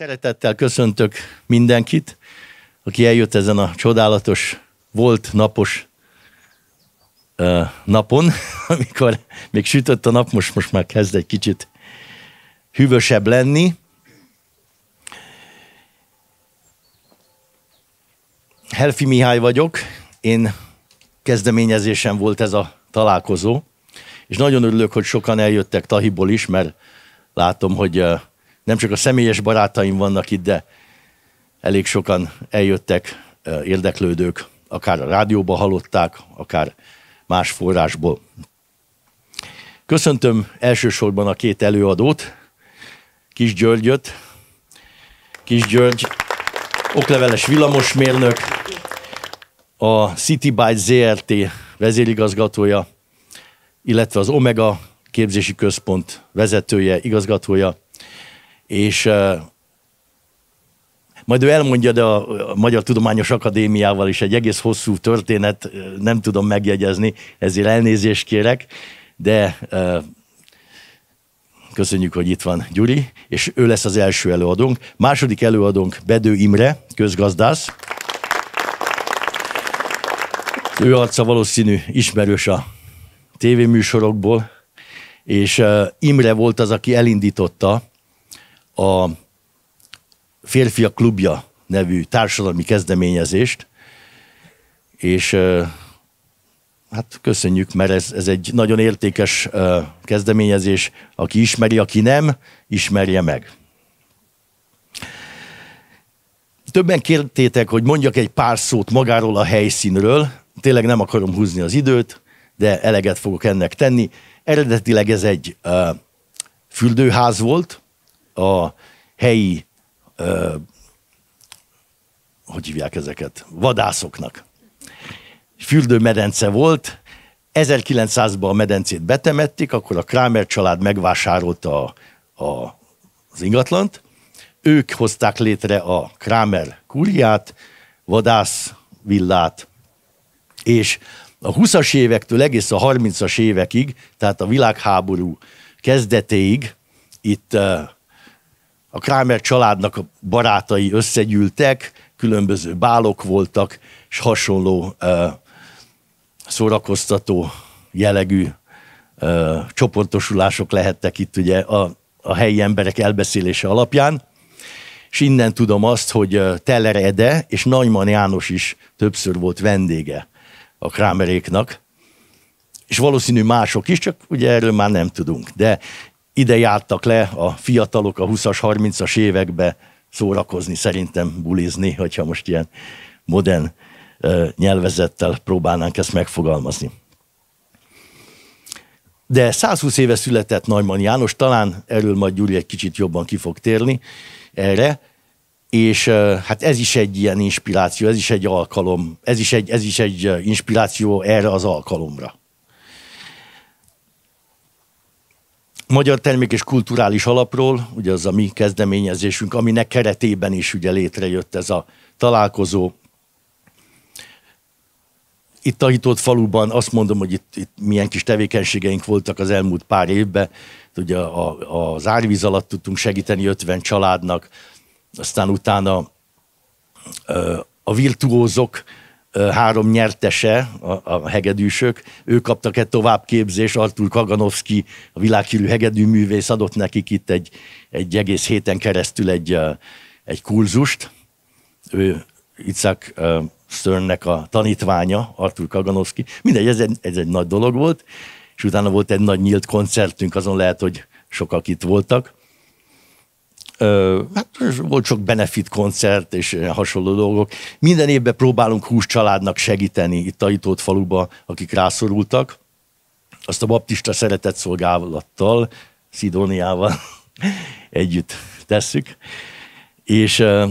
Szeretettel köszöntök mindenkit, aki eljött ezen a csodálatos, volt napos uh, napon, amikor még sütött a nap, most, most már kezd egy kicsit hűvösebb lenni. Helfi Mihály vagyok, én kezdeményezésem volt ez a találkozó, és nagyon örülök, hogy sokan eljöttek Tahiból is, mert látom, hogy uh, nem csak a személyes barátaim vannak itt, de elég sokan eljöttek érdeklődők, akár a rádióba hallották, akár más forrásból. Köszöntöm elsősorban a két előadót, Kis Györgyöt, Kis György, okleveles villamosmérnök, a City by ZRT vezérigazgatója, illetve az Omega képzési központ vezetője, igazgatója, és majd ő elmondja, de a Magyar Tudományos Akadémiával is egy egész hosszú történet, nem tudom megjegyezni, ezért elnézést kérek, de köszönjük, hogy itt van Gyuri, és ő lesz az első előadónk. Második előadónk Bedő Imre, közgazdász. Ő arca valószínű ismerős a tévéműsorokból, és Imre volt az, aki elindította a Férfiak Klubja nevű társadalmi kezdeményezést, és hát köszönjük, mert ez, ez egy nagyon értékes kezdeményezés, aki ismeri, aki nem, ismerje meg. Többen kértétek, hogy mondjak egy pár szót magáról a helyszínről. Tényleg nem akarom húzni az időt, de eleget fogok ennek tenni. Eredetileg ez egy uh, fürdőház volt, a helyi, ö, hogy hívják ezeket, vadászoknak. Fürdőmedence volt, 1900-ban a medencét betemették, akkor a Kramer család megvásárolta a, a, az ingatlant, ők hozták létre a Kramer kuriát, villát, és a 20-as évektől egész a 30-as évekig, tehát a világháború kezdetéig itt a Kramer családnak a barátai összegyűltek, különböző bálok voltak, és hasonló uh, szórakoztató jellegű uh, csoportosulások lehettek itt ugye a, a helyi emberek elbeszélése alapján. És innen tudom azt, hogy Teller Ede és Nagyman János is többször volt vendége a Krámeréknak, és valószínű mások is, csak ugye erről már nem tudunk. De ide jártak le a fiatalok a 20-as, 30-as évekbe szórakozni, szerintem bulizni, hogyha most ilyen modern nyelvezettel próbálnánk ezt megfogalmazni. De 120 éve született Najman János, talán erről majd Gyuri egy kicsit jobban ki fog térni erre, és hát ez is egy ilyen inspiráció, ez is egy alkalom, ez is egy, ez is egy inspiráció erre az alkalomra. Magyar Termék és Kulturális Alapról, ugye az a mi kezdeményezésünk, aminek keretében is ugye létrejött ez a találkozó. Itt a Hitott faluban azt mondom, hogy itt, itt milyen kis tevékenységeink voltak az elmúlt pár évben. Ugye a, a, az árvíz alatt tudtunk segíteni 50 családnak, aztán utána a virtuózok, három nyertese, a, a hegedűsök, ők kaptak egy továbbképzés. Artur Kaganovski, a világhírű hegedűművész adott nekik itt egy, egy egész héten keresztül egy, egy kurzust. Ő Icák Sternnek a tanítványa, Artur Kaganovski. Mindegy, ez egy, ez egy nagy dolog volt, és utána volt egy nagy nyílt koncertünk, azon lehet, hogy sokak itt voltak hát volt sok benefit koncert és eh, hasonló dolgok. Minden évben próbálunk hús családnak segíteni itt a Itót faluba, akik rászorultak. Azt a baptista szeretett szolgálattal, Szidóniával együtt tesszük. És eh,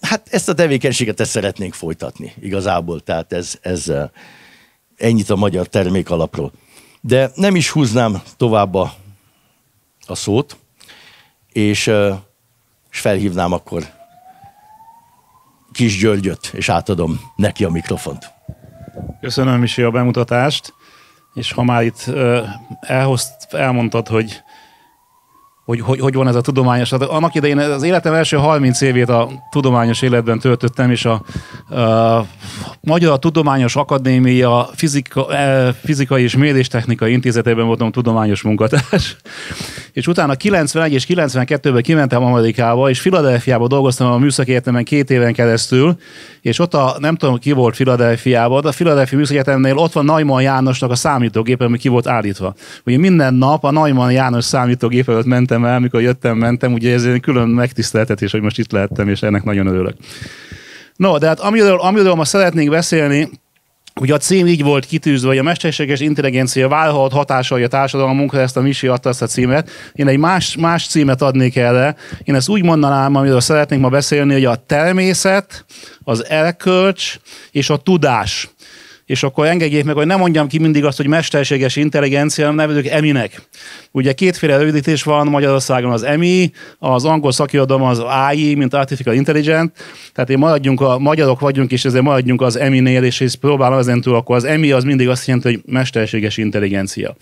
hát ezt a tevékenységet ezt szeretnénk folytatni igazából, tehát ez, ez eh, ennyit a magyar termék alapról. De nem is húznám tovább a, a szót, és, és felhívnám akkor Kis Györgyöt, és átadom neki a mikrofont. Köszönöm, Misi, a bemutatást, és ha már itt elhozt, elmondtad, hogy hogy, hogy, hogy van ez a tudományos. Hát annak idején az életem első 30 évét a tudományos életben töltöttem, és a, a Magyar Tudományos Akadémia fizika, e, Fizikai és Méréstechnikai Intézetében voltam tudományos munkatárs. És utána 91 és 92-ben kimentem Amerikába, és Filadelfiába dolgoztam a Műszaki Egyetemen két éven keresztül, és ott a, nem tudom ki volt Filadelfiában, de a Filadelfi Műszaki Egyetemnél ott van Naiman Jánosnak a számítógépe, ami ki volt állítva. Ugye minden nap a Naiman János számítógép előtt mentem értem el, mikor jöttem, mentem, ugye ez egy külön megtiszteltetés, hogy most itt lehettem, és ennek nagyon örülök. No, de hát amiről, amiről ma szeretnénk beszélni, Ugye a cím így volt kitűzve, hogy a mesterséges intelligencia vállalhat hatásai a társadalmunkra, ezt a Misi adta ezt a címet. Én egy más, más címet adnék erre. Én ezt úgy mondanám, amiről szeretnénk ma beszélni, hogy a természet, az erkölcs és a tudás és akkor engedjék meg, hogy nem mondjam ki mindig azt, hogy mesterséges intelligencia, hanem nevezük eminek. Ugye kétféle rövidítés van Magyarországon az EMI, az angol szakirodalom az AI, mint Artificial Intelligent, tehát én maradjunk, a magyarok vagyunk, és ezért maradjunk az EMI-nél, és ezt próbálom túl, akkor az EMI az mindig azt jelenti, hogy mesterséges intelligencia.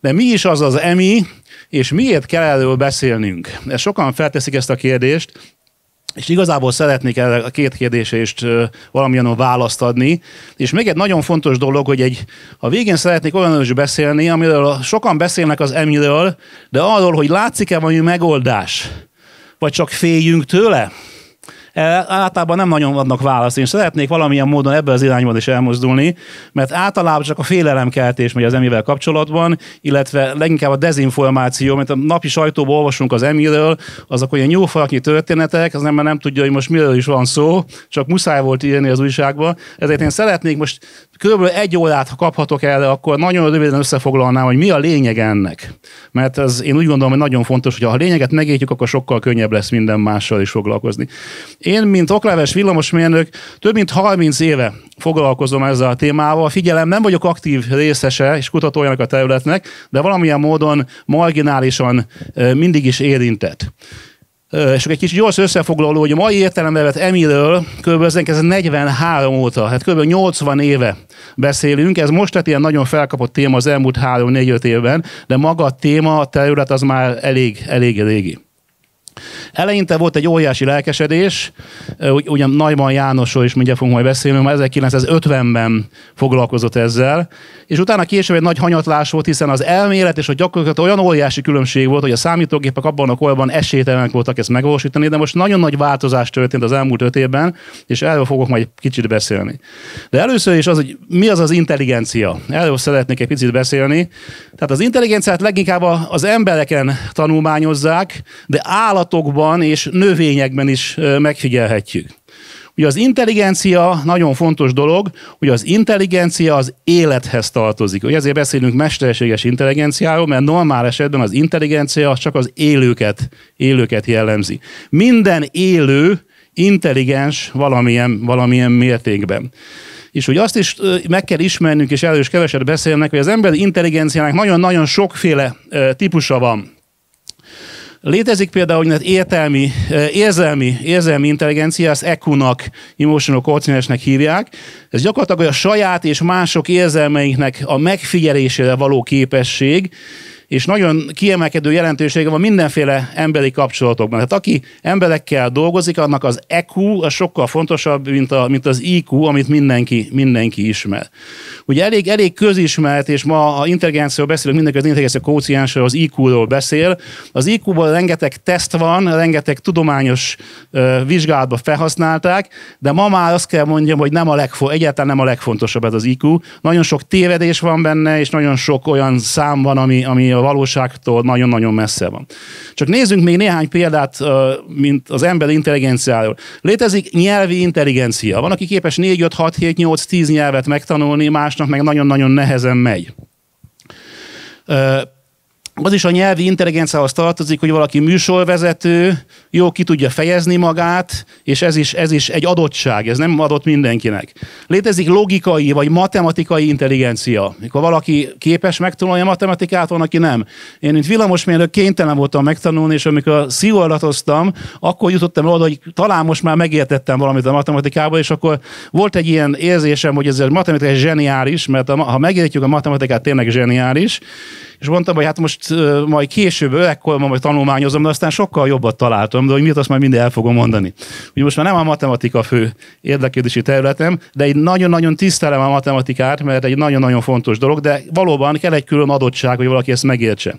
De mi is az az EMI, és miért kell erről beszélnünk? sokan felteszik ezt a kérdést, és igazából szeretnék erre a két kérdésést valamilyen választ adni. És még egy nagyon fontos dolog, hogy egy, a végén szeretnék olyan is beszélni, amiről sokan beszélnek az emiről, de arról, hogy látszik-e valami megoldás, vagy csak féljünk tőle. E, általában nem nagyon adnak választ. Én szeretnék valamilyen módon ebbe az irányba is elmozdulni, mert általában csak a félelemkeltés megy az emivel kapcsolatban, illetve leginkább a dezinformáció, mert a napi sajtóból olvasunk az emiről, azok olyan nyúlfalaknyi történetek, az ember nem tudja, hogy most miről is van szó, csak muszáj volt írni az újságba. Ezért én szeretnék most kb. egy órát, ha kaphatok erre, akkor nagyon röviden összefoglalnám, hogy mi a lényeg ennek. Mert ez, én úgy gondolom, hogy nagyon fontos, hogy ha a lényeget megértjük, akkor sokkal könnyebb lesz minden mással is foglalkozni. Én, mint okleves villamosmérnök, több mint 30 éve foglalkozom ezzel a témával. Figyelem, nem vagyok aktív részese és kutatójának a területnek, de valamilyen módon marginálisan mindig is érintett. És egy kicsit gyors összefoglaló, hogy a mai értelemben vett Emiről kb. 43 óta, hát kb. 80 éve beszélünk. Ez most egy ilyen nagyon felkapott téma az elmúlt 3-4-5 évben, de maga a téma, a terület az már elég, elég régi. Eleinte volt egy óriási lelkesedés, ugyan Najman Jánosról is mindjárt fogunk majd beszélni, már 1950-ben foglalkozott ezzel, és utána később egy nagy hanyatlás volt, hiszen az elmélet és a gyakorlat olyan óriási különbség volt, hogy a számítógépek abban a korban esélytelenek voltak ezt megvalósítani, de most nagyon nagy változás történt az elmúlt öt évben, és erről fogok majd kicsit beszélni. De először is az, hogy mi az az intelligencia. Erről szeretnék egy picit beszélni. Tehát az intelligenciát leginkább az embereken tanulmányozzák, de állat állatokban és növényekben is megfigyelhetjük. Ugye az intelligencia nagyon fontos dolog, hogy az intelligencia az élethez tartozik. Ugye ezért beszélünk mesterséges intelligenciáról, mert normál esetben az intelligencia csak az élőket, élőket jellemzi. Minden élő intelligens valamilyen, valamilyen mértékben. És hogy azt is meg kell ismernünk, és elős keveset beszélnek, hogy az emberi intelligenciának nagyon-nagyon sokféle típusa van. Létezik például hogy értelmi, eh, érzelmi, érzelmi intelligencia, ezt EQ-nak, emotional quotientnek hívják. Ez gyakorlatilag a saját és mások érzelmeinknek a megfigyelésére való képesség, és nagyon kiemelkedő jelentősége van mindenféle emberi kapcsolatokban. Tehát aki emberekkel dolgozik, annak az EQ az sokkal fontosabb, mint, a, mint az IQ, amit mindenki, mindenki ismer. Ugye elég, elég közismert, és ma a intelligenciáról beszélünk, mindenki az intelligencia kóciánsról, az IQ-ról beszél. Az IQ-ból rengeteg teszt van, rengeteg tudományos uh, vizsgálatba felhasználták, de ma már azt kell mondjam, hogy nem a legfo- egyáltalán nem a legfontosabb ez az IQ. Nagyon sok tévedés van benne, és nagyon sok olyan szám van, ami, ami a a valóságtól nagyon-nagyon messze van. Csak nézzünk még néhány példát, mint az emberi intelligenciáról. Létezik nyelvi intelligencia. Van, aki képes 4, 5, 6, 7, 8, 10 nyelvet megtanulni, másnak meg nagyon-nagyon nehezen megy az is a nyelvi intelligenciához tartozik, hogy valaki műsorvezető, jó ki tudja fejezni magát, és ez is, ez is egy adottság, ez nem adott mindenkinek. Létezik logikai vagy matematikai intelligencia, mikor valaki képes megtanulni a matematikát, van, aki nem. Én, mint villamosmérnök kénytelen voltam megtanulni, és amikor szigorlatoztam, akkor jutottam oda, hogy talán most már megértettem valamit a matematikából, és akkor volt egy ilyen érzésem, hogy ez a matematika zseniális, mert ha megértjük a matematikát, tényleg zseniális, és mondtam, hogy hát most majd később ekkor majd tanulmányozom, de aztán sokkal jobbat találtam, de hogy miért azt majd mind el fogom mondani. Ugye most már nem a matematika fő érdeklődési területem, de egy nagyon-nagyon tisztelem a matematikát, mert egy nagyon-nagyon fontos dolog, de valóban kell egy külön adottság, hogy valaki ezt megértse.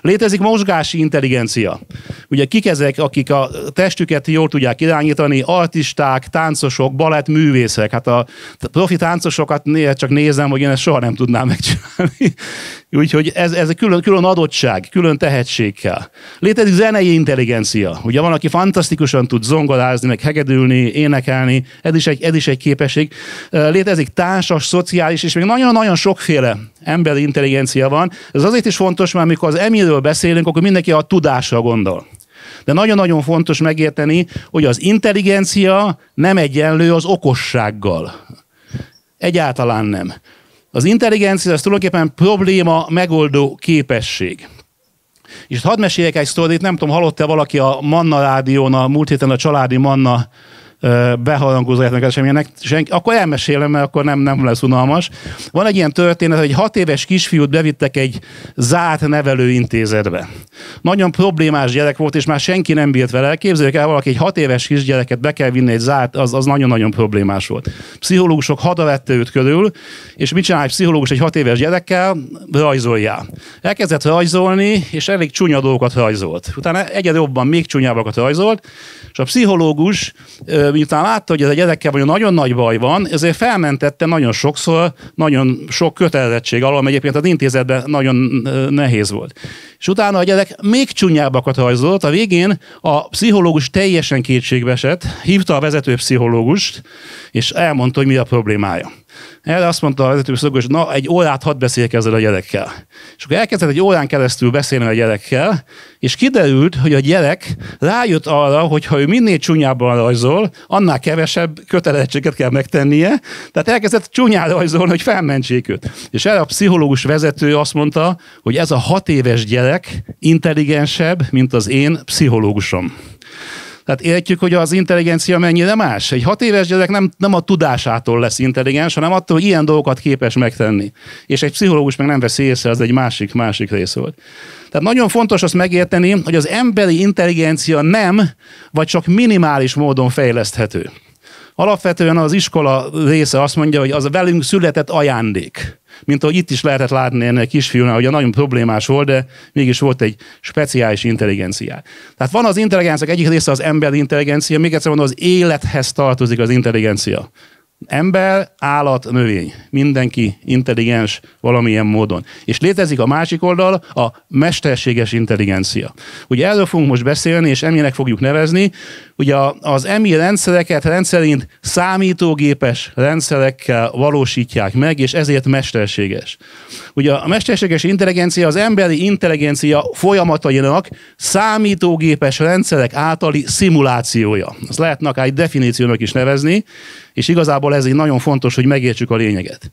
Létezik mozgási intelligencia. Ugye kik ezek, akik a testüket jól tudják irányítani, artisták, táncosok, balett, művészek. Hát a profi táncosokat néha csak nézem, hogy én ezt soha nem tudnám megcsinálni. Úgyhogy ez, ez egy külön, külön adottság, külön tehetség kell. Létezik zenei intelligencia. Ugye van, aki fantasztikusan tud zongolázni, meg hegedülni, énekelni, ez is egy, ez is egy képesség. Létezik társas, szociális, és még nagyon-nagyon sokféle emberi intelligencia van. Ez azért is fontos, mert amikor az emiről beszélünk, akkor mindenki a tudásra gondol. De nagyon-nagyon fontos megérteni, hogy az intelligencia nem egyenlő az okossággal. Egyáltalán nem. Az intelligencia az tulajdonképpen probléma megoldó képesség. És hadd meséljek egy sztorit, nem tudom, hallott-e valaki a Manna rádión, a múlt héten a családi Manna beharangozó lehetnek eseménynek, senki, akkor elmesélem, mert akkor nem, nem lesz unalmas. Van egy ilyen történet, hogy hat éves kisfiút bevittek egy zárt nevelőintézetbe. Nagyon problémás gyerek volt, és már senki nem bírt vele. Képzeljük el, valaki egy hat éves kisgyereket be kell vinni egy zárt, az, az nagyon-nagyon problémás volt. Pszichológusok hadavette őt körül, és mit csinál egy pszichológus egy hat éves gyerekkel? Rajzolja. Elkezdett rajzolni, és elég csúnya dolgokat rajzolt. Utána egyre jobban még csúnyábbakat rajzolt, és a pszichológus miután látta, hogy ez egy ezekkel vagy nagyon nagy baj van, ezért felmentette nagyon sokszor, nagyon sok kötelezettség alól, egyébként az intézetben nagyon nehéz volt. És utána a gyerek még csúnyábbakat hajzolt, a végén a pszichológus teljesen kétségbe esett, hívta a vezető pszichológust, és elmondta, hogy mi a problémája. Erre azt mondta a vezető szakos, hogy na, egy órát hadd beszéljek ezzel a gyerekkel. És akkor elkezdett egy órán keresztül beszélni a gyerekkel, és kiderült, hogy a gyerek rájött arra, hogy ha ő minél csúnyábban rajzol, annál kevesebb kötelezettséget kell megtennie, tehát elkezdett csúnyán rajzolni, hogy felmentsék őt. És erre a pszichológus vezető azt mondta, hogy ez a hat éves gyerek intelligensebb, mint az én pszichológusom. Tehát értjük, hogy az intelligencia mennyire más. Egy hat éves gyerek nem, nem a tudásától lesz intelligens, hanem attól, hogy ilyen dolgokat képes megtenni. És egy pszichológus meg nem veszi észre, az egy másik, másik rész volt. Tehát nagyon fontos azt megérteni, hogy az emberi intelligencia nem, vagy csak minimális módon fejleszthető. Alapvetően az iskola része azt mondja, hogy az a velünk született ajándék. Mint ahogy itt is lehetett látni ennek a kisfiúnál, hogy nagyon problémás volt, de mégis volt egy speciális intelligencia. Tehát van az intelligencia, egyik része az emberi intelligencia, még egyszer mondom, az élethez tartozik az intelligencia. Ember, állat, növény. Mindenki intelligens valamilyen módon. És létezik a másik oldal, a mesterséges intelligencia. Ugye erről fogunk most beszélni, és eminek fogjuk nevezni. Ugye az emi rendszereket rendszerint számítógépes rendszerekkel valósítják meg, és ezért mesterséges. Ugye a mesterséges intelligencia az emberi intelligencia folyamatainak számítógépes rendszerek általi szimulációja. Azt lehetnek egy definíciónak is nevezni, és igazából ez egy nagyon fontos, hogy megértsük a lényeget.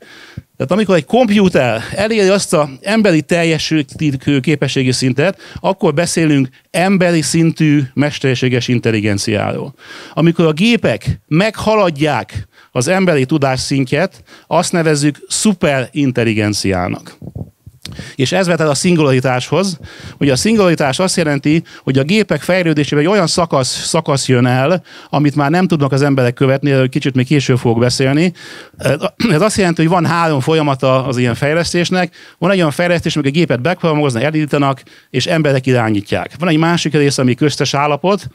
Tehát amikor egy kompjúter eléri azt a az emberi teljesítő képességi szintet, akkor beszélünk emberi szintű mesterséges intelligenciáról. Amikor a gépek meghaladják az emberi tudás szintjét, azt nevezzük szuperintelligenciának. És ez vetett el a szingularitáshoz. Ugye a szingularitás azt jelenti, hogy a gépek fejlődésében egy olyan szakasz, szakasz jön el, amit már nem tudnak az emberek követni, erről kicsit még később fogok beszélni. Ez azt jelenti, hogy van három folyamata az ilyen fejlesztésnek. Van egy olyan fejlesztés, amikor a gépet beprogramoznak, elindítanak, és emberek irányítják. Van egy másik rész, ami köztes állapot,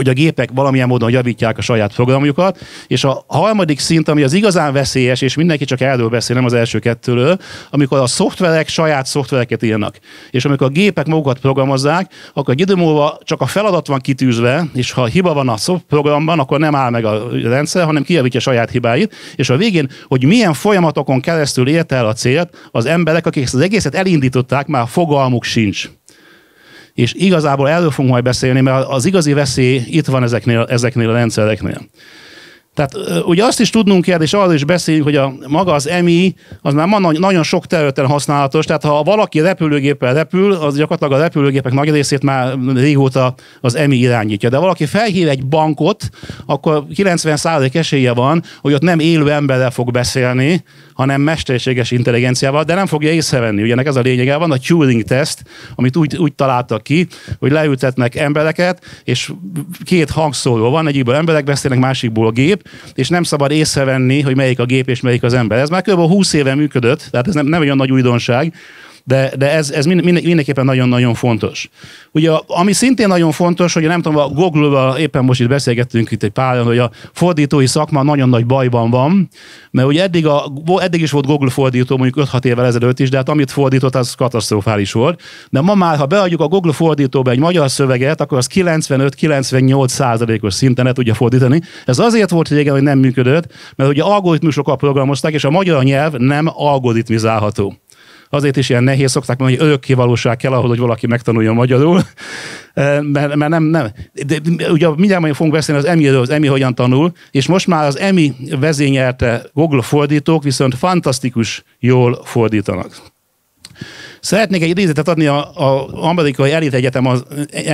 hogy a gépek valamilyen módon javítják a saját programjukat, és a harmadik szint, ami az igazán veszélyes, és mindenki csak erről beszél, nem az első kettőről, amikor a szoftverek saját szoftvereket írnak. És amikor a gépek magukat programozzák, akkor egy idő múlva csak a feladat van kitűzve, és ha hiba van a programban, akkor nem áll meg a rendszer, hanem kijavítja saját hibáit, és a végén, hogy milyen folyamatokon keresztül érte el a célt, az emberek, akik ezt az egészet elindították, már fogalmuk sincs és igazából erről fogunk majd beszélni, mert az igazi veszély itt van ezeknél, ezeknél a rendszereknél. Tehát ugye azt is tudnunk kell, és arról is beszéljünk, hogy a maga az EMI, az már ma nagyon sok területen használatos, tehát ha valaki repülőgéppel repül, az gyakorlatilag a repülőgépek nagy részét már régóta az EMI irányítja. De ha valaki felhív egy bankot, akkor 90% esélye van, hogy ott nem élő emberrel fog beszélni, hanem mesterséges intelligenciával, de nem fogja észrevenni. Ugye ennek ez a lényege van, a Turing-teszt, amit úgy, úgy találtak ki, hogy leültetnek embereket, és két hangszóró van, egyikből emberek beszélnek, másikból a gép, és nem szabad észrevenni, hogy melyik a gép és melyik az ember. Ez már kb. 20 éve működött, tehát ez nem, nem olyan nagy újdonság, de, de ez, ez mind, mindenképpen nagyon-nagyon fontos. Ugye, ami szintén nagyon fontos, hogy nem tudom, a Google-val éppen most itt beszélgettünk itt egy pályán, hogy a fordítói szakma nagyon nagy bajban van, mert ugye eddig, a, eddig is volt Google fordító, mondjuk 5-6 évvel ezelőtt is, de hát amit fordított, az katasztrofális volt. De ma már, ha beadjuk a Google fordítóba egy magyar szöveget, akkor az 95-98 százalékos szinten le tudja fordítani. Ez azért volt hogy igen, hogy nem működött, mert ugye algoritmusokkal programozták, és a magyar nyelv nem algoritmizálható. Azért is ilyen nehéz szokták mondani, hogy örökké valóság kell ahhoz, hogy valaki megtanuljon magyarul, mert, mert nem, nem. De ugye mindjárt majd fogunk beszélni az emiről, az emi hogyan tanul, és most már az emi vezényelte Google fordítók viszont fantasztikus jól fordítanak. Szeretnék egy idézetet adni a, a amerikai elit egyetem, az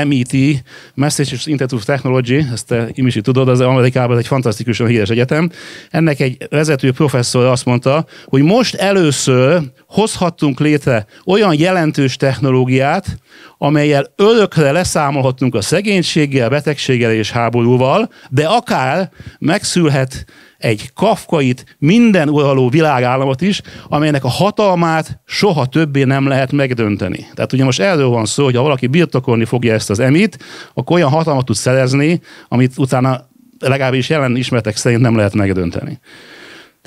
MIT, e Massachusetts Institute of Technology, ezt te is tudod, az Amerikában egy fantasztikusan híres egyetem. Ennek egy vezető professzor azt mondta, hogy most először hozhattunk létre olyan jelentős technológiát, amelyel örökre leszámolhatunk a szegénységgel, betegséggel és háborúval, de akár megszülhet egy kafkait, minden uraló világállamot is, amelynek a hatalmát soha többé nem lehet megdönteni. Tehát ugye most erről van szó, hogy ha valaki birtokolni fogja ezt az emit, akkor olyan hatalmat tud szerezni, amit utána legalábbis jelen ismertek szerint nem lehet megdönteni.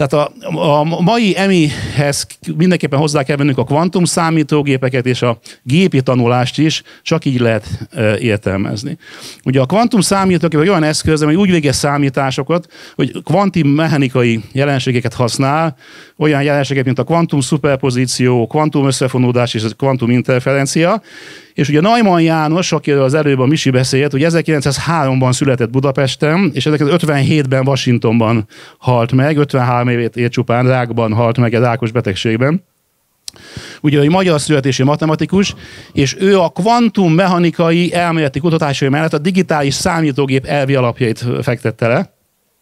Tehát a, a mai emihez mindenképpen hozzá kell vennünk a kvantum számítógépeket és a gépi tanulást is, csak így lehet e, értelmezni. Ugye a kvantum számítógép olyan eszköz, ami úgy végez számításokat, hogy kvantum mechanikai jelenségeket használ, olyan jelenségeket, mint a kvantum szuperpozíció, kvantum összefonódás és a kvantum interferencia, és ugye Najman János, akiről az előbb a Misi beszélt, hogy 1903-ban született Budapesten, és 1957-ben Washingtonban halt meg, 53 évét ért csupán, rákban halt meg, egy rákos betegségben ugye egy magyar születésű matematikus, és ő a kvantummechanikai elméleti kutatásai mellett a digitális számítógép elvi alapjait fektette le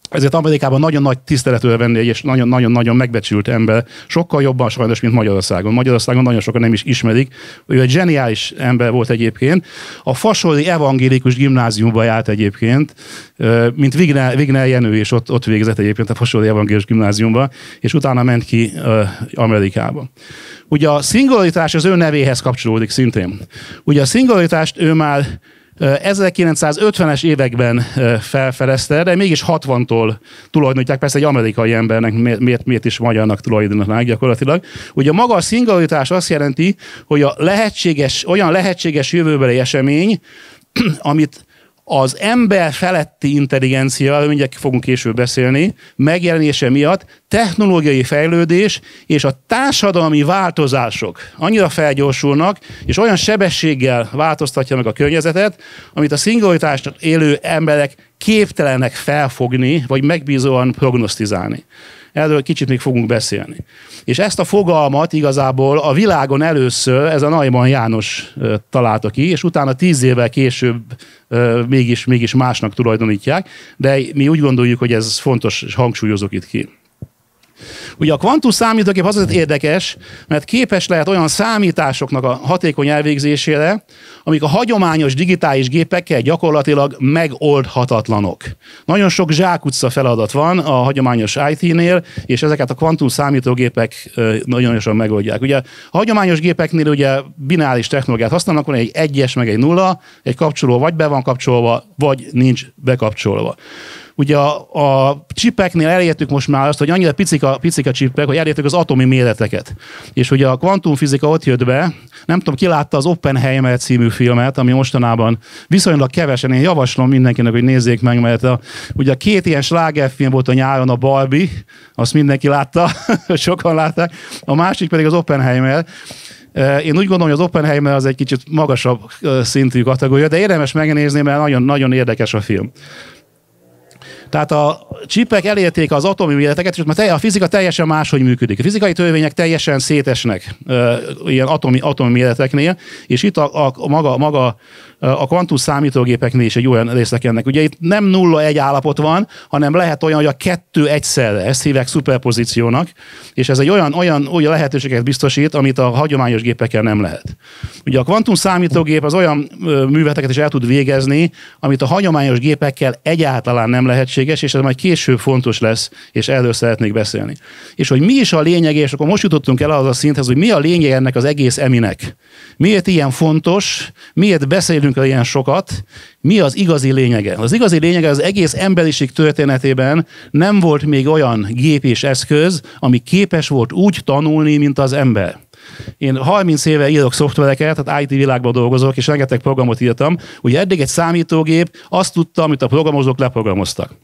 ezért Amerikában nagyon nagy tiszteletőre venni és nagyon-nagyon-nagyon megbecsült ember, sokkal jobban sajnos, mint Magyarországon. Magyarországon nagyon sokan nem is ismerik. Ő egy zseniális ember volt egyébként. A Fasori Evangélikus Gimnáziumba járt egyébként, mint Vignel, Vignel Jenő, és ott, ott végzett egyébként a Fasori Evangélikus Gimnáziumba, és utána ment ki Amerikába. Ugye a szingularitás az ő nevéhez kapcsolódik szintén. Ugye a szingularitást ő már 1950-es években felfedezte, de mégis 60-tól tulajdonítják, persze egy amerikai embernek miért, miért is magyarnak tulajdonosnak gyakorlatilag. Ugye maga a szingularitás azt jelenti, hogy a lehetséges, olyan lehetséges jövőbeli esemény, amit az ember feletti amiről mindjárt fogunk később beszélni, megjelenése miatt technológiai fejlődés és a társadalmi változások annyira felgyorsulnak, és olyan sebességgel változtatja meg a környezetet, amit a szingularitást élő emberek képtelenek felfogni, vagy megbízóan prognosztizálni erről kicsit még fogunk beszélni. És ezt a fogalmat igazából a világon először ez a Naiman János találta ki, és utána tíz évvel később mégis, mégis másnak tulajdonítják, de mi úgy gondoljuk, hogy ez fontos, és hangsúlyozok itt ki. Ugye a kvantum számítógép azért érdekes, mert képes lehet olyan számításoknak a hatékony elvégzésére, amik a hagyományos digitális gépekkel gyakorlatilag megoldhatatlanok. Nagyon sok zsákutca feladat van a hagyományos IT-nél, és ezeket a kvantum számítógépek nagyon sokan megoldják. Ugye a hagyományos gépeknél ugye bináris technológiát használnak, van egy egyes, meg egy nulla, egy kapcsoló vagy be van kapcsolva, vagy nincs bekapcsolva. Ugye a, a csipeknél elértük most már azt, hogy annyira picik a, picik a csipek, hogy elértük az atomi méreteket. És ugye a kvantumfizika ott jött be, nem tudom, ki látta az Oppenheimer című filmet, ami mostanában viszonylag kevesen, én javaslom mindenkinek, hogy nézzék meg, mert a, ugye a két ilyen slágerfilm volt a nyáron, a Barbie, azt mindenki látta, sokan látták, a másik pedig az Oppenheimer, én úgy gondolom, hogy az Oppenheimer az egy kicsit magasabb szintű kategória, de érdemes megnézni, mert nagyon-nagyon érdekes a film. Tehát a csipek elérték az méreteket, és már a fizika teljesen máshogy működik. A fizikai törvények teljesen szétesnek ilyen atomi, atomi méreteknél, és itt a, a maga, maga a kvantum számítógépeknél is egy olyan résznek ennek. Ugye itt nem nulla egy állapot van, hanem lehet olyan, hogy a kettő egyszerre, ezt hívják szuperpozíciónak, és ez egy olyan, olyan, olyan lehetőséget biztosít, amit a hagyományos gépekkel nem lehet. Ugye a kvantum számítógép az olyan műveteket is el tud végezni, amit a hagyományos gépekkel egyáltalán nem lehetséges, és ez majd később fontos lesz, és erről szeretnék beszélni. És hogy mi is a lényeg, és akkor most jutottunk el az a szinthez, hogy mi a lényeg ennek az egész eminek. Miért ilyen fontos, miért beszélünk beszéltünk el ilyen sokat, mi az igazi lényege? Az igazi lényege az egész emberiség történetében nem volt még olyan gép és eszköz, ami képes volt úgy tanulni, mint az ember én 30 éve írok szoftvereket, tehát IT világban dolgozok, és rengeteg programot írtam. Ugye eddig egy számítógép azt tudta, amit a programozók leprogramoztak.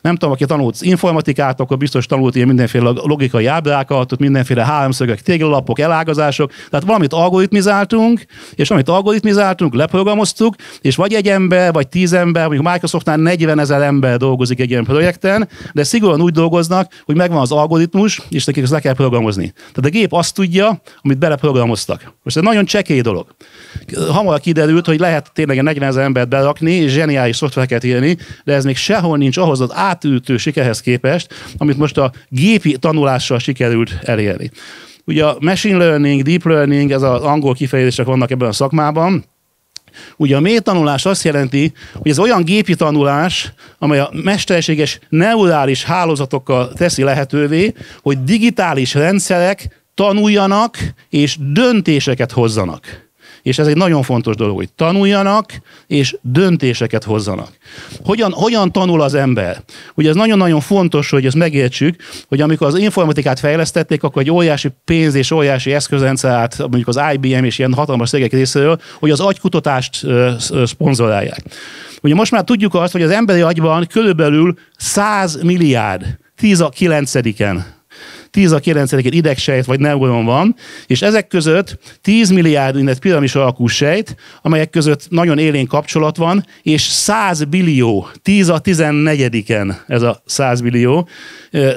Nem tudom, aki tanult informatikát, akkor biztos tanult ilyen mindenféle logikai ábrákat, ott mindenféle háromszögek, téglalapok, elágazások. Tehát valamit algoritmizáltunk, és amit algoritmizáltunk, leprogramoztuk, és vagy egy ember, vagy tíz ember, mondjuk Microsoftnál 40 ezer ember dolgozik egy ilyen projekten, de szigorúan úgy dolgoznak, hogy megvan az algoritmus, és nekik ezt le kell programozni. Tehát a gép azt tudja, amit beleprogramoztak. Most ez nagyon csekély dolog. Hamar kiderült, hogy lehet tényleg 40 ezer embert berakni, és zseniális szoftvereket írni, de ez még sehol nincs ahhoz az átültő sikerhez képest, amit most a gépi tanulással sikerült elérni. Ugye a machine learning, deep learning, ez az angol kifejezések vannak ebben a szakmában, Ugye a mély tanulás azt jelenti, hogy ez olyan gépi tanulás, amely a mesterséges neurális hálózatokkal teszi lehetővé, hogy digitális rendszerek tanuljanak és döntéseket hozzanak. És ez egy nagyon fontos dolog, hogy tanuljanak és döntéseket hozzanak. Hogyan, hogyan tanul az ember? Ugye ez nagyon-nagyon fontos, hogy ezt megértsük, hogy amikor az informatikát fejlesztették, akkor egy óriási pénz és óriási eszközrendszer állt, mondjuk az IBM és ilyen hatalmas szegek részéről, hogy az agykutatást szponzorálják. Ugye most már tudjuk azt, hogy az emberi agyban körülbelül 100 milliárd, 10 a 9-en 10 a 9 idegsejt vagy neuron van, és ezek között 10 milliárd ünnep piramis alakú sejt, amelyek között nagyon élén kapcsolat van, és 100 billió, 10 a 14 ez a 100 billió,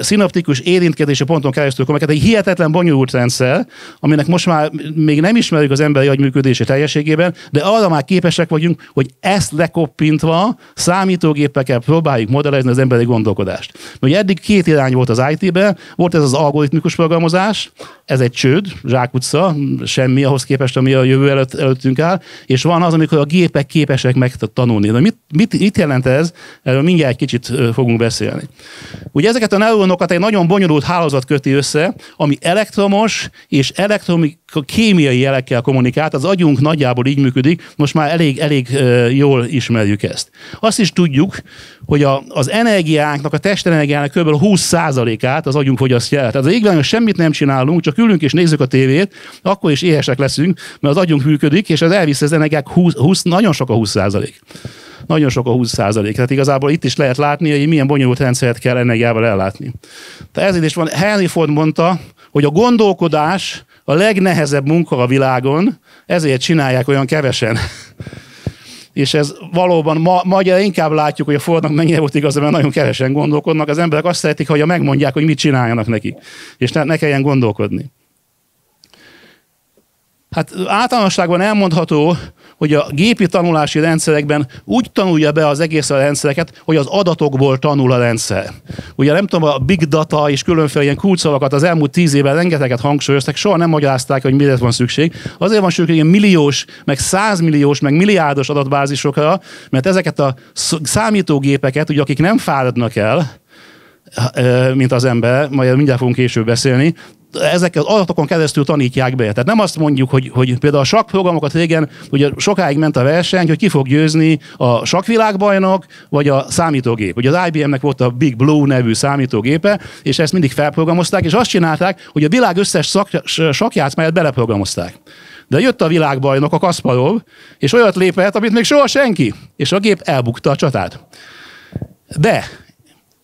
szinaptikus érintkezési ponton keresztül komeket, egy hihetetlen bonyolult rendszer, aminek most már még nem ismerjük az emberi agy működési teljességében, de arra már képesek vagyunk, hogy ezt lekoppintva számítógépekkel próbáljuk modellezni az emberi gondolkodást. ugye eddig két irány volt az IT-ben, volt ez az algoritmikus programozás, ez egy csőd, zsákutca, semmi ahhoz képest, ami a jövő előtt, előttünk áll, és van az, amikor a gépek képesek megtanulni. De mit, mit, mit jelent ez? Erről mindjárt egy kicsit fogunk beszélni. Ugye ezeket a neuronokat egy nagyon bonyolult hálózat köti össze, ami elektromos és elektromi kémiai jelekkel kommunikált, az agyunk nagyjából így működik, most már elég, elég jól ismerjük ezt. Azt is tudjuk, hogy a, az energiánknak, a testenergiának kb. 20%-át az agyunk fogyasztja el. Tehát az égben semmit nem csinálunk, csak ülünk és nézzük a tévét, akkor is éhesek leszünk, mert az agyunk működik, és az elviszi az energiák 20, 20, nagyon sok a 20%. Nagyon sok a 20 százalék. Tehát igazából itt is lehet látni, hogy milyen bonyolult rendszert kell energiával ellátni. Tehát ezért is van, Henry Ford mondta, hogy a gondolkodás a legnehezebb munka a világon, ezért csinálják olyan kevesen. És ez valóban ma, ma ugye inkább látjuk, hogy a Fordnak mennyire volt igaza, mert nagyon kevesen gondolkodnak. Az emberek azt szeretik, hogy megmondják, hogy mit csináljanak neki. És ne, ne kelljen gondolkodni. Hát általánosságban elmondható, hogy a gépi tanulási rendszerekben úgy tanulja be az egész a rendszereket, hogy az adatokból tanul a rendszer. Ugye nem tudom, a big data és különféle ilyen kulcsszavakat az elmúlt tíz évben rengeteget hangsúlyoztak, soha nem magyarázták, hogy mire van szükség. Azért van szükség ilyen milliós, meg százmilliós, meg milliárdos adatbázisokra, mert ezeket a számítógépeket, ugye akik nem fáradnak el, mint az ember, majd mindjárt fogunk később beszélni, ezek az adatokon keresztül tanítják be. Tehát nem azt mondjuk, hogy, hogy például a sakprogramokat régen, ugye sokáig ment a verseny, hogy ki fog győzni a sakvilágbajnok, vagy a számítógép. Ugye az IBM-nek volt a Big Blue nevű számítógépe, és ezt mindig felprogramozták, és azt csinálták, hogy a világ összes sakját melyet beleprogramozták. De jött a világbajnok, a Kasparov, és olyat lépett, amit még soha senki, és a gép elbukta a csatát. De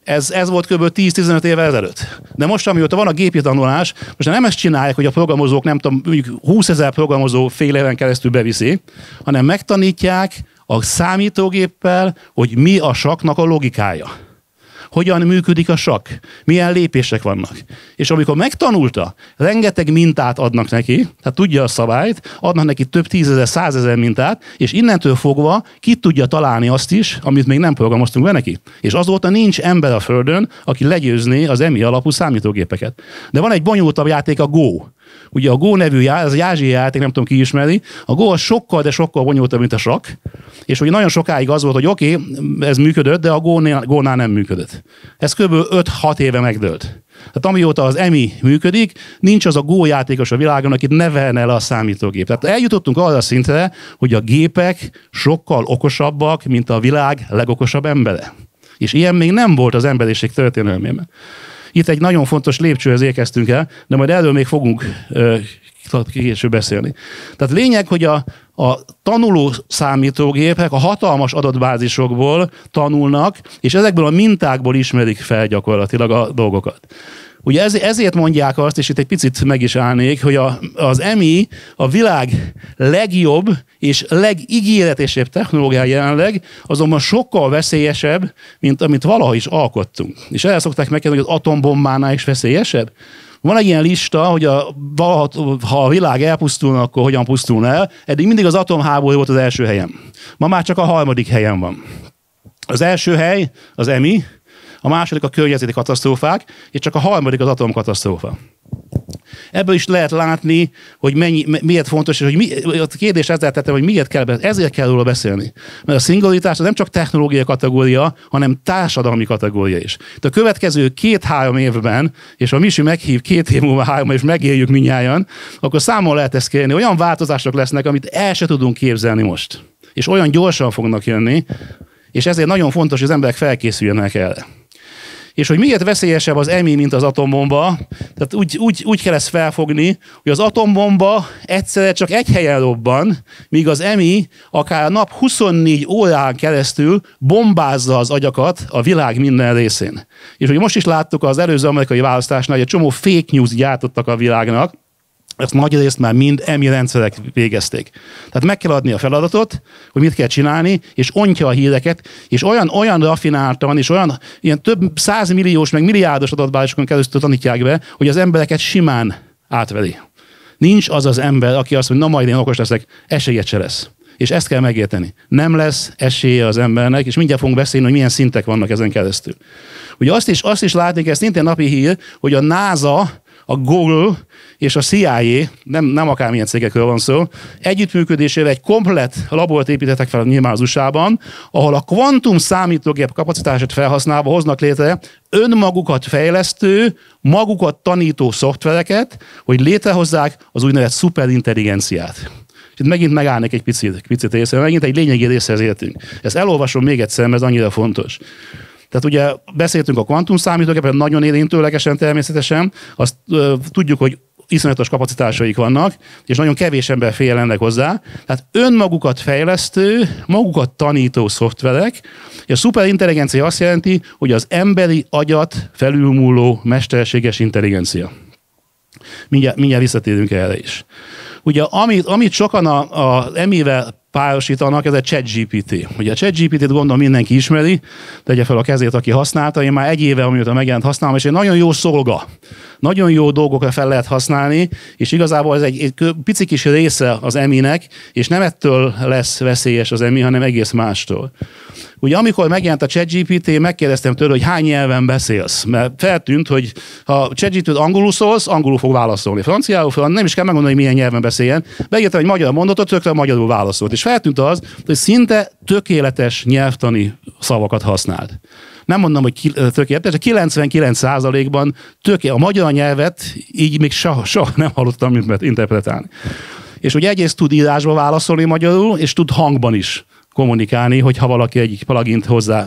ez, ez volt kb. 10-15 évvel ezelőtt. De most, amióta van a gépi tanulás, most nem ezt csinálják, hogy a programozók, nem tudom, mondjuk 20 ezer programozó fél éven keresztül beviszi, hanem megtanítják a számítógéppel, hogy mi a saknak a logikája hogyan működik a sak, milyen lépések vannak. És amikor megtanulta, rengeteg mintát adnak neki, tehát tudja a szabályt, adnak neki több tízezer, százezer mintát, és innentől fogva ki tudja találni azt is, amit még nem programoztunk be neki. És azóta nincs ember a Földön, aki legyőzné az emi alapú számítógépeket. De van egy bonyolultabb játék, a Go Ugye a Go nevű já, az egy ázsiai játék, nem tudom ki ismeri, a Go az sokkal, de sokkal bonyolultabb, mint a sak, és ugye nagyon sokáig az volt, hogy oké, okay, ez működött, de a Go-nál, Go-nál nem működött. Ez kb. 5-6 éve megdőlt. Tehát amióta az EMI működik, nincs az a Go játékos a világon, akit ne el a számítógép. Tehát eljutottunk arra a szintre, hogy a gépek sokkal okosabbak, mint a világ legokosabb embere. És ilyen még nem volt az emberiség történelmében. Itt egy nagyon fontos lépcsőhez érkeztünk el, de majd erről még fogunk később beszélni. Tehát lényeg, hogy a, a tanuló számítógépek a hatalmas adatbázisokból tanulnak, és ezekből a mintákból ismerik fel gyakorlatilag a dolgokat. Ugye ez, ezért mondják azt, és itt egy picit meg is állnék, hogy a, az EMI a világ legjobb és legígéretesebb technológiája jelenleg, azonban sokkal veszélyesebb, mint amit valaha is alkottunk. És el szokták megkérdezni, hogy az atombombánál is veszélyesebb. Van egy ilyen lista, hogy a, valaha, ha a világ elpusztulna, akkor hogyan pusztulna el. Eddig mindig az atomháború volt az első helyen. Ma már csak a harmadik helyen van. Az első hely az EMI, a második a környezeti katasztrófák, és csak a harmadik az atomkatasztrófa. Ebből is lehet látni, hogy mennyi, miért fontos, és hogy mi, a kérdés ezzel tettem, hogy miért kell, ezért kell róla beszélni. Mert a szingolítás nem csak technológia kategória, hanem társadalmi kategória is. De a következő két-három évben, és a Misi meghív két év múlva három, és megéljük minnyáján, akkor számon lehet ezt kérni, olyan változások lesznek, amit el se tudunk képzelni most. És olyan gyorsan fognak jönni, és ezért nagyon fontos, hogy az emberek felkészüljenek erre és hogy miért veszélyesebb az EMI, mint az atombomba, tehát úgy, úgy, úgy kell ezt felfogni, hogy az atombomba egyszerre csak egy helyen robban, míg az EMI akár a nap 24 órán keresztül bombázza az agyakat a világ minden részén. És hogy most is láttuk az előző amerikai választásnál, hogy egy csomó fake news gyártottak a világnak, ezt nagy részt már mind emi rendszerek végezték. Tehát meg kell adni a feladatot, hogy mit kell csinálni, és ontja a híreket, és olyan, olyan rafináltan, és olyan ilyen több százmilliós, meg milliárdos adatbázisokon keresztül tanítják be, hogy az embereket simán átveri. Nincs az az ember, aki azt mondja, na majd én okos leszek, esélyet se lesz. És ezt kell megérteni. Nem lesz esélye az embernek, és mindjárt fogunk beszélni, hogy milyen szintek vannak ezen keresztül. Ugye azt is, azt is látni kell, szintén napi hír, hogy a NASA a Google és a CIA, nem, nem akármilyen cégekről van szó, együttműködésével egy komplett labort építettek fel nyilván az USA-ban, ahol a kvantum számítógép kapacitását felhasználva hoznak létre önmagukat fejlesztő, magukat tanító szoftvereket, hogy létrehozzák az úgynevezett szuperintelligenciát. És itt megint megállnék egy picit, picit észre, megint egy lényegi részhez értünk. Ezt elolvasom még egyszer, mert ez annyira fontos. Tehát ugye beszéltünk a kvantum számítógépről, nagyon érintőlegesen természetesen, azt ö, tudjuk, hogy iszonyatos kapacitásaik vannak, és nagyon kevés ember félelnek hozzá. Tehát önmagukat fejlesztő, magukat tanító szoftverek, és a szuperintelligencia azt jelenti, hogy az emberi agyat felülmúló mesterséges intelligencia. Mindjárt, mindjárt visszatérünk erre is. Ugye amit, amit sokan a, a emével párosítanak, ez egy ChatGPT. Ugye a ChatGPT-t gondolom mindenki ismeri, tegye fel a kezét, aki használta. Én már egy éve, amióta megjelent, használom, és egy nagyon jó szolga. Nagyon jó dolgokra fel lehet használni, és igazából ez egy, egy pici kis része az eminek, és nem ettől lesz veszélyes az emi, hanem egész mástól. Ugye amikor megjelent a ChatGPT, megkérdeztem tőle, hogy hány nyelven beszélsz. Mert feltűnt, hogy ha chatgpt angolul szólsz, angolul fog válaszolni. Franciául, nem is kell megmondani, hogy milyen nyelven beszéljen. Megértem egy magyar mondatot, tökre magyarul válaszolt. És és feltűnt az, hogy szinte tökéletes nyelvtani szavakat használt. Nem mondom, hogy tökéletes, de 99%-ban töké, a magyar nyelvet így még soha, soha nem hallottam interpretálni. És ugye egyrészt tud írásba válaszolni magyarul, és tud hangban is kommunikálni, hogyha valaki egy plugint hozzá.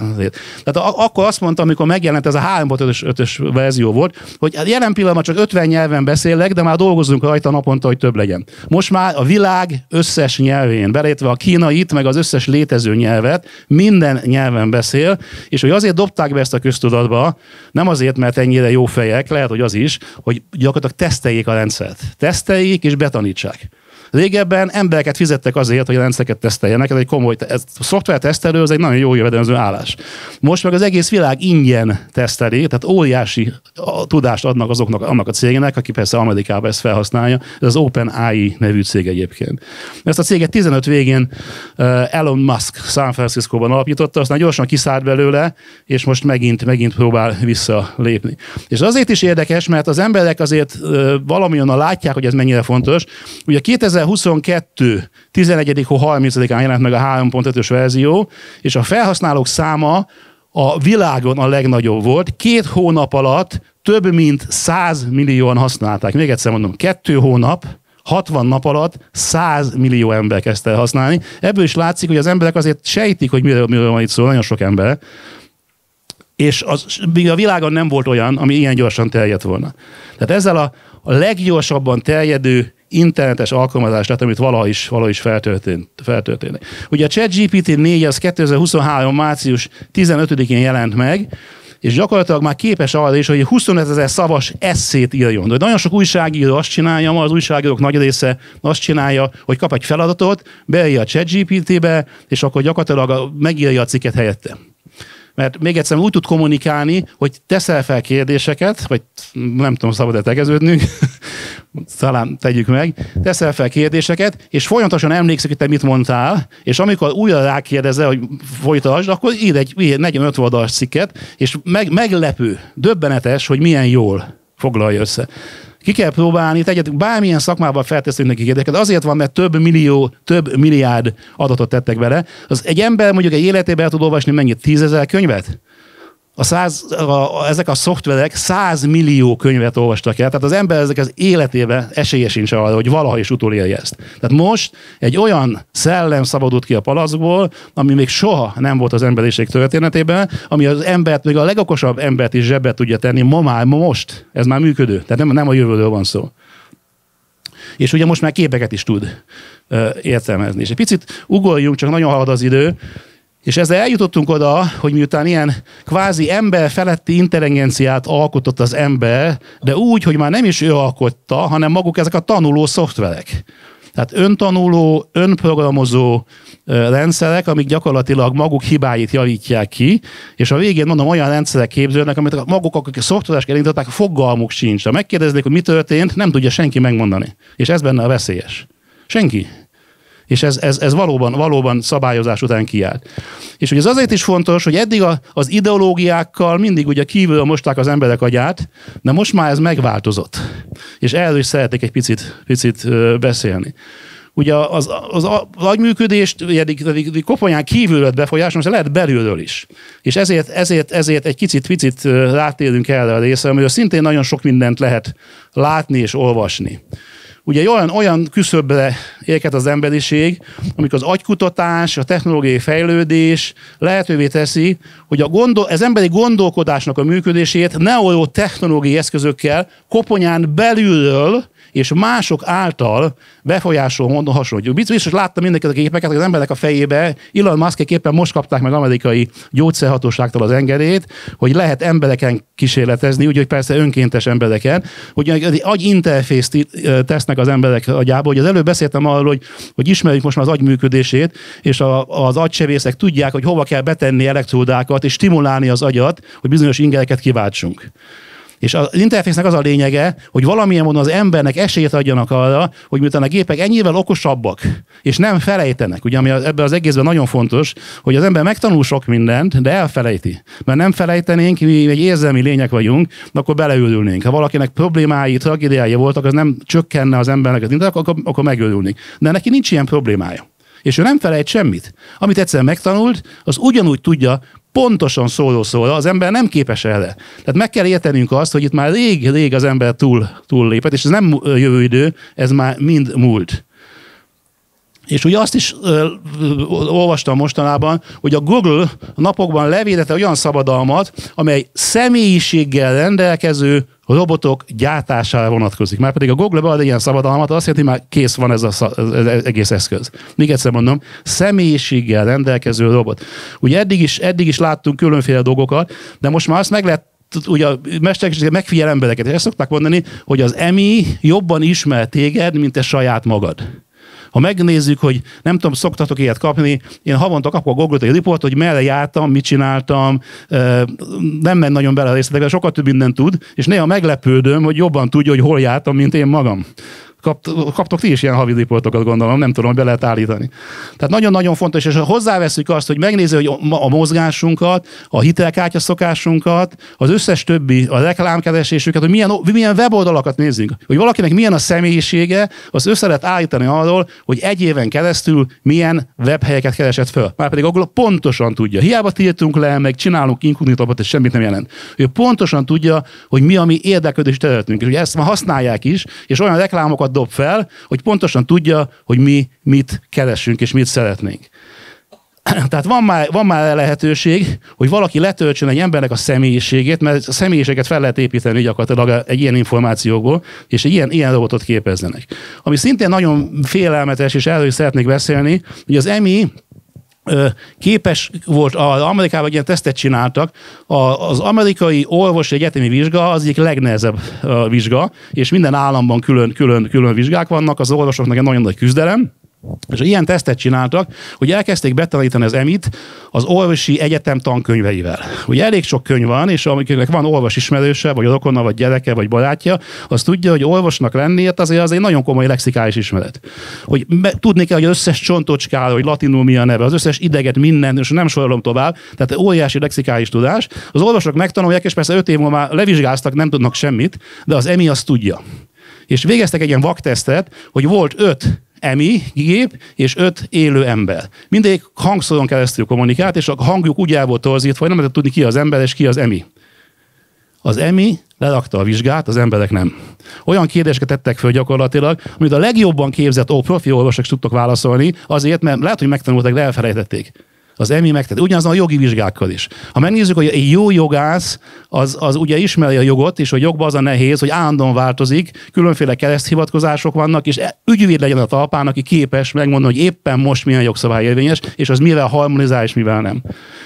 Tehát akkor azt mondtam, amikor megjelent ez a 3.5-ös verzió volt, hogy hát jelen pillanatban csak 50 nyelven beszélek, de már dolgozunk rajta naponta, hogy több legyen. Most már a világ összes nyelvén, belétve a kínait, meg az összes létező nyelvet, minden nyelven beszél, és hogy azért dobták be ezt a köztudatba, nem azért, mert ennyire jó fejek, lehet, hogy az is, hogy gyakorlatilag teszteljék a rendszert. Teszteljék és betanítsák. Régebben embereket fizettek azért, hogy a rendszereket teszteljenek, ez egy komoly, ez, a szoftver tesztelő, ez egy nagyon jó jövedelmező állás. Most meg az egész világ ingyen teszteli, tehát óriási tudást adnak azoknak, annak a cégnek, aki persze Amerikában ezt felhasználja, ez az Open AI nevű cég egyébként. Ezt a céget 15 végén eh, Elon Musk San Francisco-ban alapította, aztán gyorsan kiszállt belőle, és most megint, megint próbál visszalépni. És azért is érdekes, mert az emberek azért eh, valamilyen látják, hogy ez mennyire fontos. Ugye 2000 2022 11. hó 30-án jelent meg a 3.5-ös verzió, és a felhasználók száma a világon a legnagyobb volt. Két hónap alatt több mint 100 millióan használták. Még egyszer mondom, kettő hónap, 60 nap alatt 100 millió ember kezdte el használni. Ebből is látszik, hogy az emberek azért sejtik, hogy miről, miről van itt szó, nagyon sok ember. És az, a világon nem volt olyan, ami ilyen gyorsan terjedt volna. Tehát ezzel a, a leggyorsabban terjedő internetes alkalmazás lett, amit valaha is, valaha is feltörtént, feltörténik. Ugye a ChatGPT 4 az 2023. március 15-én jelent meg, és gyakorlatilag már képes arra is, hogy 25 ezer szavas eszét írjon. De nagyon sok újságíró azt csinálja, ma az újságírók nagy része azt csinálja, hogy kap egy feladatot, beírja a ChatGPT-be, és akkor gyakorlatilag megírja a cikket helyette. Mert még egyszer úgy tud kommunikálni, hogy teszel fel kérdéseket, vagy nem tudom, szabad-e tegeződnünk, talán tegyük meg, teszel fel kérdéseket, és folyamatosan emlékszik, hogy te mit mondtál, és amikor újra rákérdezel, hogy folytasd, akkor ír egy, ír 45 oldalas cikket, és meg, meglepő, döbbenetes, hogy milyen jól foglalja össze. Ki kell próbálni, tegyet, bármilyen szakmában felteszünk neki érdeket. Azért van, mert több millió, több milliárd adatot tettek bele. Az egy ember mondjuk egy életében el tud olvasni mennyit? Tízezer könyvet? a száz, a, a, ezek a szoftverek 100 millió könyvet olvastak el, tehát az ember ezek az életében esélye sincs arra, hogy valaha is utolérje ezt. Tehát most egy olyan szellem szabadult ki a palaszból, ami még soha nem volt az emberiség történetében, ami az embert, még a legokosabb embert is zsebbe tudja tenni ma már, ma most. Ez már működő, tehát nem, nem a jövőről van szó. És ugye most már képeket is tud ö, értelmezni. És egy picit ugorjunk, csak nagyon halad az idő, és ezzel eljutottunk oda, hogy miután ilyen kvázi ember feletti intelligenciát alkotott az ember, de úgy, hogy már nem is ő alkotta, hanem maguk ezek a tanuló szoftverek. Tehát öntanuló, önprogramozó rendszerek, amik gyakorlatilag maguk hibáit javítják ki, és a végén mondom, olyan rendszerek képződnek, amit maguk, akik szoftveres elindították, fogalmuk sincs. Ha megkérdeznék, hogy mi történt, nem tudja senki megmondani. És ez benne a veszélyes. Senki. És ez, ez, ez valóban, valóban szabályozás után kiállt. És ugye ez azért is fontos, hogy eddig a, az ideológiákkal mindig ugye kívül mosták az emberek agyát, de most már ez megváltozott. És erről is szeretnék egy picit, picit beszélni ugye az, az agyműködést eddig, eddig koponyán lett befolyásolni, most lehet belülről is. És ezért, ezért, ezért egy kicsit, picit rátérünk erre a részre, amiről szintén nagyon sok mindent lehet látni és olvasni ugye olyan, olyan küszöbbre érkezett az emberiség, amikor az agykutatás, a technológiai fejlődés lehetővé teszi, hogy a gondol, az emberi gondolkodásnak a működését neoló technológiai eszközökkel koponyán belülről és mások által befolyásoló mondom hasonló. Biztos láttam mindenkit a képeket, hogy az emberek a fejébe, Elon Musk éppen most kapták meg amerikai gyógyszerhatóságtól az engedélyt, hogy lehet embereken kísérletezni, úgyhogy persze önkéntes embereken, hogy egy interfészt tesznek az emberek agyába, hogy az előbb beszéltem arról, hogy, hogy ismerjük most már az agy működését, és a, az agysebészek tudják, hogy hova kell betenni elektródákat, és stimulálni az agyat, hogy bizonyos ingereket kiváltsunk. És az interfésznek az a lényege, hogy valamilyen módon az embernek esélyt adjanak arra, hogy miután a gépek ennyivel okosabbak, és nem felejtenek, ugye ami ebben az egészben nagyon fontos, hogy az ember megtanul sok mindent, de elfelejti. Mert nem felejtenénk, mi egy érzelmi lények vagyunk, akkor beleőrülnénk. Ha valakinek problémái, tragédiája voltak, az nem csökkenne az embernek az internet, akkor, akkor megőrülnénk. De neki nincs ilyen problémája és ő nem felejt semmit. Amit egyszer megtanult, az ugyanúgy tudja pontosan szóló szóra az ember nem képes erre. Tehát meg kell értenünk azt, hogy itt már rég-rég az ember túl, túl lépett, és ez nem jövő idő, ez már mind múlt. És ugye azt is ö, ö, olvastam mostanában, hogy a Google napokban levédette olyan szabadalmat, amely személyiséggel rendelkező robotok gyártására vonatkozik. Már pedig a Google bead ilyen szabadalmat, azt jelenti, hogy már kész van ez az egész eszköz. Még egyszer mondom, személyiséggel rendelkező robot. Ugye eddig is, eddig is láttunk különféle dolgokat, de most már azt meg lehet ugye a mesterséget megfigyel embereket, és ezt szokták mondani, hogy az emi jobban ismer téged, mint te saját magad. Ha megnézzük, hogy nem tudom, szoktatok ilyet kapni, én havonta kapok a Google-t egy riport, hogy merre jártam, mit csináltam, nem ment nagyon bele a részletekbe, sokat több mindent tud, és néha meglepődöm, hogy jobban tudja, hogy hol jártam, mint én magam. Kapt, kaptok ti is ilyen havi riportokat, gondolom, nem tudom, hogy be lehet állítani. Tehát nagyon-nagyon fontos, és hozzáveszünk azt, hogy megnézi, hogy a mozgásunkat, a hitelkártya szokásunkat, az összes többi, a reklámkeresésüket, hogy milyen, milyen weboldalakat nézzünk, hogy valakinek milyen a személyisége, az össze lehet állítani arról, hogy egy éven keresztül milyen webhelyeket keresett föl. Már pedig akkor pontosan tudja. Hiába tiltunk le, meg csinálunk inkognitabot, és semmit nem jelent. Ő pontosan tudja, hogy mi a mi érdeklődés területünk, és ugye ezt már használják is, és olyan reklámokat dob fel, hogy pontosan tudja, hogy mi mit keresünk és mit szeretnénk. Tehát van már, van már lehetőség, hogy valaki letöltsön egy embernek a személyiségét, mert a személyiséget fel lehet építeni gyakorlatilag egy ilyen információkból, és egy ilyen, ilyen robotot képezzenek. Ami szintén nagyon félelmetes, és erről is szeretnék beszélni, hogy az EMI képes volt, az Amerikában ilyen tesztet csináltak, az amerikai orvosi egyetemi vizsga az egyik legnehezebb vizsga, és minden államban külön, külön, külön vizsgák vannak, az orvosoknak egy nagyon nagy küzdelem, és ilyen tesztet csináltak, hogy elkezdték betanítani az emit az olvasi egyetem tankönyveivel. Ugye elég sok könyv van, és amiknek van olvas ismerőse, vagy rokona, vagy gyereke, vagy barátja, az tudja, hogy olvasnak lenni, hát azért az egy nagyon komoly lexikális ismeret. Hogy me- tudni kell, hogy az összes csontocskára, hogy latinul mi a neve, az összes ideget, minden, és nem sorolom tovább, tehát óriási lexikális tudás. Az olvasok megtanulják, és persze öt év múlva már levizsgáztak, nem tudnak semmit, de az emi azt tudja és végeztek egy ilyen vaktesztet, hogy volt öt EMI gép és öt élő ember. Mindegyik hangszoron keresztül kommunikált, és a hangjuk úgy el volt torzítva, hogy nem lehetett tudni ki az ember és ki az EMI. Az EMI lerakta a vizsgát, az emberek nem. Olyan kérdéseket tettek föl gyakorlatilag, amit a legjobban képzett ó, profi orvosok tudtak válaszolni, azért, mert lehet, hogy megtanultak, de elfelejtették. Az EMI megtett. Ugyanaz a jogi vizsgákkal is. Ha megnézzük, hogy egy jó jogász, az, az ugye ismeri a jogot, és a jogban az a nehéz, hogy állandóan változik, különféle kereszthivatkozások vannak, és e- ügyvéd legyen a talpán, aki képes megmondani, hogy éppen most milyen jogszabály érvényes, és az mivel harmonizál, és mivel nem.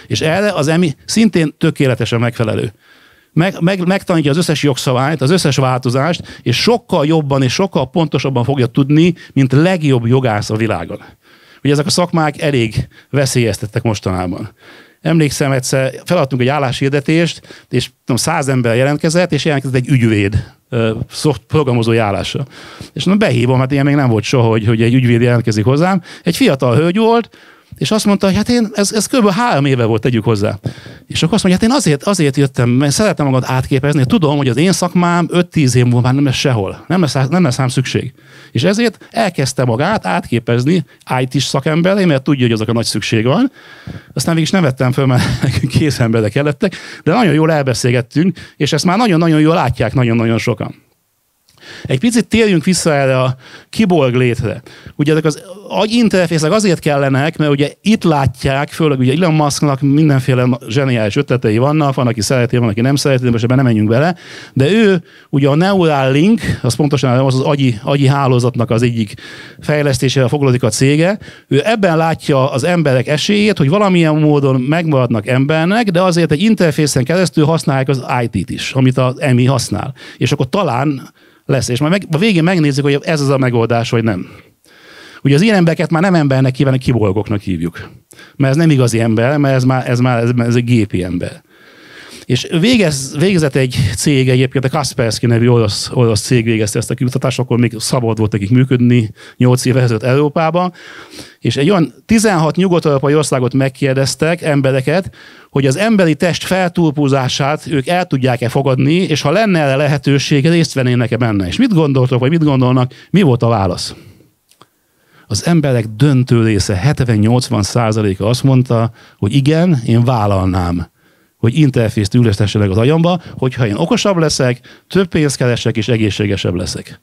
És erre az EMI szintén tökéletesen megfelelő meg, meg, megtanítja az összes jogszabályt, az összes változást, és sokkal jobban és sokkal pontosabban fogja tudni, mint legjobb jogász a világon hogy ezek a szakmák elég veszélyeztettek mostanában. Emlékszem, egyszer feladtunk egy álláshirdetést, és tudom, száz ember jelentkezett, és jelentkezett egy ügyvéd szoft programozói állásra. És mondom, behívom, hát ilyen még nem volt soha, hogy, hogy egy ügyvéd jelentkezik hozzám. Egy fiatal hölgy volt, és azt mondta, hogy hát én, ez, ez kb. három éve volt, tegyük hozzá. És akkor azt mondja, hát én azért, azért jöttem, mert szeretem magad átképezni, tudom, hogy az én szakmám 5-10 év múlva már nem lesz sehol. Nem lesz, nem lesz szám szükség. És ezért elkezdte magát átképezni IT-s szakemberre, mert tudja, hogy azok a nagy szükség van. Aztán végig is nem vettem föl, mert kész emberek kellettek, de nagyon jól elbeszélgettünk, és ezt már nagyon-nagyon jól látják nagyon-nagyon sokan. Egy picit térjünk vissza erre a kiborg létre. Ugye ezek az agyinterfészek azért kellenek, mert ugye itt látják, főleg ugye Elon Musknak mindenféle zseniális ötletei vannak, van, aki szereti, van, aki nem szereti, de most ebben nem menjünk bele, de ő ugye a Neural Link, az pontosan az, az agyi, agyi hálózatnak az egyik fejlesztésére foglalkozik a cége, ő ebben látja az emberek esélyét, hogy valamilyen módon megmaradnak embernek, de azért egy interfészen keresztül használják az IT-t is, amit a EMI használ. És akkor talán lesz. És majd meg, a végén megnézzük, hogy ez az a megoldás, vagy nem. Ugye az ilyen embereket már nem embernek hívják, kibolgoknak hívjuk. Mert ez nem igazi ember, mert ez már, ez már ez, ez egy gépi ember. És végez, végzett egy cég egyébként, a Kaspersky nevű orosz, orosz cég végezte ezt a kutatást, akkor még szabad volt nekik működni 8 éve ezelőtt Európában, és egy olyan 16 nyugat-európai országot megkérdeztek, embereket, hogy az emberi test feltúlpúzását ők el tudják-e fogadni, és ha lenne erre lehetőség, részt vennének-e benne. És mit gondoltok, vagy mit gondolnak, mi volt a válasz? az emberek döntő része, 70-80 százaléka azt mondta, hogy igen, én vállalnám hogy interfészt ülesztessenek az agyamba, hogyha én okosabb leszek, több pénzt keresek és egészségesebb leszek.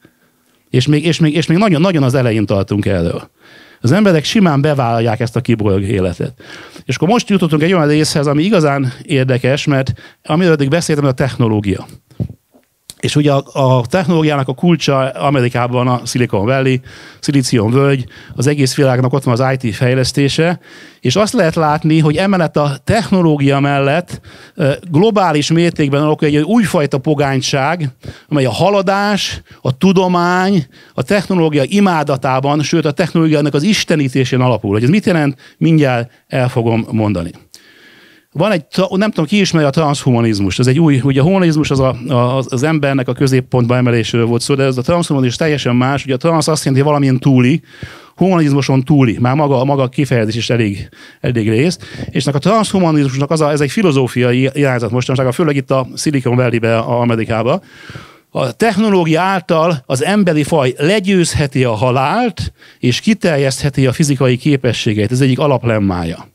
És még, és még, és még nagyon, nagyon az elején tartunk erről. Az emberek simán bevállalják ezt a kiborg életet. És akkor most jutottunk egy olyan részhez, ami igazán érdekes, mert amiről eddig beszéltem, a technológia. És ugye a, a technológiának a kulcsa Amerikában a Silicon Valley, Silicon völgy, az egész világnak ott van az IT fejlesztése, és azt lehet látni, hogy emellett a technológia mellett globális mértékben alakul egy újfajta pogányság, amely a haladás, a tudomány, a technológia imádatában, sőt a technológiának az istenítésén alapul. Hogy ez mit jelent, mindjárt el fogom mondani. Van egy, nem tudom, ki ismeri a transhumanizmust. Ez egy új, ugye a humanizmus az, a, a, az embernek a középpontba emeléséről volt szó, de ez a transhumanizmus teljesen más. Ugye a trans azt jelenti, hogy valamilyen túli, humanizmuson túli, már maga, maga a kifejezés is elég, elég rész. és a transhumanizmusnak az a, ez egy filozófiai irányzat mostanság, főleg itt a Silicon Valley-be, a Amerikába, a technológia által az emberi faj legyőzheti a halált, és kiterjesztheti a fizikai képességeit. Ez egyik alaplemmája.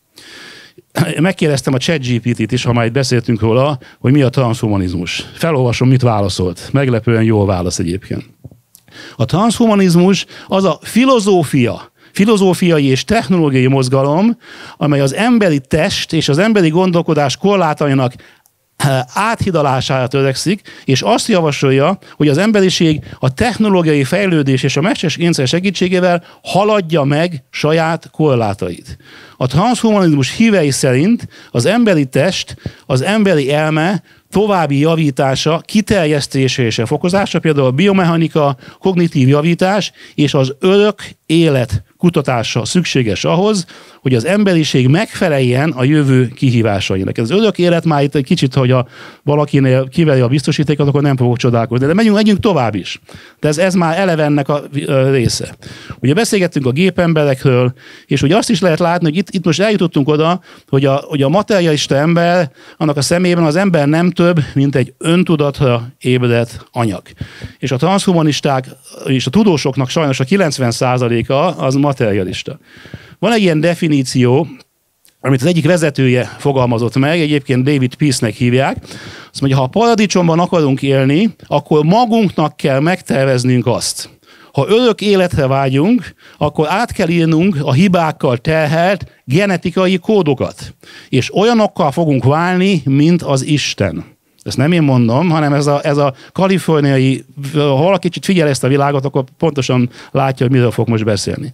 megkérdeztem a ChatGPT-t is, ha már itt beszéltünk róla, hogy mi a transhumanizmus. Felolvasom, mit válaszolt. Meglepően jó válasz egyébként. A transhumanizmus az a filozófia, filozófiai és technológiai mozgalom, amely az emberi test és az emberi gondolkodás korlátainak áthidalására törekszik, és azt javasolja, hogy az emberiség a technológiai fejlődés és a mesterséges rendszer segítségével haladja meg saját korlátait. A transhumanizmus hívei szerint az emberi test, az emberi elme további javítása, kiterjesztése és fokozása, például a biomechanika, kognitív javítás és az örök élet kutatása szükséges ahhoz, hogy az emberiség megfeleljen a jövő kihívásainak. Ez az örök élet már itt egy kicsit, hogy a valakinél kiveli a biztosítékot, akkor nem fogok csodálkozni. De menjünk, menjünk tovább is. De ez, ez már eleve ennek a része. Ugye beszélgettünk a gépemberekről, és ugye azt is lehet látni, hogy itt, itt most eljutottunk oda, hogy a, hogy a materialista ember, annak a szemében az ember nem több, mint egy öntudatra ébredt anyag. És a transhumanisták és a tudósoknak sajnos a 90%-a az ma materialista. Van egy ilyen definíció, amit az egyik vezetője fogalmazott meg, egyébként David Peace-nek hívják, azt mondja, ha a paradicsomban akarunk élni, akkor magunknak kell megterveznünk azt. Ha örök életre vágyunk, akkor át kell írnunk a hibákkal terhelt genetikai kódokat, és olyanokkal fogunk válni, mint az Isten. Ezt nem én mondom, hanem ez a, ez a kaliforniai, ha valaki kicsit figyel ezt a világot, akkor pontosan látja, hogy miről fog most beszélni.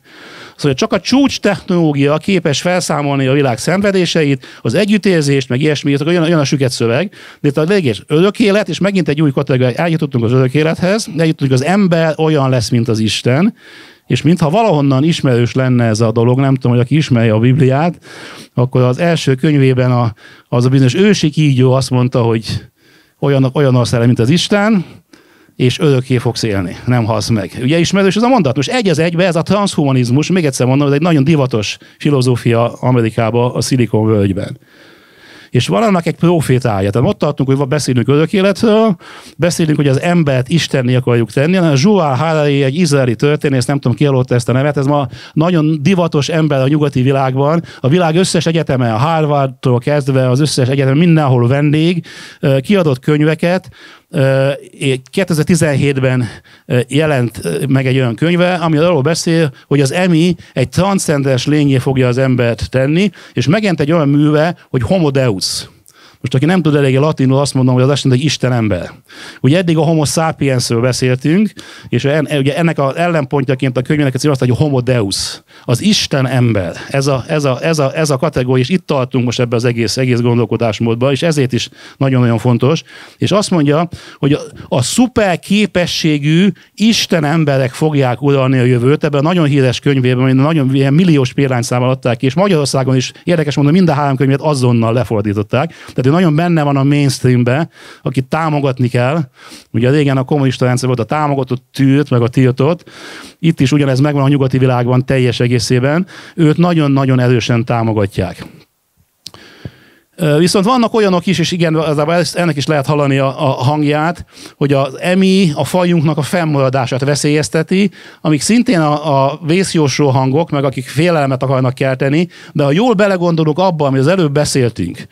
Szóval csak a csúcs technológia képes felszámolni a világ szenvedéseit, az együttérzést, meg ilyesmi, akkor jön, jön a süket szöveg, de itt a végés örök élet, és megint egy új kategória, eljutottunk az örök élethez, eljutottunk, az ember olyan lesz, mint az Isten, és mintha valahonnan ismerős lenne ez a dolog, nem tudom, hogy aki ismeri a Bibliát, akkor az első könyvében a, az a bizonyos ősi kígyó azt mondta, hogy olyan, olyan országra, mint az Isten, és örökké fogsz élni, nem halsz meg. Ugye ismerős ez a mondat? Most egy az egybe, ez a transhumanizmus, még egyszer mondom, ez egy nagyon divatos filozófia Amerikában, a Silicon völgyben. És van annak egy profétája. Tehát ott tartunk, hogy beszélünk életről, beszélünk, hogy az embert istenni akarjuk tenni. A Zsuval Harari, egy izraeli történész, nem tudom ki ezt a nevet, ez ma nagyon divatos ember a nyugati világban. A világ összes egyeteme, a Harvardtól kezdve az összes egyetem mindenhol vendég, kiadott könyveket, 2017-ben jelent meg egy olyan könyve, ami arról beszél, hogy az emi egy transzcendens lényé fogja az embert tenni, és megjelent egy olyan műve, hogy Homo Deus. Most aki nem tud eléggé latinul, azt mondom, hogy az Isten egy Isten ember. Ugye eddig a homo sapiensről beszéltünk, és en, ugye ennek az ellenpontjaként a könyvének a azt, hogy homo deus, az Isten ember. Ez a, ez a, ez a, ez a kategória, és itt tartunk most ebbe az egész, egész gondolkodásmódba, és ezért is nagyon-nagyon fontos. És azt mondja, hogy a, a szuper képességű Isten emberek fogják uralni a jövőt. Ebben a nagyon híres könyvében, amin nagyon ilyen milliós példányszámmal adták ki, és Magyarországon is érdekes mondom, mind a három könyvet azonnal lefordították. Tehát ő nagyon benne van a mainstreambe, akit támogatni kell, el. Ugye régen a kommunista rendszer volt a támogatott tűrt, meg a tiltott. Itt is ugyanez megvan a nyugati világban teljes egészében. Őt nagyon-nagyon erősen támogatják. Viszont vannak olyanok is, és igen, ennek is lehet hallani a, a hangját, hogy az emi a fajunknak a fennmaradását veszélyezteti, amik szintén a, a vészjósó hangok, meg akik félelmet akarnak kelteni, de ha jól belegondolok abba, amit az előbb beszéltünk,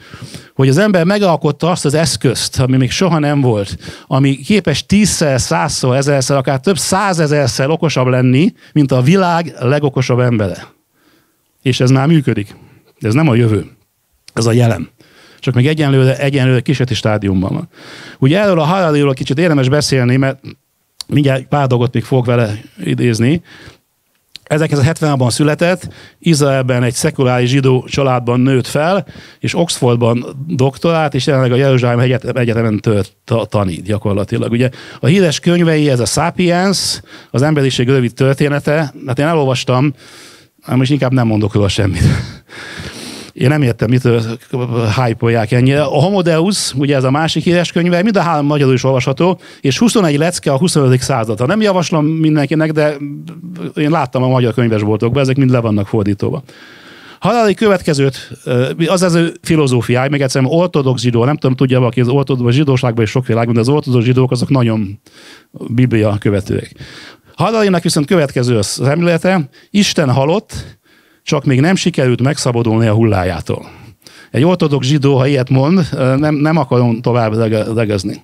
hogy az ember megalkotta azt az eszközt, ami még soha nem volt, ami képes tízszer, százszor, ezerszer, akár több százezerszer okosabb lenni, mint a világ legokosabb embere. És ez már működik. Ez nem a jövő. Ez a jelen csak még egyenlőre, egyenlőre kísérleti stádiumban van. Ugye erről a Harari-ról kicsit érdemes beszélni, mert mindjárt pár dolgot még fogok vele idézni. 70 ban született, Izraelben egy szekuláris zsidó családban nőtt fel, és Oxfordban doktorát, és jelenleg a Jeruzsálem Egyetemen tört tanít gyakorlatilag. Ugye a híres könyvei, ez a Sapiens, az emberiség rövid története, hát én elolvastam, most inkább nem mondok róla semmit. Én nem értem, mit hype-olják ennyire. A Homodeus, ugye ez a másik híres könyve, mind a három magyarul is olvasható, és 21 lecke a 25. századra. Nem javaslom mindenkinek, de én láttam a magyar könyvesboltokban, ezek mind le vannak fordítóba. egy következőt, az az ő filozófiája, meg egyszerűen ortodox zsidó, nem tudom, tudja valaki, az ortodox zsidóságban is sok világ, de az ortodox zsidók azok nagyon biblia követőek. Hadalinak viszont következő az szemlélete, Isten halott, csak még nem sikerült megszabadulni a hullájától. Egy ortodox zsidó, ha ilyet mond, nem, nem akarom tovább legezni.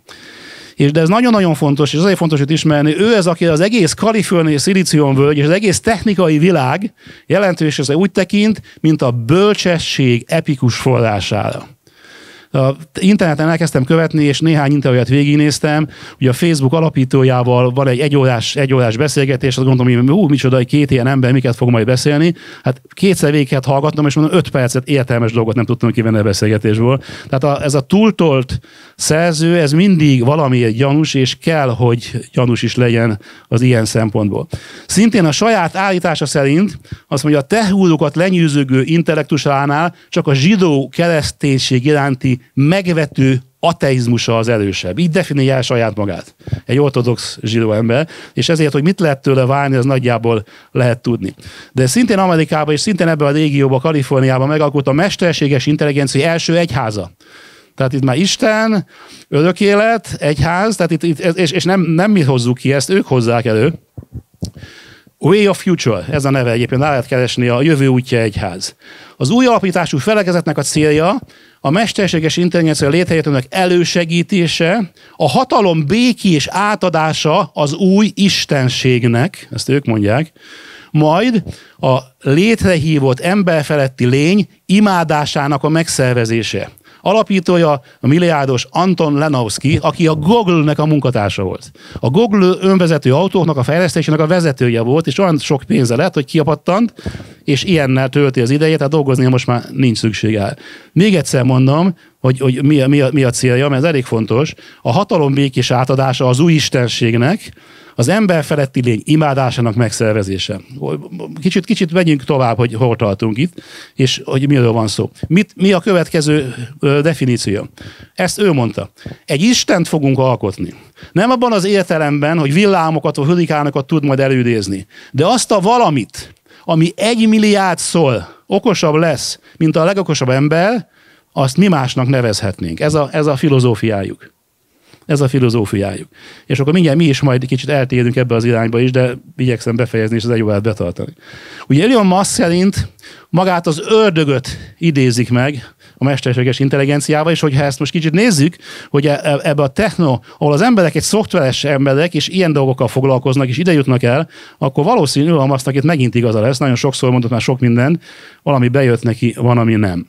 És de ez nagyon-nagyon fontos, és azért fontos itt ismerni, ő az, aki az egész Kalifornia szilícium völgy, és az egész technikai világ jelentős, úgy tekint, mint a bölcsesség epikus forrására. A interneten elkezdtem követni, és néhány interjút végignéztem. Ugye a Facebook alapítójával van egy egyórás, egyórás beszélgetés, azt gondolom, hogy ú, micsoda, egy két ilyen ember miket fog majd beszélni. Hát kétszer végig hallgattam, és mondom, öt percet értelmes dolgot nem tudtam kivenni a beszélgetésből. Tehát a, ez a túltolt szerző, ez mindig valami egy gyanús, és kell, hogy gyanús is legyen az ilyen szempontból. Szintén a saját állítása szerint azt mondja, a tehúrokat lenyűzögő intellektusánál csak a zsidó kereszténység iránti megvető ateizmusa az erősebb. Így definiálja saját magát. Egy ortodox zsidó ember, és ezért, hogy mit lehet tőle várni, az nagyjából lehet tudni. De szintén Amerikában és szintén ebben a régióban, Kaliforniában megalkult a mesterséges intelligencia első egyháza. Tehát itt már Isten, örök élet, egyház, tehát itt, itt és, és nem, nem mi hozzuk ki ezt, ők hozzák elő. Way of Future, ez a neve egyébként, rá lehet keresni a Jövő útja egyház. Az új alapítású felekezetnek a célja a mesterséges intelligencia létrejöttőnek elősegítése, a hatalom béki és átadása az új istenségnek, ezt ők mondják, majd a létrehívott emberfeletti lény imádásának a megszervezése. Alapítója a milliárdos Anton Lenowski, aki a Google-nek a munkatársa volt. A Google önvezető autóknak a fejlesztésének a vezetője volt, és olyan sok pénze lett, hogy kiapattant, és ilyennel tölti az idejét, tehát dolgozni most már nincs szüksége. Még egyszer mondom, hogy, hogy mi, a, mi, a, mi a célja, mert ez elég fontos. A hatalom békés átadása az új istenségnek, az ember feletti lény imádásának megszervezése. Kicsit, kicsit megyünk tovább, hogy hol tartunk itt, és hogy miről van szó. Mit, mi a következő definíció? Ezt ő mondta. Egy Istent fogunk alkotni. Nem abban az értelemben, hogy villámokat vagy hurikánokat tud majd előidézni, de azt a valamit, ami egy milliárd szól, okosabb lesz, mint a legokosabb ember, azt mi másnak nevezhetnénk. Ez a, ez a filozófiájuk. Ez a filozófiájuk. És akkor mindjárt mi is majd kicsit eltérünk ebbe az irányba is, de igyekszem befejezni és az egy betartani. Ugye Elon Musk szerint magát az ördögöt idézik meg a mesterséges intelligenciával, és hogyha ezt most kicsit nézzük, hogy e- e- ebbe a techno, ahol az emberek egy szoftveres emberek, és ilyen dolgokkal foglalkoznak, és ide jutnak el, akkor valószínű, a Musknak itt megint igaza lesz, nagyon sokszor mondott már sok minden, valami bejött neki, van, ami nem.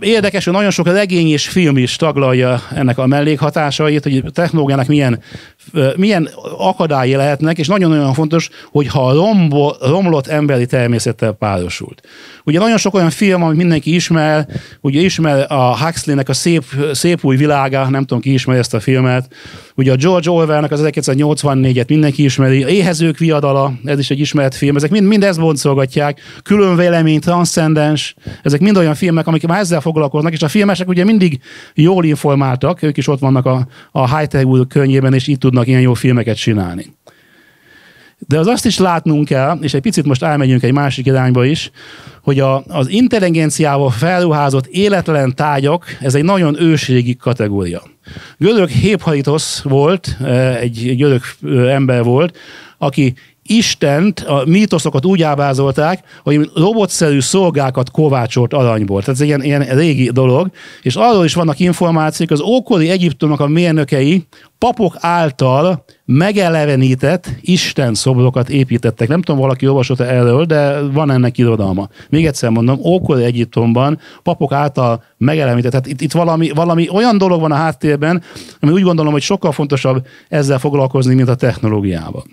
Érdekes, hogy nagyon sok regény és film is taglalja ennek a mellékhatásait, hogy a technológiának milyen milyen akadályi lehetnek, és nagyon-nagyon fontos, hogy ha rombo, romlott emberi természettel párosult. Ugye nagyon sok olyan film, amit mindenki ismer, ugye ismer a Huxley-nek a szép, szép új világa, nem tudom ki ismeri ezt a filmet, ugye a George Orwell-nek az 1984-et mindenki ismeri, Éhezők viadala, ez is egy ismert film, ezek mind, mind ezt boncolgatják, külön vélemény, transzcendens, ezek mind olyan filmek, amik már ezzel foglalkoznak, és a filmesek ugye mindig jól informáltak, ők is ott vannak a, a Hightech úr könyvében, és itt tudnak tudnak ilyen jó filmeket csinálni. De az azt is látnunk kell, és egy picit most elmegyünk egy másik irányba is, hogy a, az intelligenciával felruházott életlen tárgyak, ez egy nagyon őségi kategória. Görög Héphaitos volt, eh, egy görög eh, ember volt, aki Istent, a mítoszokat úgy ábrázolták, hogy robotszerű szolgákat kovácsolt aranyból. Tehát ez ilyen, ilyen régi dolog. És arról is vannak információk, az ókori Egyiptomnak a mérnökei papok által megelevenített Isten szobrokat építettek. Nem tudom, valaki olvasott erről, de van ennek irodalma. Még egyszer mondom, ókori Egyiptomban papok által megelevenített. Tehát itt, itt valami, valami olyan dolog van a háttérben, ami úgy gondolom, hogy sokkal fontosabb ezzel foglalkozni, mint a technológiával.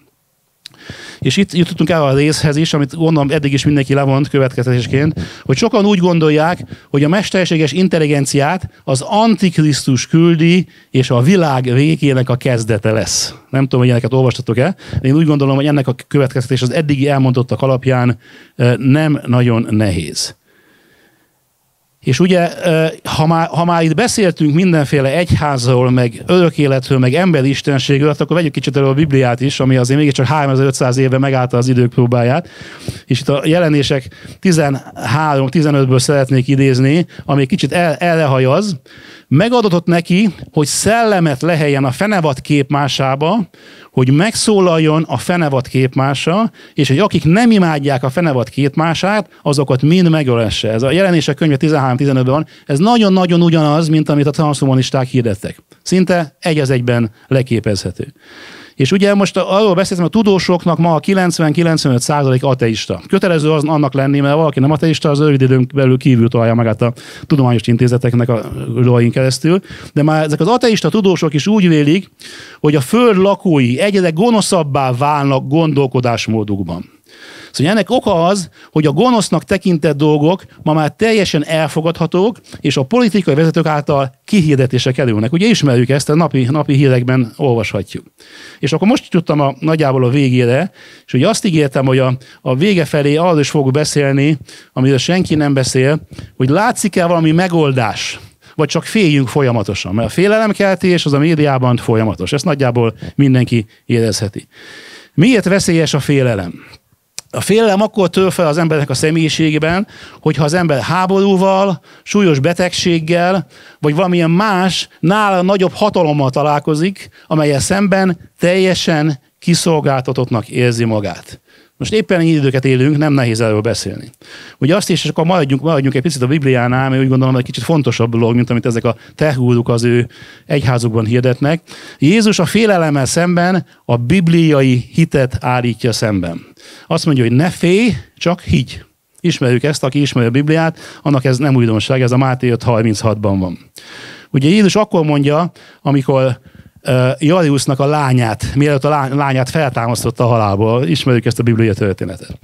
És itt jutottunk el a részhez is, amit onnan eddig is mindenki levont következtetésként, hogy sokan úgy gondolják, hogy a mesterséges intelligenciát az Antikrisztus küldi, és a világ végének a kezdete lesz. Nem tudom, hogy ilyeneket olvastatok-e. Én úgy gondolom, hogy ennek a következtetés az eddigi elmondottak alapján nem nagyon nehéz. És ugye, ha már, ha már itt beszéltünk mindenféle egyházról, meg életről, meg emberi istenségről, hát akkor vegyük kicsit elő a Bibliát is, ami azért mégiscsak 3500 éve megállta az idők próbáját. És itt a jelenések 13-15-ből szeretnék idézni, ami kicsit el, elrehajaz. Megadatott neki, hogy szellemet leheljen a fenevad képmásába, hogy megszólaljon a fenevad képmása, és hogy akik nem imádják a fenevad képmását, azokat mind megölesse. Ez a jelenések könyve 13-15-ben van. Ez nagyon-nagyon ugyanaz, mint amit a transhumanisták hirdettek. Szinte egy az egyben leképezhető. És ugye most arról beszéltem, a tudósoknak ma a 90-95 százalék ateista. Kötelező az annak lenni, mert valaki nem ateista, az rövid időn belül kívül találja magát a tudományos intézeteknek a lóin keresztül. De már ezek az ateista tudósok is úgy vélik, hogy a föld lakói egyre gonoszabbá válnak gondolkodásmódukban. Szóval ennek oka az, hogy a gonosznak tekintett dolgok ma már teljesen elfogadhatók, és a politikai vezetők által kihirdetése kerülnek. Ugye ismerjük ezt, a napi, napi hírekben olvashatjuk. És akkor most jutottam a, nagyjából a végére, és ugye azt ígértem, hogy a, a vége felé arról is fogok beszélni, amiről senki nem beszél, hogy látszik-e valami megoldás vagy csak féljünk folyamatosan, mert a félelemkeltés az a médiában folyamatos. Ezt nagyjából mindenki érezheti. Miért veszélyes a félelem? a félelem akkor tör fel az embernek a személyiségében, hogyha az ember háborúval, súlyos betegséggel, vagy valamilyen más, nála nagyobb hatalommal találkozik, amelyel szemben teljesen kiszolgáltatottnak érzi magát. Most éppen így időket élünk, nem nehéz erről beszélni. Ugye azt is, és akkor maradjunk, maradjunk egy picit a Bibliánál, mert úgy gondolom, egy kicsit fontosabb dolog, mint amit ezek a tehgúruk az ő egyházukban hirdetnek. Jézus a félelemmel szemben a bibliai hitet állítja szemben. Azt mondja, hogy ne félj, csak higgy. Ismerjük ezt, aki ismeri a Bibliát, annak ez nem újdonság, ez a Máté 5.36-ban van. Ugye Jézus akkor mondja, amikor Jariusnak a lányát, mielőtt a lányát feltámasztotta a halálból. Ismerjük ezt a bibliai történetet.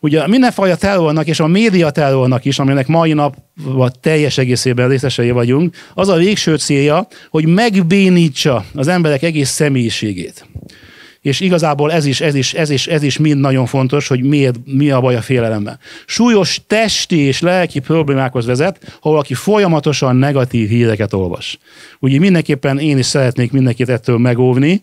Ugye mindenfajta terrornak és a média terrornak is, aminek mai nap vagy teljes egészében részesei vagyunk, az a végső célja, hogy megbénítsa az emberek egész személyiségét és igazából ez is, ez is, ez is, ez is mind nagyon fontos, hogy miért, mi a baj a félelemben. Súlyos testi és lelki problémákhoz vezet, ha valaki folyamatosan negatív híreket olvas. Úgyhogy mindenképpen én is szeretnék mindenkit ettől megóvni,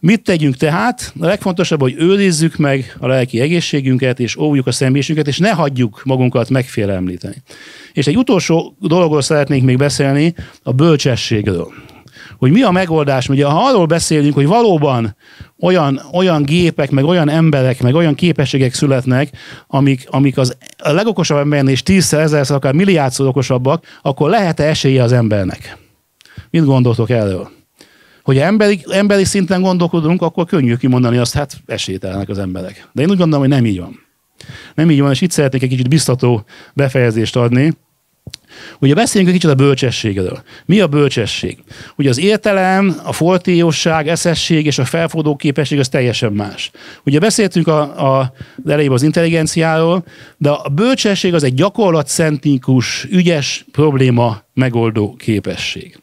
Mit tegyünk tehát? A legfontosabb, hogy őrizzük meg a lelki egészségünket, és óvjuk a személyiségünket, és ne hagyjuk magunkat megfélemlíteni. És egy utolsó dologról szeretnék még beszélni, a bölcsességről hogy mi a megoldás. Ugye ha arról beszélünk, hogy valóban olyan, olyan gépek, meg olyan emberek, meg olyan képességek születnek, amik, amik az, a legokosabb embernél is tízszer, ezerszer, akár milliárdszor okosabbak, akkor lehet-e esélye az embernek? Mit gondoltok erről? Hogy emberi, emberi szinten gondolkodunk, akkor könnyű kimondani azt, hát esélytelenek az emberek. De én úgy gondolom, hogy nem így van. Nem így van, és itt szeretnék egy kicsit biztató befejezést adni. Ugye beszéljünk egy kicsit a bölcsességről. Mi a bölcsesség? Ugye az értelem, a foltéosság, eszesség és a felforduló képesség az teljesen más. Ugye beszéltünk a, a az elejében az intelligenciáról, de a bölcsesség az egy gyakorlatszentikus, ügyes probléma megoldó képesség.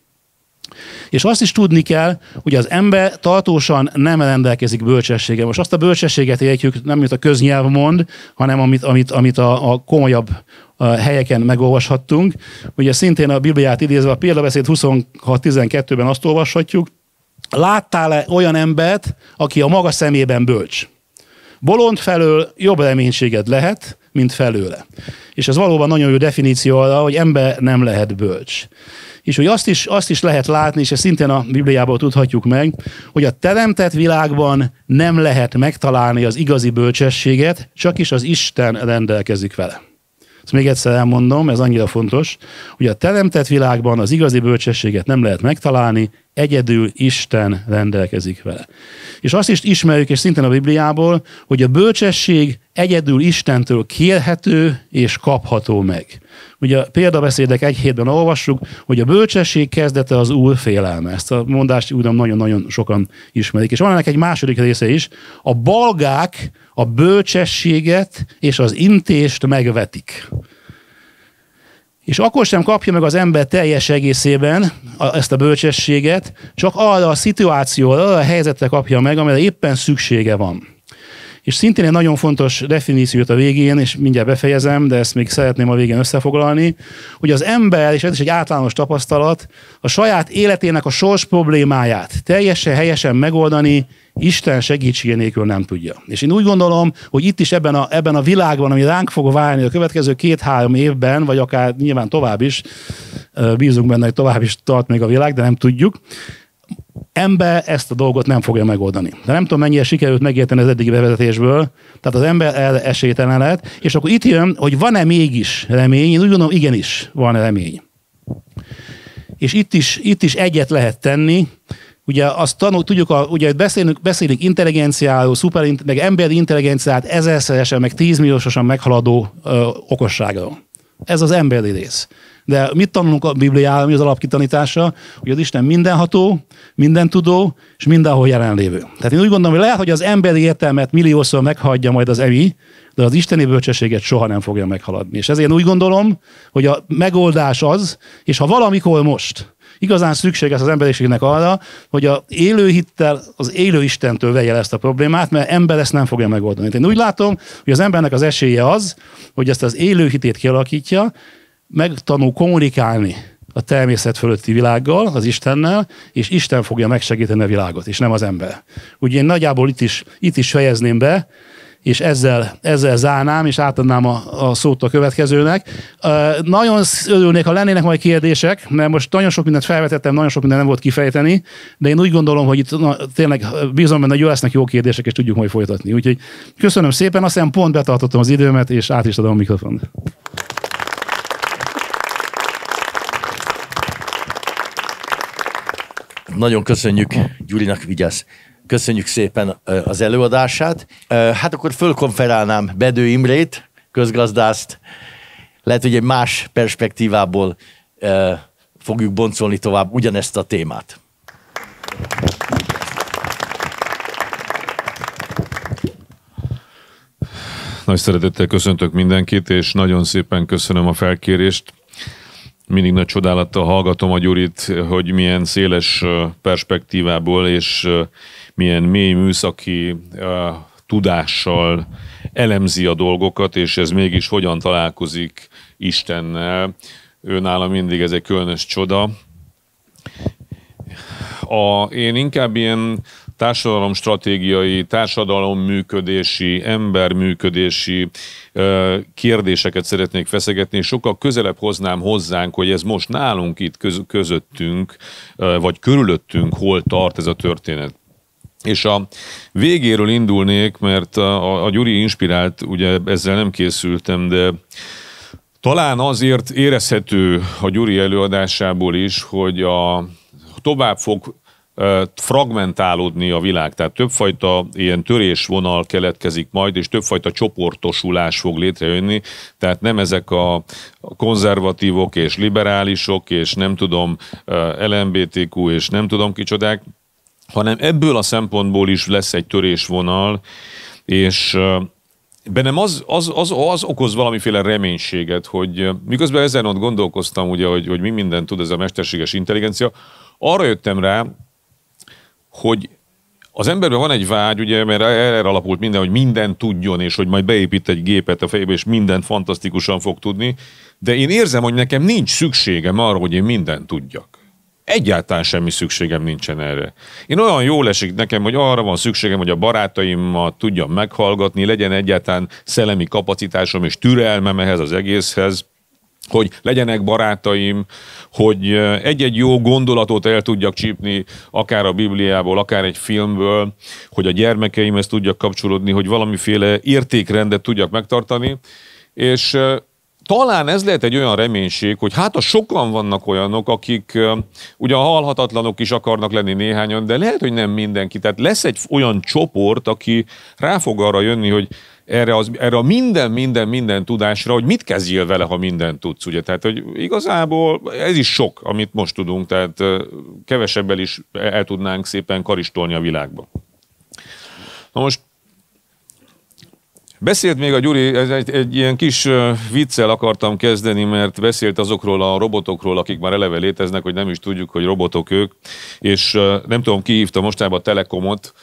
És azt is tudni kell, hogy az ember tartósan nem rendelkezik bölcsessége Most azt a bölcsességet értjük, nem amit a köznyelv mond, hanem amit, amit, amit a, a komolyabb a helyeken megolvashattunk. Ugye szintén a Bibliát idézve a példabeszéd 26.12-ben azt olvashatjuk, láttál-e olyan embert, aki a maga szemében bölcs? Bolond felől jobb reménységed lehet, mint felőle. És ez valóban nagyon jó definíció arra, hogy ember nem lehet bölcs. És hogy azt is, azt is lehet látni, és ezt szintén a Bibliából tudhatjuk meg, hogy a teremtett világban nem lehet megtalálni az igazi bölcsességet, csak is az Isten rendelkezik vele. Ezt még egyszer elmondom, ez annyira fontos, hogy a teremtett világban az igazi bölcsességet nem lehet megtalálni, Egyedül Isten rendelkezik vele. És azt is ismerjük, és szintén a Bibliából, hogy a bölcsesség egyedül Istentől kérhető és kapható meg. Ugye a példabeszédek egy hétben olvassuk, hogy a bölcsesség kezdete az úr félelme. Ezt a mondást úgy nagyon-nagyon sokan ismerik. És van ennek egy második része is. A balgák a bölcsességet és az intést megvetik. És akkor sem kapja meg az ember teljes egészében a, ezt a bölcsességet, csak arra a szituációra, arra a helyzetre kapja meg, amire éppen szüksége van. És szintén egy nagyon fontos definíciót a végén, és mindjárt befejezem, de ezt még szeretném a végén összefoglalni, hogy az ember, és ez is egy általános tapasztalat, a saját életének a sors problémáját teljesen helyesen megoldani Isten segítsége nélkül nem tudja. És én úgy gondolom, hogy itt is ebben a, ebben a világban, ami ránk fog válni a következő két-három évben, vagy akár nyilván tovább is, bízunk benne, hogy tovább is tart még a világ, de nem tudjuk, ember ezt a dolgot nem fogja megoldani. De nem tudom, mennyire sikerült megérteni az eddigi bevezetésből, tehát az ember el esélytelen lehet, és akkor itt jön, hogy van-e mégis remény, én úgy gondolom, igenis van remény. És itt is, itt is egyet lehet tenni, Ugye azt tanul, tudjuk, a, ugye beszélünk, beszélünk intelligenciáról, szuper, meg emberi intelligenciát ezerszeresen, meg tízmilliósosan meghaladó ö, okosságról. Ez az emberi rész. De mit tanulunk a Bibliában, mi az alapkitanítása, hogy az Isten mindenható, minden tudó, és mindenhol jelenlévő. Tehát én úgy gondolom, hogy lehet, hogy az emberi értelmet milliószor meghagyja majd az emi, de az isteni bölcsességet soha nem fogja meghaladni. És ezért úgy gondolom, hogy a megoldás az, és ha valamikor most, igazán szükséges az emberiségnek arra, hogy a élő hittel az élő Istentől vegye ezt a problémát, mert ember ezt nem fogja megoldani. Én úgy látom, hogy az embernek az esélye az, hogy ezt az élő hitét kialakítja, megtanul kommunikálni a természet fölötti világgal, az Istennel, és Isten fogja megsegíteni a világot, és nem az ember. Ugye én nagyjából itt is, itt is fejezném be, és ezzel, ezzel zárnám, és átadnám a, a szót a következőnek. Uh, nagyon örülnék, ha lennének majd kérdések, mert most nagyon sok mindent felvetettem, nagyon sok mindent nem volt kifejteni, de én úgy gondolom, hogy itt na, tényleg bízom benne, hogy jó lesznek jó kérdések, és tudjuk majd folytatni. Úgyhogy köszönöm szépen, azt pont betartottam az időmet, és át is adom a mikrofont. nagyon köszönjük Gyurinak vigyázz. Köszönjük szépen az előadását. Hát akkor fölkonferálnám Bedő Imrét, közgazdászt. Lehet, hogy egy más perspektívából fogjuk boncolni tovább ugyanezt a témát. Nagy szeretettel köszöntök mindenkit, és nagyon szépen köszönöm a felkérést mindig nagy csodálattal hallgatom a Gyurit, hogy milyen széles perspektívából és milyen mély műszaki tudással elemzi a dolgokat, és ez mégis hogyan találkozik Istennel. Ő nála mindig ez egy különös csoda. A, én inkább ilyen társadalomstratégiai, társadalomműködési, emberműködési kérdéseket szeretnék feszegetni, és sokkal közelebb hoznám hozzánk, hogy ez most nálunk itt közöttünk, vagy körülöttünk hol tart ez a történet. És a végéről indulnék, mert a, a Gyuri inspirált, ugye ezzel nem készültem, de talán azért érezhető a Gyuri előadásából is, hogy a tovább fog fragmentálódni a világ, tehát többfajta ilyen törésvonal keletkezik majd, és többfajta csoportosulás fog létrejönni, tehát nem ezek a konzervatívok és liberálisok, és nem tudom, LMBTQ, és nem tudom kicsodák, hanem ebből a szempontból is lesz egy törésvonal, és bennem az, az, az, az okoz valamiféle reménységet, hogy miközben ezen ott gondolkoztam, ugye, hogy, hogy mi minden tud ez a mesterséges intelligencia, arra jöttem rá, hogy az emberben van egy vágy, ugye, mert erre alapult minden, hogy minden tudjon, és hogy majd beépít egy gépet a fejébe, és mindent fantasztikusan fog tudni, de én érzem, hogy nekem nincs szükségem arra, hogy én mindent tudjak. Egyáltalán semmi szükségem nincsen erre. Én olyan jól esik nekem, hogy arra van szükségem, hogy a barátaimat tudjam meghallgatni, legyen egyáltalán szellemi kapacitásom és türelmem ehhez az egészhez, hogy legyenek barátaim, hogy egy-egy jó gondolatot el tudjak csípni, akár a Bibliából, akár egy filmből, hogy a gyermekeimhez tudjak kapcsolódni, hogy valamiféle értékrendet tudjak megtartani, és talán ez lehet egy olyan reménység, hogy hát a sokan vannak olyanok, akik ugyan halhatatlanok is akarnak lenni néhányan, de lehet, hogy nem mindenki. Tehát lesz egy olyan csoport, aki rá fog arra jönni, hogy erre, az, erre a minden, minden, minden tudásra, hogy mit kezdjél vele, ha mindent tudsz, ugye? Tehát, hogy igazából ez is sok, amit most tudunk, tehát kevesebbel is el tudnánk szépen karistolni a világba. Na most Beszélt még a Gyuri, ez egy, egy ilyen kis viccel akartam kezdeni, mert beszélt azokról a robotokról, akik már eleve léteznek, hogy nem is tudjuk, hogy robotok ők, és nem tudom, ki hívta mostában a Telekomot,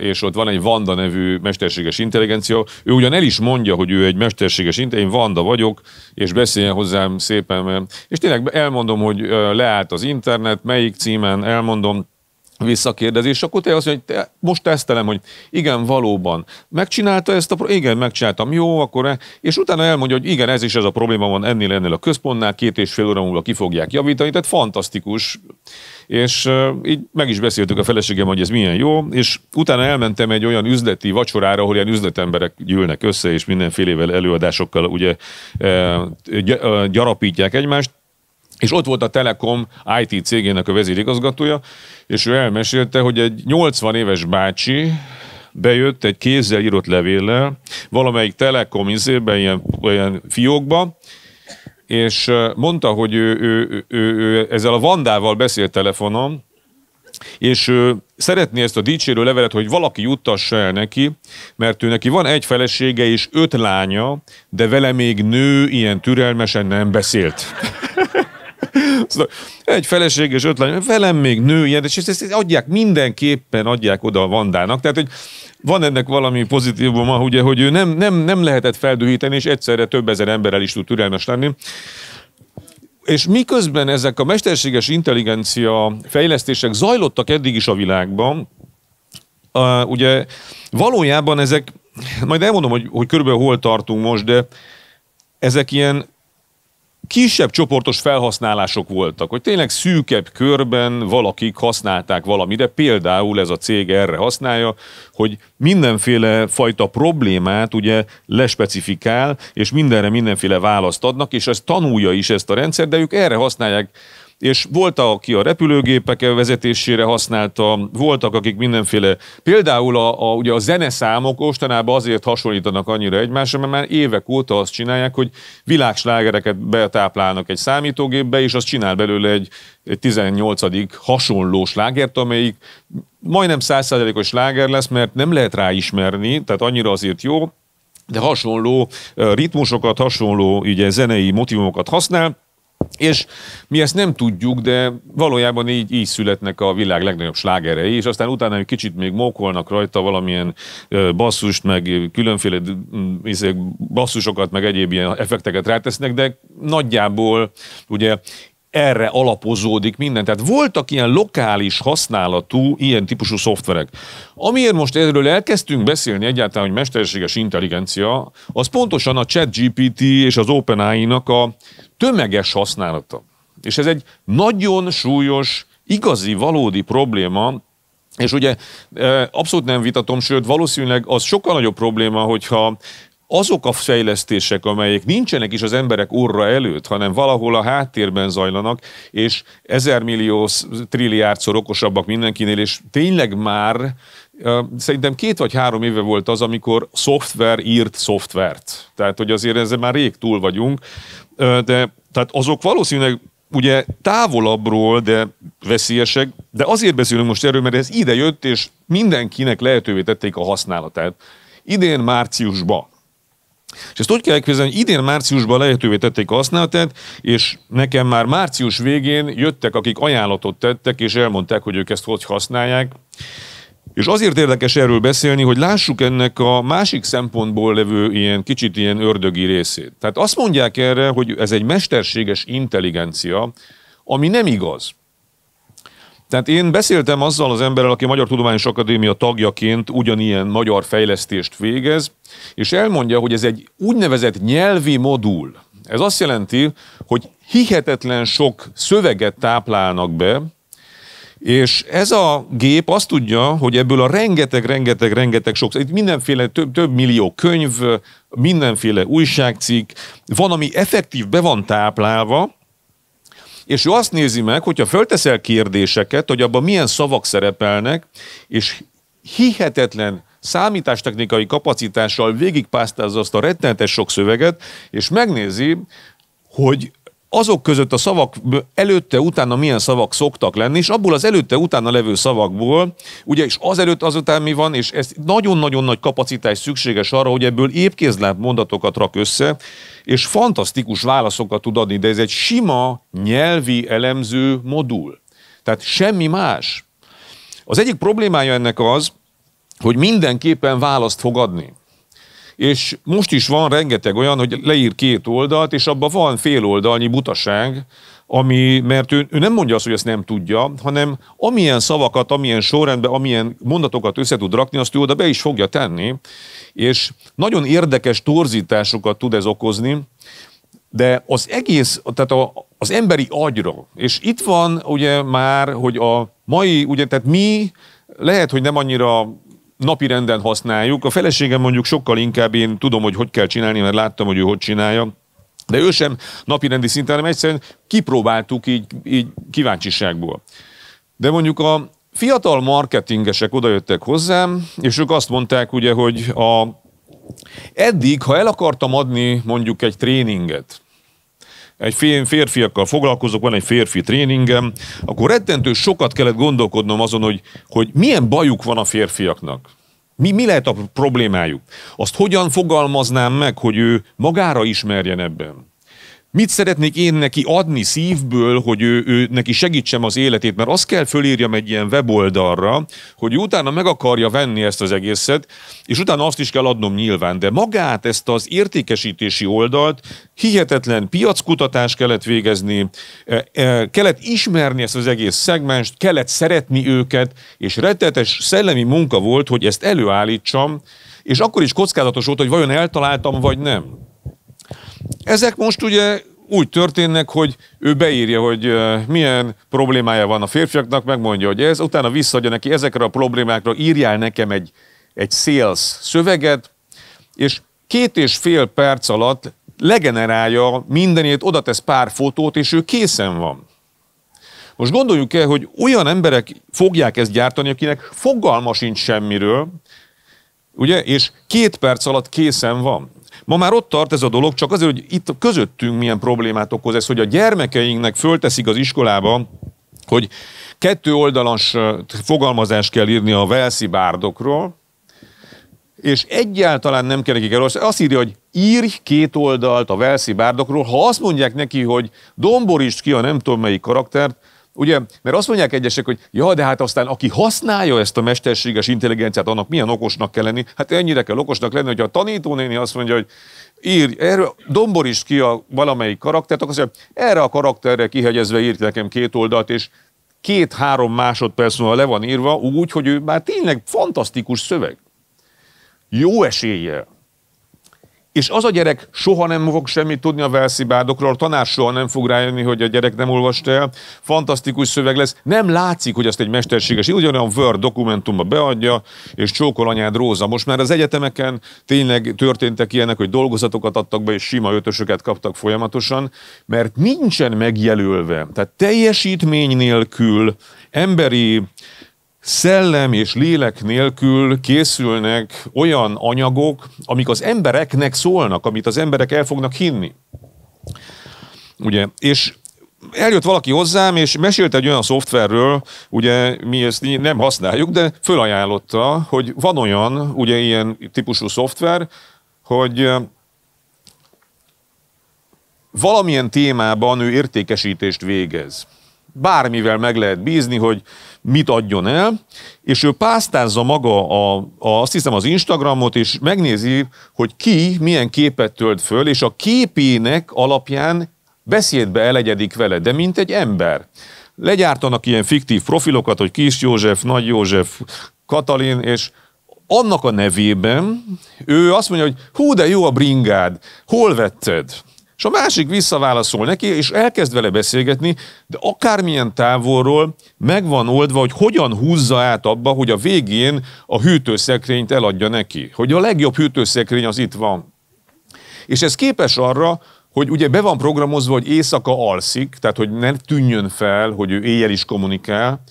és ott van egy Vanda nevű mesterséges intelligencia. Ő ugyan el is mondja, hogy ő egy mesterséges intelligencia, én Vanda vagyok, és beszéljen hozzám szépen. És tényleg elmondom, hogy leállt az internet, melyik címen, elmondom, visszakérdezés, akkor te azt mondja, hogy te, most tesztelem, hogy igen, valóban. Megcsinálta ezt a problémát? Igen, megcsináltam. Jó, akkor... E- és utána elmondja, hogy igen, ez is ez a probléma van ennél, ennél a központnál, két és fél óra múlva ki fogják javítani, tehát fantasztikus és így meg is beszéltük a feleségem, hogy ez milyen jó, és utána elmentem egy olyan üzleti vacsorára, ahol ilyen üzletemberek gyűlnek össze, és mindenfélevel előadásokkal ugye gyarapítják egymást, és ott volt a Telekom IT cégének a vezérigazgatója, és ő elmesélte, hogy egy 80 éves bácsi, bejött egy kézzel írott levéllel, valamelyik Telekom izében, ilyen, ilyen fiókba, és mondta, hogy ő, ő, ő, ő, ő ezzel a Vandával beszélt telefonon, és ő szeretné ezt a dicsérő levelet, hogy valaki juttassa el neki, mert ő neki van egy felesége és öt lánya, de vele még nő ilyen türelmesen nem beszélt. Szóval egy feleség és öt lány, velem még ilyen, és ezt, ezt adják, mindenképpen adják oda a Vandának. Tehát, hogy van ennek valami pozitívuma, ugye, hogy ő nem, nem, nem lehetett feldühíteni, és egyszerre több ezer emberrel is tud türelmes lenni. És miközben ezek a mesterséges intelligencia fejlesztések zajlottak eddig is a világban, a, ugye valójában ezek, majd elmondom, hogy, hogy körülbelül hol tartunk most, de ezek ilyen kisebb csoportos felhasználások voltak, hogy tényleg szűkebb körben valakik használták valamire, például ez a cég erre használja, hogy mindenféle fajta problémát ugye lespecifikál, és mindenre mindenféle választ adnak, és ez tanulja is ezt a rendszer, de ők erre használják és volt, aki a repülőgépek vezetésére használta, voltak, akik mindenféle, például a, a, ugye a zeneszámok mostanában azért hasonlítanak annyira egymásra, mert már évek óta azt csinálják, hogy világslágereket betáplálnak egy számítógépbe, és az csinál belőle egy, egy 18. hasonló slágert, amelyik majdnem 100%-os sláger lesz, mert nem lehet ráismerni, tehát annyira azért jó, de hasonló ritmusokat, hasonló ugye, zenei motivumokat használ, és mi ezt nem tudjuk, de valójában így, így születnek a világ legnagyobb slágerei, és aztán utána egy kicsit még mókolnak rajta valamilyen basszust, meg különféle izé, basszusokat, meg egyéb ilyen effekteket rátesznek, de nagyjából ugye erre alapozódik minden. Tehát voltak ilyen lokális használatú ilyen típusú szoftverek. Amiért most erről elkezdtünk beszélni egyáltalán, hogy mesterséges intelligencia, az pontosan a ChatGPT és az OpenAI-nak a tömeges használata. És ez egy nagyon súlyos, igazi, valódi probléma, és ugye eh, abszolút nem vitatom, sőt valószínűleg az sokkal nagyobb probléma, hogyha azok a fejlesztések, amelyek nincsenek is az emberek orra előtt, hanem valahol a háttérben zajlanak, és ezer millió trilliárdszor okosabbak mindenkinél, és tényleg már Szerintem két vagy három éve volt az, amikor szoftver írt szoftvert. Tehát, hogy azért ezzel már rég túl vagyunk, de tehát azok valószínűleg ugye távolabbról, de veszélyesek, de azért beszélünk most erről, mert ez ide jött, és mindenkinek lehetővé tették a használatát. Idén márciusban és ezt úgy kell elképzelni, hogy idén márciusban lehetővé tették a használatát, és nekem már március végén jöttek, akik ajánlatot tettek, és elmondták, hogy ők ezt hogy használják. És azért érdekes erről beszélni, hogy lássuk ennek a másik szempontból levő ilyen kicsit ilyen ördögi részét. Tehát azt mondják erre, hogy ez egy mesterséges intelligencia, ami nem igaz. Tehát én beszéltem azzal az emberrel, aki a Magyar Tudományos Akadémia tagjaként ugyanilyen magyar fejlesztést végez, és elmondja, hogy ez egy úgynevezett nyelvi modul. Ez azt jelenti, hogy hihetetlen sok szöveget táplálnak be, és ez a gép azt tudja, hogy ebből a rengeteg, rengeteg, rengeteg sok, itt mindenféle több, több millió könyv, mindenféle újságcikk, van, ami effektív be van táplálva, és ő azt nézi meg, hogyha fölteszel kérdéseket, hogy abban milyen szavak szerepelnek, és hihetetlen számítástechnikai kapacitással végigpásztázza azt a rettenetes sok szöveget, és megnézi, hogy azok között a szavak előtte, utána milyen szavak szoktak lenni, és abból az előtte, utána levő szavakból, ugye, és az előtt, azután mi van, és ez nagyon-nagyon nagy kapacitás szükséges arra, hogy ebből épkézláb mondatokat rak össze, és fantasztikus válaszokat tud adni, de ez egy sima nyelvi elemző modul. Tehát semmi más. Az egyik problémája ennek az, hogy mindenképpen választ fog adni és most is van rengeteg olyan, hogy leír két oldalt, és abban van fél oldalnyi butaság, ami, mert ő, ő nem mondja azt, hogy ezt nem tudja, hanem amilyen szavakat, amilyen sorrendben, amilyen mondatokat össze tud rakni, azt ő oda be is fogja tenni, és nagyon érdekes torzításokat tud ez okozni, de az egész, tehát a, az emberi agyra, és itt van ugye már, hogy a mai, ugye, tehát mi lehet, hogy nem annyira napi renden használjuk. A feleségem mondjuk sokkal inkább én tudom, hogy hogy kell csinálni, mert láttam, hogy ő hogy csinálja. De ő sem napi rendi szinten, hanem egyszerűen kipróbáltuk így, így kíváncsiságból. De mondjuk a fiatal marketingesek odajöttek hozzám, és ők azt mondták ugye, hogy a Eddig, ha el akartam adni mondjuk egy tréninget, egy férfiakkal foglalkozok, van egy férfi tréningem, akkor rettentő sokat kellett gondolkodnom azon, hogy, hogy milyen bajuk van a férfiaknak. Mi, mi lehet a problémájuk? Azt hogyan fogalmaznám meg, hogy ő magára ismerjen ebben? Mit szeretnék én neki adni szívből, hogy ő, ő neki segítsem az életét, mert azt kell fölírjam egy ilyen weboldalra, hogy utána meg akarja venni ezt az egészet, és utána azt is kell adnom nyilván, de magát ezt az értékesítési oldalt hihetetlen piackutatás kellett végezni, e, e, kellett ismerni ezt az egész szegmást, kellett szeretni őket, és rettetes szellemi munka volt, hogy ezt előállítsam, és akkor is kockázatos volt, hogy vajon eltaláltam, vagy nem. Ezek most ugye úgy történnek, hogy ő beírja, hogy milyen problémája van a férfiaknak, megmondja, hogy ez, utána visszaadja neki ezekre a problémákra, írjál nekem egy, egy sales szöveget, és két és fél perc alatt legenerálja mindenét, oda tesz pár fotót, és ő készen van. Most gondoljuk el, hogy olyan emberek fogják ezt gyártani, akinek fogalma sincs semmiről, ugye, és két perc alatt készen van. Ma már ott tart ez a dolog, csak azért, hogy itt közöttünk milyen problémát okoz ez, hogy a gyermekeinknek fölteszik az iskolába, hogy kettő oldalas fogalmazást kell írni a Velszi bárdokról, és egyáltalán nem kell nekik el. Azt írja, hogy írj két oldalt a Velszi bárdokról. Ha azt mondják neki, hogy domborítsd ki a nem tudom melyik karaktert, Ugye, mert azt mondják egyesek, hogy ja, de hát aztán aki használja ezt a mesterséges intelligenciát, annak milyen okosnak kell lenni. Hát ennyire kell okosnak lenni, hogy a tanítónéni azt mondja, hogy írj, erre, domborítsd ki a valamelyik karaktert, akkor azt mondja, erre a karakterre kihegyezve írt nekem két oldalt, és két-három másodperc múlva le van írva, úgy, hogy ő már tényleg fantasztikus szöveg. Jó eséllyel és az a gyerek soha nem fog semmit tudni a velszibádokról, a tanár soha nem fog rájönni, hogy a gyerek nem olvasta el, fantasztikus szöveg lesz, nem látszik, hogy azt egy mesterséges, ugyanolyan Word dokumentumba beadja, és csókol anyád róza. Most már az egyetemeken tényleg történtek ilyenek, hogy dolgozatokat adtak be, és sima ötösöket kaptak folyamatosan, mert nincsen megjelölve, tehát teljesítmény nélkül, emberi szellem és lélek nélkül készülnek olyan anyagok, amik az embereknek szólnak, amit az emberek el fognak hinni. Ugye, és eljött valaki hozzám, és mesélt egy olyan szoftverről, ugye mi ezt nem használjuk, de fölajánlotta, hogy van olyan, ugye ilyen típusú szoftver, hogy valamilyen témában ő értékesítést végez bármivel meg lehet bízni, hogy mit adjon el, és ő pásztázza maga a, a, azt hiszem az Instagramot, és megnézi, hogy ki milyen képet tölt föl, és a képének alapján beszédbe elegyedik vele, de mint egy ember. Legyártanak ilyen fiktív profilokat, hogy Kis József, Nagy József, Katalin, és annak a nevében ő azt mondja, hogy hú, de jó a bringád, hol vetted? És a másik visszaválaszol neki, és elkezd vele beszélgetni, de akármilyen távolról megvan oldva, hogy hogyan húzza át abba, hogy a végén a hűtőszekrényt eladja neki. Hogy a legjobb hűtőszekrény az itt van. És ez képes arra, hogy ugye be van programozva, hogy éjszaka alszik, tehát hogy ne tűnjön fel, hogy ő éjjel is kommunikál,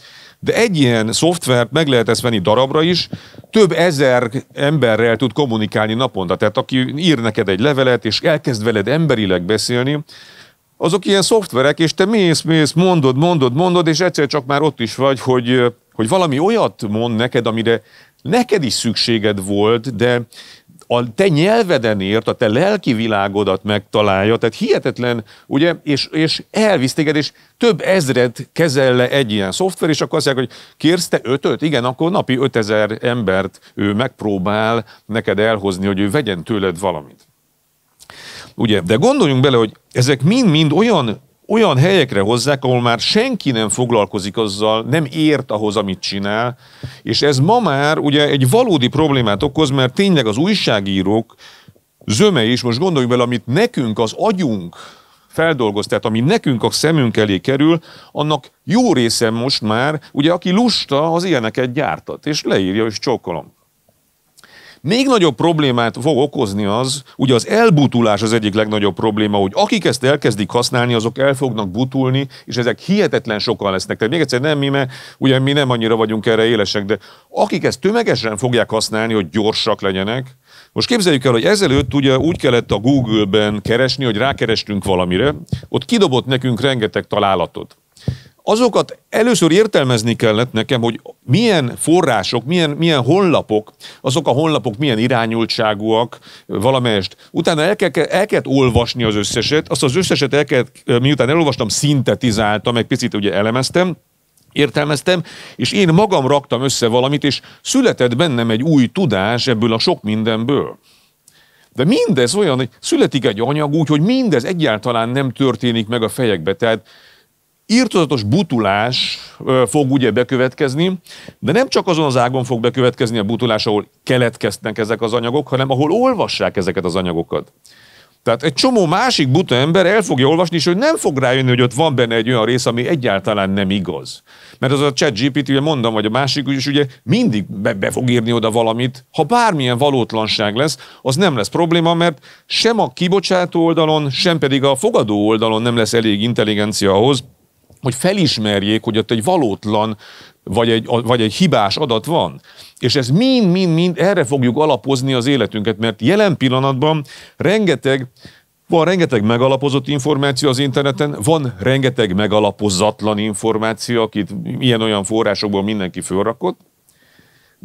de egy ilyen szoftvert meg lehet ezt venni darabra is, több ezer emberrel tud kommunikálni naponta. Tehát aki ír neked egy levelet, és elkezd veled emberileg beszélni, azok ilyen szoftverek, és te mész, mész, mondod, mondod, mondod, és egyszer csak már ott is vagy, hogy, hogy valami olyat mond neked, amire neked is szükséged volt, de, a te nyelveden ért, a te lelki világodat megtalálja, tehát hihetetlen, ugye, és, és elvisz téged, és több ezret kezel le egy ilyen szoftver, és akkor azt mondják, hogy kérsz te ötöt? Igen, akkor napi ötezer embert ő megpróbál neked elhozni, hogy ő vegyen tőled valamit. Ugye, de gondoljunk bele, hogy ezek mind-mind olyan olyan helyekre hozzák, ahol már senki nem foglalkozik azzal, nem ért ahhoz, amit csinál, és ez ma már ugye egy valódi problémát okoz, mert tényleg az újságírók zöme is, most gondoljuk bele, amit nekünk az agyunk feldolgoz, tehát ami nekünk a szemünk elé kerül, annak jó része most már, ugye aki lusta, az ilyeneket gyártat, és leírja, és csókolom. Még nagyobb problémát fog okozni az, ugye az elbutulás az egyik legnagyobb probléma, hogy akik ezt elkezdik használni, azok el fognak butulni, és ezek hihetetlen sokan lesznek. Tehát még egyszer nem mi, mert ugye mi nem annyira vagyunk erre élesek, de akik ezt tömegesen fogják használni, hogy gyorsak legyenek, most képzeljük el, hogy ezelőtt ugye úgy kellett a Google-ben keresni, hogy rákerestünk valamire, ott kidobott nekünk rengeteg találatot azokat először értelmezni kellett nekem, hogy milyen források, milyen, milyen honlapok, azok a honlapok milyen irányultságúak, valamelyest. Utána el, kell, el kellett olvasni az összeset, azt az összeset el kellett, miután elolvastam, szintetizáltam, meg picit ugye elemeztem, értelmeztem, és én magam raktam össze valamit, és született bennem egy új tudás ebből a sok mindenből. De mindez olyan, hogy születik egy anyag úgy, hogy mindez egyáltalán nem történik meg a fejekbe. Tehát Írtozatos butulás fog ugye bekövetkezni, de nem csak azon az ágon fog bekövetkezni a butulás, ahol keletkeznek ezek az anyagok, hanem ahol olvassák ezeket az anyagokat. Tehát egy csomó másik buta ember el fogja olvasni, és hogy nem fog rájönni, hogy ott van benne egy olyan rész, ami egyáltalán nem igaz. Mert az a chat GPT, ugye mondom, vagy a másik, is ugye mindig be, be fog írni oda valamit. Ha bármilyen valótlanság lesz, az nem lesz probléma, mert sem a kibocsátó oldalon, sem pedig a fogadó oldalon nem lesz elég intelligencia ahhoz, hogy felismerjék, hogy ott egy valótlan vagy egy, vagy egy hibás adat van. És ez mind-mind-mind erre fogjuk alapozni az életünket, mert jelen pillanatban rengeteg van rengeteg megalapozott információ az interneten, van rengeteg megalapozatlan információ, akit ilyen-olyan forrásokból mindenki fölrakott,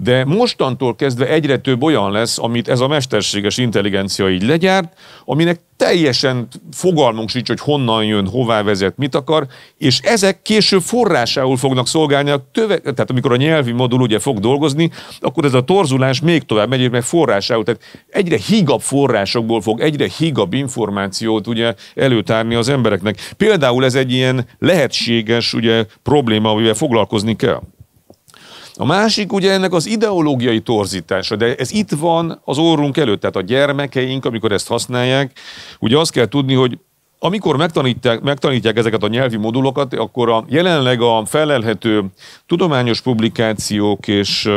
de mostantól kezdve egyre több olyan lesz, amit ez a mesterséges intelligencia így legyárt, aminek teljesen fogalmunk sincs, hogy honnan jön, hová vezet, mit akar, és ezek később forrásául fognak szolgálni, a töve, tehát amikor a nyelvi modul ugye fog dolgozni, akkor ez a torzulás még tovább megy, meg forrásául, tehát egyre hígabb forrásokból fog egyre hígabb információt ugye előtárni az embereknek. Például ez egy ilyen lehetséges ugye probléma, amivel foglalkozni kell. A másik ugye ennek az ideológiai torzítása, de ez itt van az orrunk előtt, tehát a gyermekeink, amikor ezt használják, ugye azt kell tudni, hogy amikor megtanítják, megtanítják ezeket a nyelvi modulokat, akkor a jelenleg a felelhető tudományos publikációk és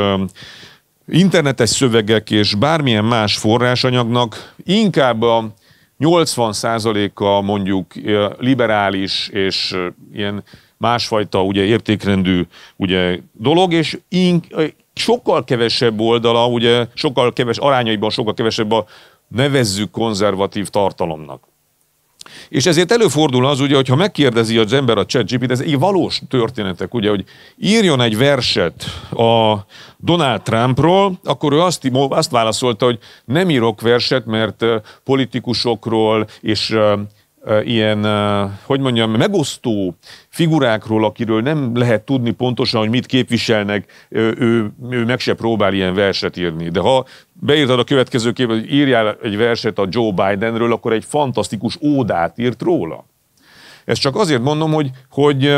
internetes szövegek és bármilyen más forrásanyagnak inkább a 80%-a mondjuk liberális és ilyen másfajta ugye értékrendű ugye dolog, és in, sokkal kevesebb oldala, ugye sokkal keves, arányaiban sokkal kevesebb a nevezzük konzervatív tartalomnak. És ezért előfordul az, ugye, hogyha megkérdezi az ember a chatgpt ez egy valós történetek, ugye, hogy írjon egy verset a Donald Trumpról, akkor ő azt, azt válaszolta, hogy nem írok verset, mert politikusokról és ilyen, hogy mondjam, megosztó figurákról, akiről nem lehet tudni pontosan, hogy mit képviselnek, ő, ő meg se próbál ilyen verset írni. De ha beírtad a következő kép, hogy írjál egy verset a Joe Bidenről, akkor egy fantasztikus ódát írt róla. Ezt csak azért mondom, hogy, hogy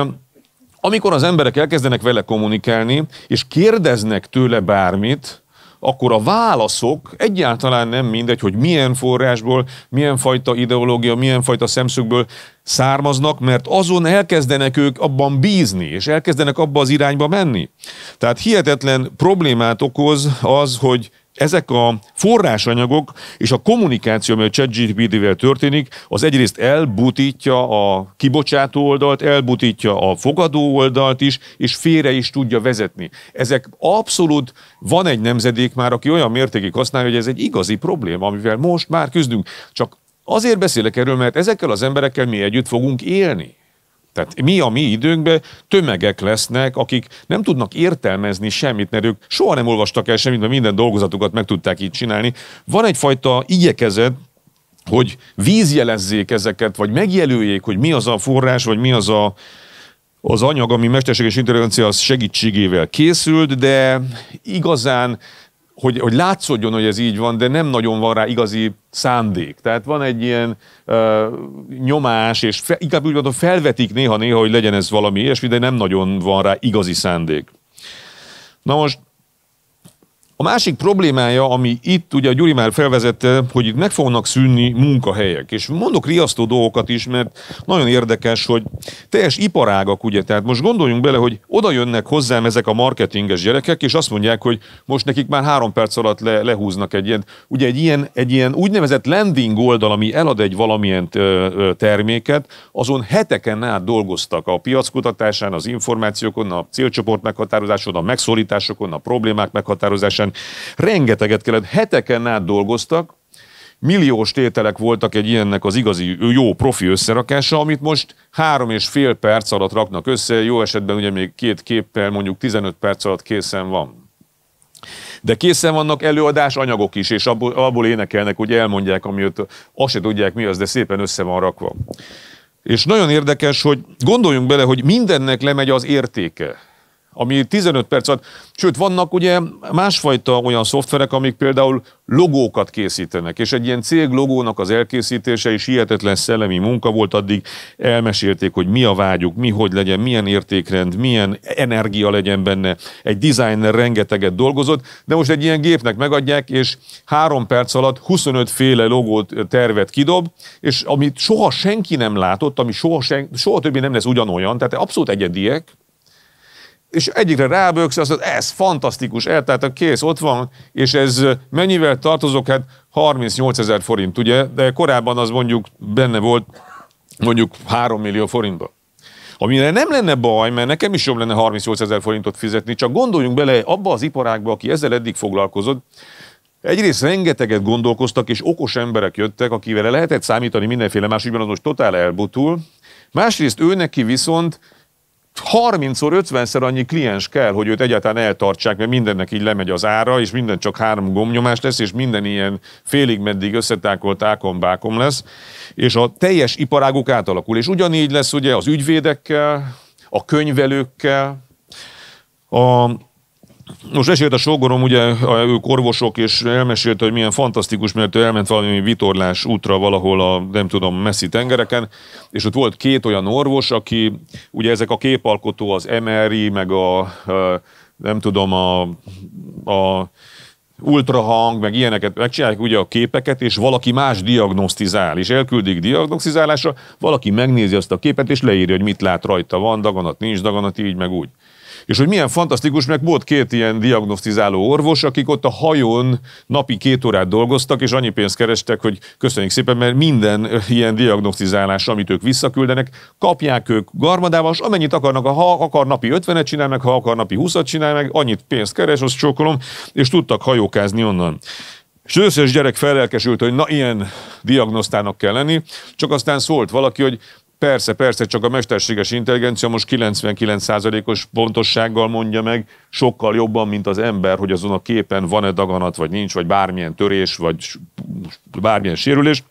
amikor az emberek elkezdenek vele kommunikálni, és kérdeznek tőle bármit, akkor a válaszok egyáltalán nem mindegy, hogy milyen forrásból, milyen fajta ideológia, milyen fajta szemszögből származnak, mert azon elkezdenek ők abban bízni, és elkezdenek abba az irányba menni. Tehát hihetetlen problémát okoz az, hogy ezek a forrásanyagok és a kommunikáció, ami a ChatGPT-vel történik, az egyrészt elbutítja a kibocsátó oldalt, elbutítja a fogadó oldalt is, és félre is tudja vezetni. Ezek abszolút, van egy nemzedék már, aki olyan mértékig használja, hogy ez egy igazi probléma, amivel most már küzdünk. Csak azért beszélek erről, mert ezekkel az emberekkel mi együtt fogunk élni. Tehát mi a mi időnkben tömegek lesznek, akik nem tudnak értelmezni semmit, mert ők soha nem olvastak el semmit, mert minden dolgozatukat meg tudták így csinálni. Van egyfajta igyekezet, hogy vízjelezzék ezeket, vagy megjelöljék, hogy mi az a forrás, vagy mi az a, az anyag, ami mesterséges intelligencia az segítségével készült, de igazán hogy, hogy látszódjon, hogy ez így van, de nem nagyon van rá igazi szándék. Tehát van egy ilyen ö, uh, nyomás, és fe, inkább úgy mondom, felvetik néha-néha, hogy legyen ez valami ilyesmi, de nem nagyon van rá igazi szándék. Na most a másik problémája, ami itt ugye a Gyuri már felvezette, hogy itt meg fognak szűnni munkahelyek. És mondok riasztó dolgokat is, mert nagyon érdekes, hogy teljes iparágak, ugye, tehát most gondoljunk bele, hogy oda jönnek hozzám ezek a marketinges gyerekek, és azt mondják, hogy most nekik már három perc alatt le, lehúznak egy ilyen, ugye egy ilyen, egy ilyen úgynevezett landing oldal, ami elad egy valamilyen terméket, azon heteken át dolgoztak a piackutatásán, az információkon, a célcsoport meghatározáson, a megszólításokon, a problémák meghatározásán, rendszeresen. Rengeteget kellett, heteken át dolgoztak, milliós tételek voltak egy ilyennek az igazi jó profi összerakása, amit most három és fél perc alatt raknak össze, jó esetben ugye még két képpel mondjuk 15 perc alatt készen van. De készen vannak előadás anyagok is, és abból, abból énekelnek, hogy elmondják, ott azt se tudják mi az, de szépen össze van rakva. És nagyon érdekes, hogy gondoljunk bele, hogy mindennek lemegy az értéke ami 15 perc alatt, sőt vannak ugye másfajta olyan szoftverek, amik például logókat készítenek, és egy ilyen cég logónak az elkészítése is hihetetlen szellemi munka volt, addig elmesélték, hogy mi a vágyuk, mi hogy legyen, milyen értékrend, milyen energia legyen benne. Egy designer rengeteget dolgozott, de most egy ilyen gépnek megadják, és három perc alatt 25 féle logót, tervet kidob, és amit soha senki nem látott, ami soha, sen, soha többé nem lesz ugyanolyan, tehát abszolút egyediek, és egyikre ráböksz, azt mondod, ez fantasztikus, a kész, ott van, és ez mennyivel tartozok? Hát 38 ezer forint, ugye? De korábban az mondjuk benne volt mondjuk 3 millió forintba. Amire nem lenne baj, mert nekem is jobb lenne 38 ezer forintot fizetni, csak gondoljunk bele abba az iparágba, aki ezzel eddig foglalkozott, Egyrészt rengeteget gondolkoztak, és okos emberek jöttek, akivel lehetett számítani mindenféle más az most totál elbutul. Másrészt ő neki viszont 30-szor, 50-szer annyi kliens kell, hogy őt egyáltalán eltartsák, mert mindennek így lemegy az ára, és minden csak három gomnyomás lesz, és minden ilyen félig meddig összetákolt ákombákom lesz, és a teljes iparáguk átalakul. És ugyanígy lesz ugye az ügyvédekkel, a könyvelőkkel, a most esélt a sógorom, ugye ők orvosok, és elmesélte, hogy milyen fantasztikus, mert ő elment valami vitorlás útra valahol a, nem tudom, messzi tengereken, és ott volt két olyan orvos, aki, ugye ezek a képalkotó, az MRI, meg a, a nem tudom, a, a ultrahang, meg ilyeneket, megcsinálják ugye a képeket, és valaki más diagnosztizál, és elküldik diagnosztizálásra, valaki megnézi azt a képet, és leírja, hogy mit lát rajta, van daganat, nincs daganat, így, meg úgy. És hogy milyen fantasztikus, meg volt két ilyen diagnosztizáló orvos, akik ott a hajón napi két órát dolgoztak, és annyi pénzt kerestek, hogy köszönjük szépen, mert minden ilyen diagnosztizálás, amit ők visszaküldenek, kapják ők garmadával, és amennyit akarnak, ha akar napi 50-et csinál meg, ha akar napi 20-at csinál meg, annyit pénzt keres, azt csókolom, és tudtak hajókázni onnan. És összes gyerek felelkesült, hogy na ilyen diagnosztának kell lenni, csak aztán szólt valaki, hogy Persze, persze, csak a mesterséges intelligencia most 99%-os pontossággal mondja meg, sokkal jobban, mint az ember, hogy azon a képen van-e daganat, vagy nincs, vagy bármilyen törés, vagy bármilyen sérülés.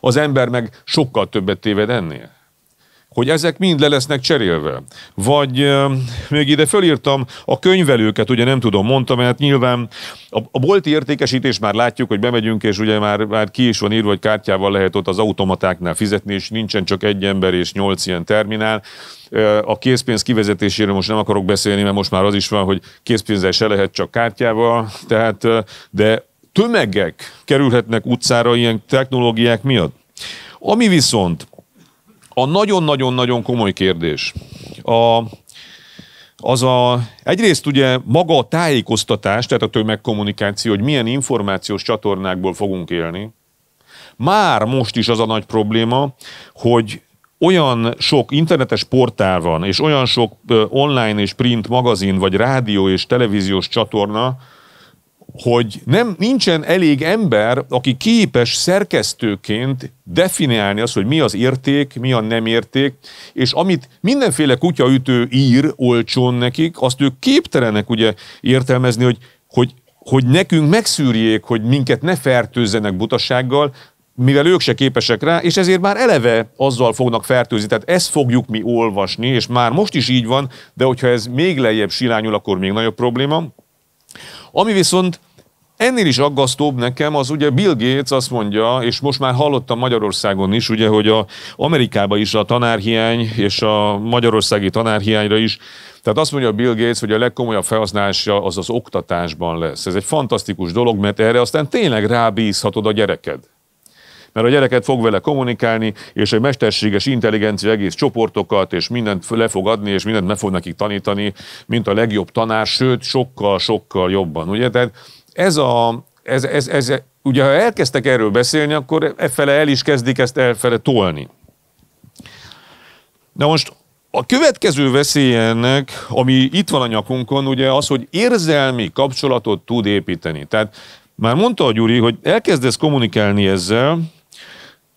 Az ember meg sokkal többet téved ennél hogy ezek mind le lesznek cserélve. Vagy euh, még ide fölírtam a könyvelőket, ugye nem tudom, mondtam, mert hát nyilván a, a bolti értékesítés már látjuk, hogy bemegyünk, és ugye már, már ki is van írva, hogy kártyával lehet ott az automatáknál fizetni, és nincsen csak egy ember és nyolc ilyen terminál. A készpénz kivezetésére most nem akarok beszélni, mert most már az is van, hogy készpénzzel se lehet, csak kártyával, tehát, de tömegek kerülhetnek utcára ilyen technológiák miatt. Ami viszont a nagyon-nagyon-nagyon komoly kérdés. A, az a, egyrészt ugye maga a tájékoztatás, tehát a tömegkommunikáció, hogy milyen információs csatornákból fogunk élni, már most is az a nagy probléma, hogy olyan sok internetes portál van, és olyan sok online és print magazin, vagy rádió és televíziós csatorna, hogy nem, nincsen elég ember, aki képes szerkesztőként definiálni azt, hogy mi az érték, mi a nem érték, és amit mindenféle kutyaütő ír olcsón nekik, azt ők képtelenek ugye értelmezni, hogy, hogy, hogy nekünk megszűrjék, hogy minket ne fertőzzenek butasággal, mivel ők se képesek rá, és ezért már eleve azzal fognak fertőzni. Tehát ezt fogjuk mi olvasni, és már most is így van, de hogyha ez még lejjebb silányul, akkor még nagyobb probléma. Ami viszont ennél is aggasztóbb nekem az ugye Bill Gates azt mondja, és most már hallottam Magyarországon is, ugye, hogy a Amerikában is a tanárhiány és a magyarországi tanárhiányra is tehát azt mondja Bill Gates, hogy a legkomolyabb felhasználása az az oktatásban lesz. Ez egy fantasztikus dolog, mert erre aztán tényleg rábízhatod a gyereked mert a gyereket fog vele kommunikálni, és egy mesterséges intelligencia egész csoportokat, és mindent le fog adni, és mindent meg fog nekik tanítani, mint a legjobb tanár, sőt, sokkal-sokkal jobban, ugye? Tehát ez a, ez, ez, ez, ugye ha elkezdtek erről beszélni, akkor e fele el is kezdik ezt elfele tolni. Na most a következő veszély ennek, ami itt van a nyakunkon, ugye az, hogy érzelmi kapcsolatot tud építeni. Tehát már mondta a Gyuri, hogy elkezdesz kommunikálni ezzel,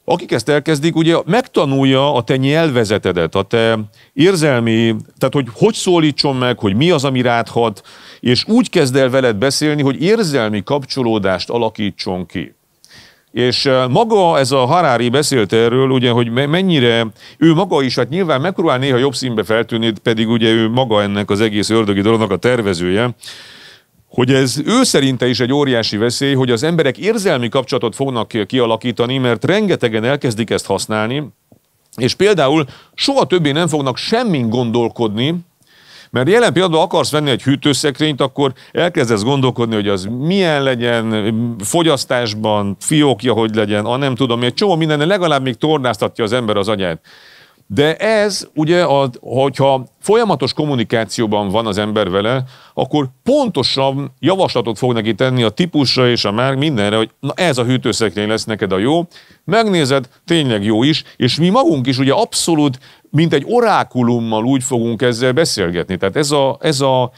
akik ezt elkezdik, ugye megtanulja a te nyelvezetedet, a te érzelmi, tehát hogy hogy szólítson meg, hogy mi az, ami rád hat, és úgy kezd el veled beszélni, hogy érzelmi kapcsolódást alakítson ki. És maga ez a Harari beszélt erről, ugye, hogy mennyire ő maga is, hát nyilván megpróbál néha jobb színbe feltűnni, pedig ugye ő maga ennek az egész ördögi dolognak a tervezője, hogy ez ő szerinte is egy óriási veszély, hogy az emberek érzelmi kapcsolatot fognak kialakítani, mert rengetegen elkezdik ezt használni, és például soha többé nem fognak semmin gondolkodni, mert jelen pillanatban akarsz venni egy hűtőszekrényt, akkor elkezdesz gondolkodni, hogy az milyen legyen, fogyasztásban, fiókja hogy legyen, a nem tudom, egy csomó minden legalább még tornáztatja az ember az agyát. De ez ugye, a, hogyha folyamatos kommunikációban van az ember vele, akkor pontosan javaslatot fog neki tenni a típusra és a már mindenre, hogy na ez a hűtőszekrény lesz neked a jó, megnézed, tényleg jó is, és mi magunk is ugye abszolút, mint egy orákulummal úgy fogunk ezzel beszélgetni. Tehát ez a, ez a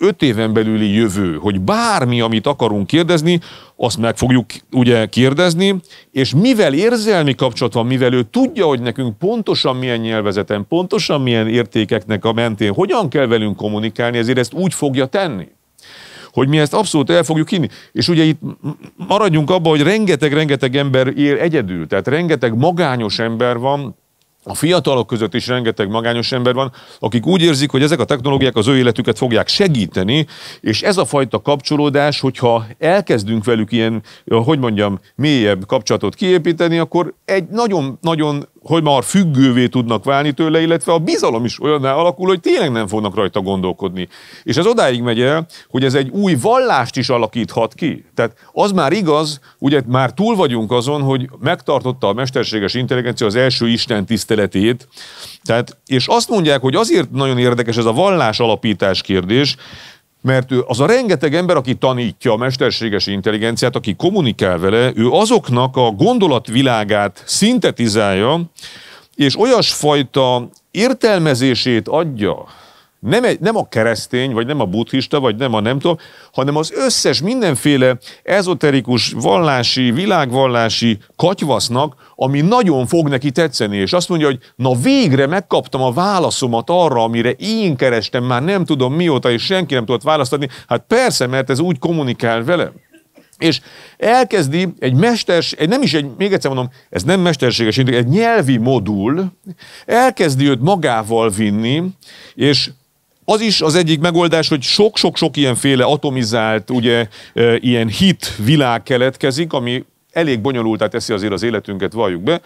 öt éven belüli jövő, hogy bármi, amit akarunk kérdezni, azt meg fogjuk ugye kérdezni, és mivel érzelmi kapcsolat van, mivel ő tudja, hogy nekünk pontosan milyen nyelvezeten, pontosan milyen értékeknek a mentén, hogyan kell velünk kommunikálni, ezért ezt úgy fogja tenni hogy mi ezt abszolút el fogjuk hinni. És ugye itt maradjunk abban, hogy rengeteg-rengeteg ember él egyedül, tehát rengeteg magányos ember van, a fiatalok között is rengeteg magányos ember van, akik úgy érzik, hogy ezek a technológiák az ő életüket fogják segíteni, és ez a fajta kapcsolódás, hogyha elkezdünk velük ilyen, hogy mondjam, mélyebb kapcsolatot kiépíteni, akkor egy nagyon-nagyon hogy már függővé tudnak válni tőle, illetve a bizalom is olyanná alakul, hogy tényleg nem fognak rajta gondolkodni. És ez odáig megy el, hogy ez egy új vallást is alakíthat ki. Tehát az már igaz, ugye már túl vagyunk azon, hogy megtartotta a mesterséges intelligencia az első Isten tiszteletét. Tehát, és azt mondják, hogy azért nagyon érdekes ez a vallás alapítás kérdés, mert ő az a rengeteg ember, aki tanítja a mesterséges intelligenciát, aki kommunikál vele, ő azoknak a gondolatvilágát szintetizálja, és olyasfajta értelmezését adja nem, egy, nem a keresztény, vagy nem a buddhista, vagy nem a nem tudom, hanem az összes mindenféle ezoterikus, vallási, világvallási katyvasznak, ami nagyon fog neki tetszeni, és azt mondja, hogy na végre megkaptam a válaszomat arra, amire én kerestem, már nem tudom mióta, és senki nem tudott választani. Hát persze, mert ez úgy kommunikál velem. És elkezdi egy mesters, egy, nem is egy, még egyszer mondom, ez nem mesterséges, egy nyelvi modul, elkezdi őt magával vinni, és az is az egyik megoldás, hogy sok-sok-sok ilyenféle atomizált, ugye, ilyen hit világ keletkezik, ami elég bonyolultá teszi azért az életünket, valljuk be,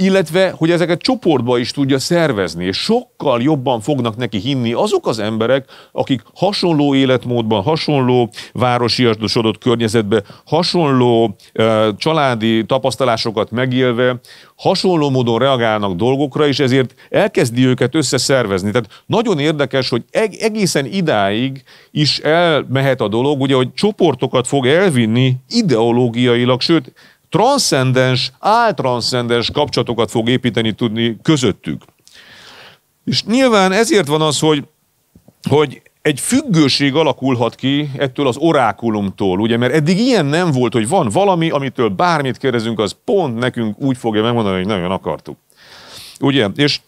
illetve hogy ezeket csoportba is tudja szervezni, és sokkal jobban fognak neki hinni azok az emberek, akik hasonló életmódban, hasonló városi adott környezetben, hasonló e, családi tapasztalásokat megélve, hasonló módon reagálnak dolgokra, és ezért elkezdi őket összeszervezni. Tehát nagyon érdekes, hogy eg- egészen idáig is elmehet a dolog, ugye, hogy csoportokat fog elvinni ideológiailag, sőt, transzcendens, áltranszcendens kapcsolatokat fog építeni tudni közöttük. És nyilván ezért van az, hogy, hogy egy függőség alakulhat ki ettől az orákulumtól, ugye, mert eddig ilyen nem volt, hogy van valami, amitől bármit kérdezünk, az pont nekünk úgy fogja megmondani, hogy nagyon akartuk. Ugye, és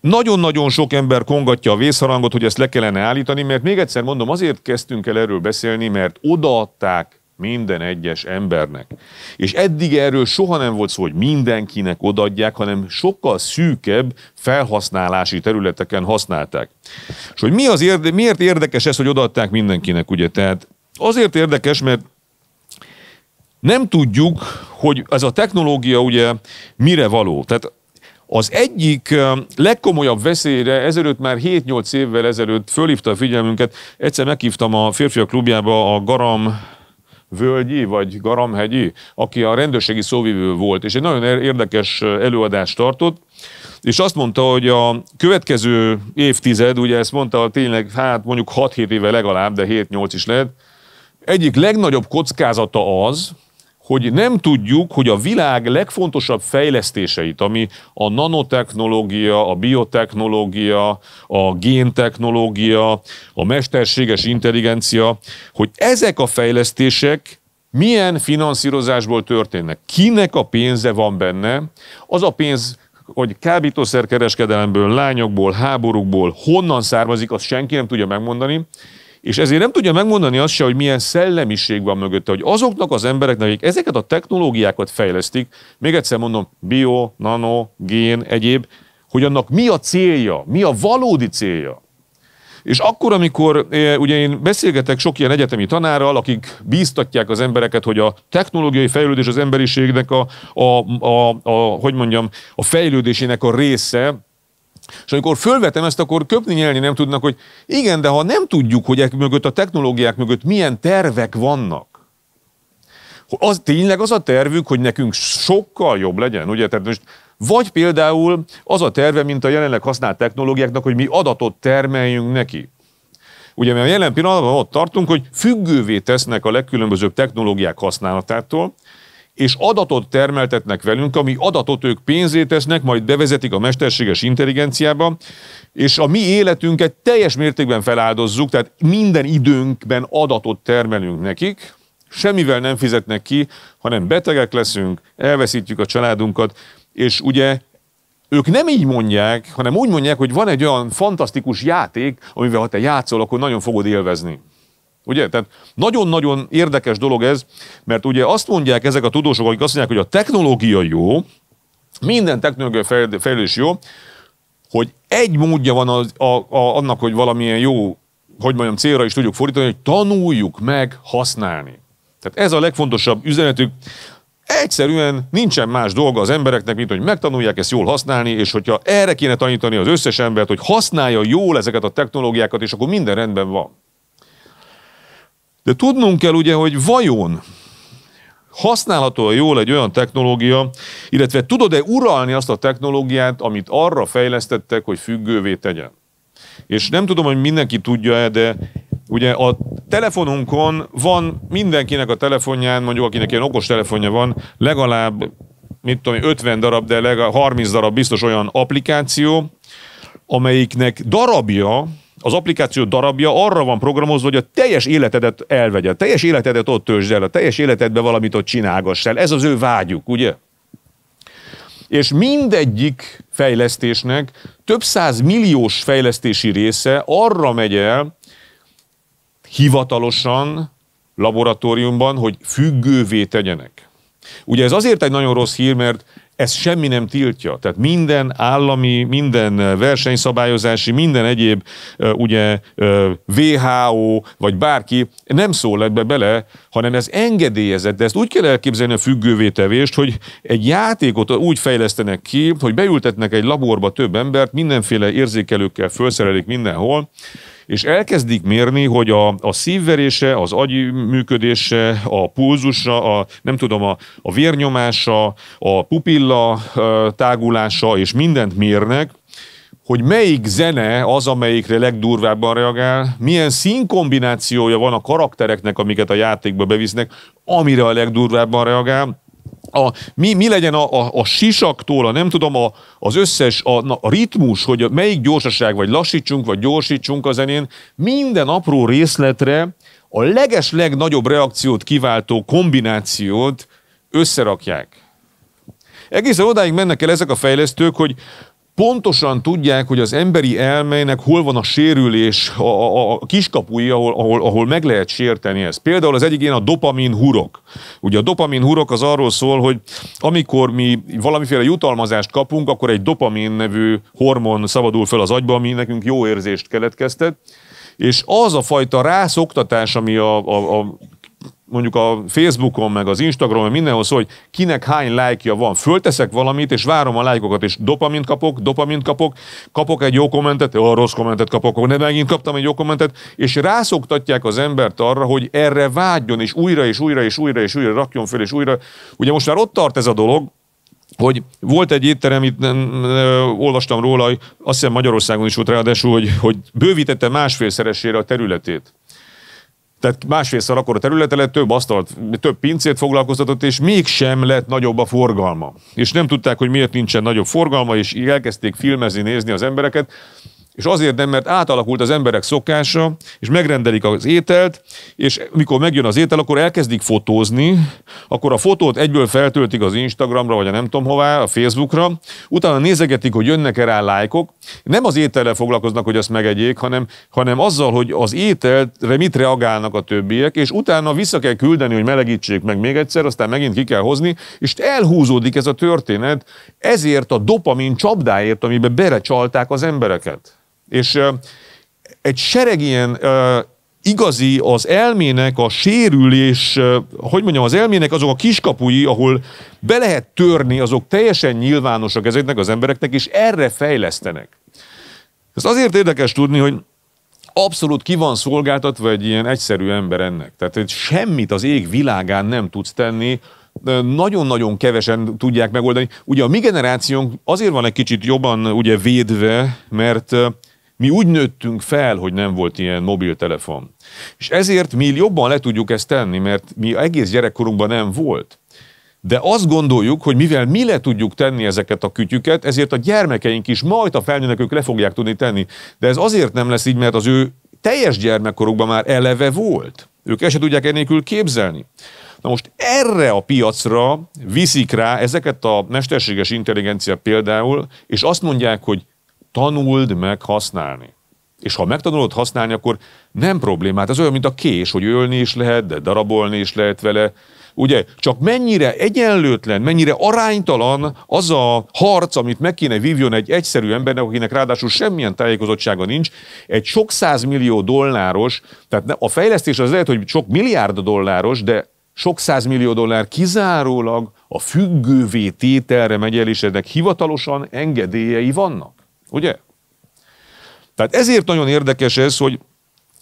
nagyon-nagyon sok ember kongatja a vészharangot, hogy ezt le kellene állítani, mert még egyszer mondom, azért kezdtünk el erről beszélni, mert odaadták minden egyes embernek. És eddig erről soha nem volt szó, hogy mindenkinek odaadják, hanem sokkal szűkebb felhasználási területeken használták. És hogy mi az érde, miért érdekes ez, hogy odaadták mindenkinek, ugye? Tehát azért érdekes, mert nem tudjuk, hogy ez a technológia ugye mire való. Tehát az egyik legkomolyabb veszélyre ezelőtt már 7-8 évvel ezelőtt fölhívta a figyelmünket, egyszer meghívtam a férfiak klubjába a Garam Völgyi vagy Garamhegyi, aki a rendőrségi szóvivő volt, és egy nagyon érdekes előadást tartott, és azt mondta, hogy a következő évtized, ugye ezt mondta tényleg, hát mondjuk 6-7 éve legalább, de 7-8 is lehet, egyik legnagyobb kockázata az, hogy nem tudjuk, hogy a világ legfontosabb fejlesztéseit, ami a nanotechnológia, a biotechnológia, a géntechnológia, a mesterséges intelligencia, hogy ezek a fejlesztések milyen finanszírozásból történnek, kinek a pénze van benne, az a pénz hogy kábítószerkereskedelemből, lányokból, háborúkból, honnan származik, azt senki nem tudja megmondani, és ezért nem tudja megmondani azt se, hogy milyen szellemiség van mögötte, hogy azoknak az embereknek, akik ezeket a technológiákat fejlesztik, még egyszer mondom, bio, nano, gén, egyéb, hogy annak mi a célja, mi a valódi célja. És akkor, amikor eh, ugye én beszélgetek sok ilyen egyetemi tanárral, akik bíztatják az embereket, hogy a technológiai fejlődés az emberiségnek a, a, a, a hogy mondjam, a fejlődésének a része, és amikor fölvetem ezt, akkor köpni nyelni nem tudnak, hogy igen, de ha nem tudjuk, hogy e mögött a technológiák mögött milyen tervek vannak, az tényleg az a tervük, hogy nekünk sokkal jobb legyen, ugye? Tehát most vagy például az a terve, mint a jelenleg használt technológiáknak, hogy mi adatot termeljünk neki. Ugye, mert a jelen pillanatban ott tartunk, hogy függővé tesznek a legkülönbözőbb technológiák használatától, és adatot termeltetnek velünk, ami adatot ők pénzé tesznek, majd bevezetik a mesterséges intelligenciába, és a mi életünket teljes mértékben feláldozzuk, tehát minden időnkben adatot termelünk nekik, semmivel nem fizetnek ki, hanem betegek leszünk, elveszítjük a családunkat, és ugye ők nem így mondják, hanem úgy mondják, hogy van egy olyan fantasztikus játék, amivel ha te játszol, akkor nagyon fogod élvezni. Ugye? Tehát nagyon-nagyon érdekes dolog ez, mert ugye azt mondják ezek a tudósok, akik azt mondják, hogy a technológia jó, minden technológia fejlődés jó, hogy egy módja van az, a, a, annak, hogy valamilyen jó, hogy mondjam, célra is tudjuk fordítani, hogy tanuljuk meg használni. Tehát ez a legfontosabb üzenetük. Egyszerűen nincsen más dolga az embereknek, mint hogy megtanulják ezt jól használni, és hogyha erre kéne tanítani az összes embert, hogy használja jól ezeket a technológiákat, és akkor minden rendben van. De tudnunk kell ugye, hogy vajon használható jól egy olyan technológia, illetve tudod-e uralni azt a technológiát, amit arra fejlesztettek, hogy függővé tegyen? És nem tudom, hogy mindenki tudja-e, de ugye a telefonunkon van mindenkinek a telefonján, mondjuk akinek ilyen okos telefonja van, legalább mit tudom, 50 darab, de legalább 30 darab biztos olyan applikáció, amelyiknek darabja az applikáció darabja arra van programozva, hogy a teljes életedet elvegye, a teljes életedet ott töltsd el, a teljes életedbe valamit ott csinálgass el. Ez az ő vágyuk, ugye? És mindegyik fejlesztésnek több száz milliós fejlesztési része arra megy el, hivatalosan, laboratóriumban, hogy függővé tegyenek. Ugye ez azért egy nagyon rossz hír, mert ez semmi nem tiltja. Tehát minden állami, minden versenyszabályozási, minden egyéb ugye WHO, vagy bárki nem szól ebbe bele, hanem ez engedélyezett, de ezt úgy kell elképzelni a függővé tevést, hogy egy játékot úgy fejlesztenek ki, hogy beültetnek egy laborba több embert, mindenféle érzékelőkkel felszerelik mindenhol, és elkezdik mérni, hogy a, a szívverése, az agyi működése, a pulzusa, a, nem tudom, a, a vérnyomása, a pupilla tágulása, és mindent mérnek, hogy melyik zene az, amelyikre legdurvábban reagál, milyen színkombinációja van a karaktereknek, amiket a játékba bevisznek, amire a legdurvábban reagál, a, mi, mi legyen a, a, a sisaktól, a nem tudom, a, az összes, a, na, a ritmus, hogy melyik gyorsaság, vagy lassítsunk, vagy gyorsítsunk a zenén, minden apró részletre a leges legnagyobb reakciót kiváltó kombinációt összerakják. Egészen odáig mennek el ezek a fejlesztők, hogy pontosan tudják, hogy az emberi elmének hol van a sérülés, a, a, a kiskapuja, ahol, ahol, ahol meg lehet sérteni ezt. Például az egyik ilyen a dopamin hurok. Ugye a dopamin hurok az arról szól, hogy amikor mi valamiféle jutalmazást kapunk, akkor egy dopamin nevű hormon szabadul fel az agyba, ami nekünk jó érzést keletkeztet, és az a fajta rászoktatás, ami a, a, a mondjuk a Facebookon, meg az Instagramon, mindenhol szól, hogy kinek hány lájkja van. Fölteszek valamit, és várom a lájkokat, és dopamint kapok, dopamint kapok, kapok egy jó kommentet, jó, rossz kommentet kapok, de megint kaptam egy jó kommentet, és rászoktatják az embert arra, hogy erre vágyjon, és újra, és újra, és újra, és újra rakjon fel és újra. Ugye most már ott tart ez a dolog, hogy volt egy étterem, itt nem, olvastam róla, azt hiszem Magyarországon is volt ráadásul, hogy, hogy bővítette másfélszeresére a területét. Tehát másfélszer akkor a területe lett, több asztalt, több pincét foglalkoztatott, és mégsem lett nagyobb a forgalma. És nem tudták, hogy miért nincsen nagyobb forgalma, és elkezdték filmezni, nézni az embereket, és azért nem, mert átalakult az emberek szokása, és megrendelik az ételt, és mikor megjön az étel, akkor elkezdik fotózni, akkor a fotót egyből feltöltik az Instagramra, vagy a nem tudom hová, a Facebookra, utána nézegetik, hogy jönnek-e rá lájkok. Nem az étellel foglalkoznak, hogy azt megegyék, hanem, hanem azzal, hogy az ételre mit reagálnak a többiek, és utána vissza kell küldeni, hogy melegítsék meg még egyszer, aztán megint ki kell hozni, és elhúzódik ez a történet, ezért a dopamin csapdáért, amiben berecsalták az embereket. És egy sereg ilyen igazi az elmének a sérülés, hogy mondjam, az elmének azok a kiskapui, ahol be lehet törni, azok teljesen nyilvánosak ezeknek az embereknek, és erre fejlesztenek. Ez azért érdekes tudni, hogy abszolút ki van szolgáltatva egy ilyen egyszerű ember ennek. Tehát hogy semmit az ég világán nem tudsz tenni, nagyon-nagyon kevesen tudják megoldani. Ugye a mi generációnk azért van egy kicsit jobban ugye védve, mert mi úgy nőttünk fel, hogy nem volt ilyen mobiltelefon. És ezért mi jobban le tudjuk ezt tenni, mert mi egész gyerekkorunkban nem volt. De azt gondoljuk, hogy mivel mi le tudjuk tenni ezeket a kütyüket, ezért a gyermekeink is majd a felnőnek ők le fogják tudni tenni. De ez azért nem lesz így, mert az ő teljes gyermekkorukban már eleve volt. Ők ezt se tudják enélkül képzelni. Na most erre a piacra viszik rá ezeket a mesterséges intelligencia például, és azt mondják, hogy tanuld meg használni. És ha megtanulod használni, akkor nem problémát. Ez olyan, mint a kés, hogy ölni is lehet, de darabolni is lehet vele. Ugye, csak mennyire egyenlőtlen, mennyire aránytalan az a harc, amit meg kéne vívjon egy egyszerű embernek, akinek ráadásul semmilyen tájékozottsága nincs, egy sok millió dolláros, tehát a fejlesztés az lehet, hogy sok milliárd dolláros, de sok millió dollár kizárólag a függővé tételre megy el, és ennek hivatalosan engedélyei vannak. Ugye? Tehát ezért nagyon érdekes ez, hogy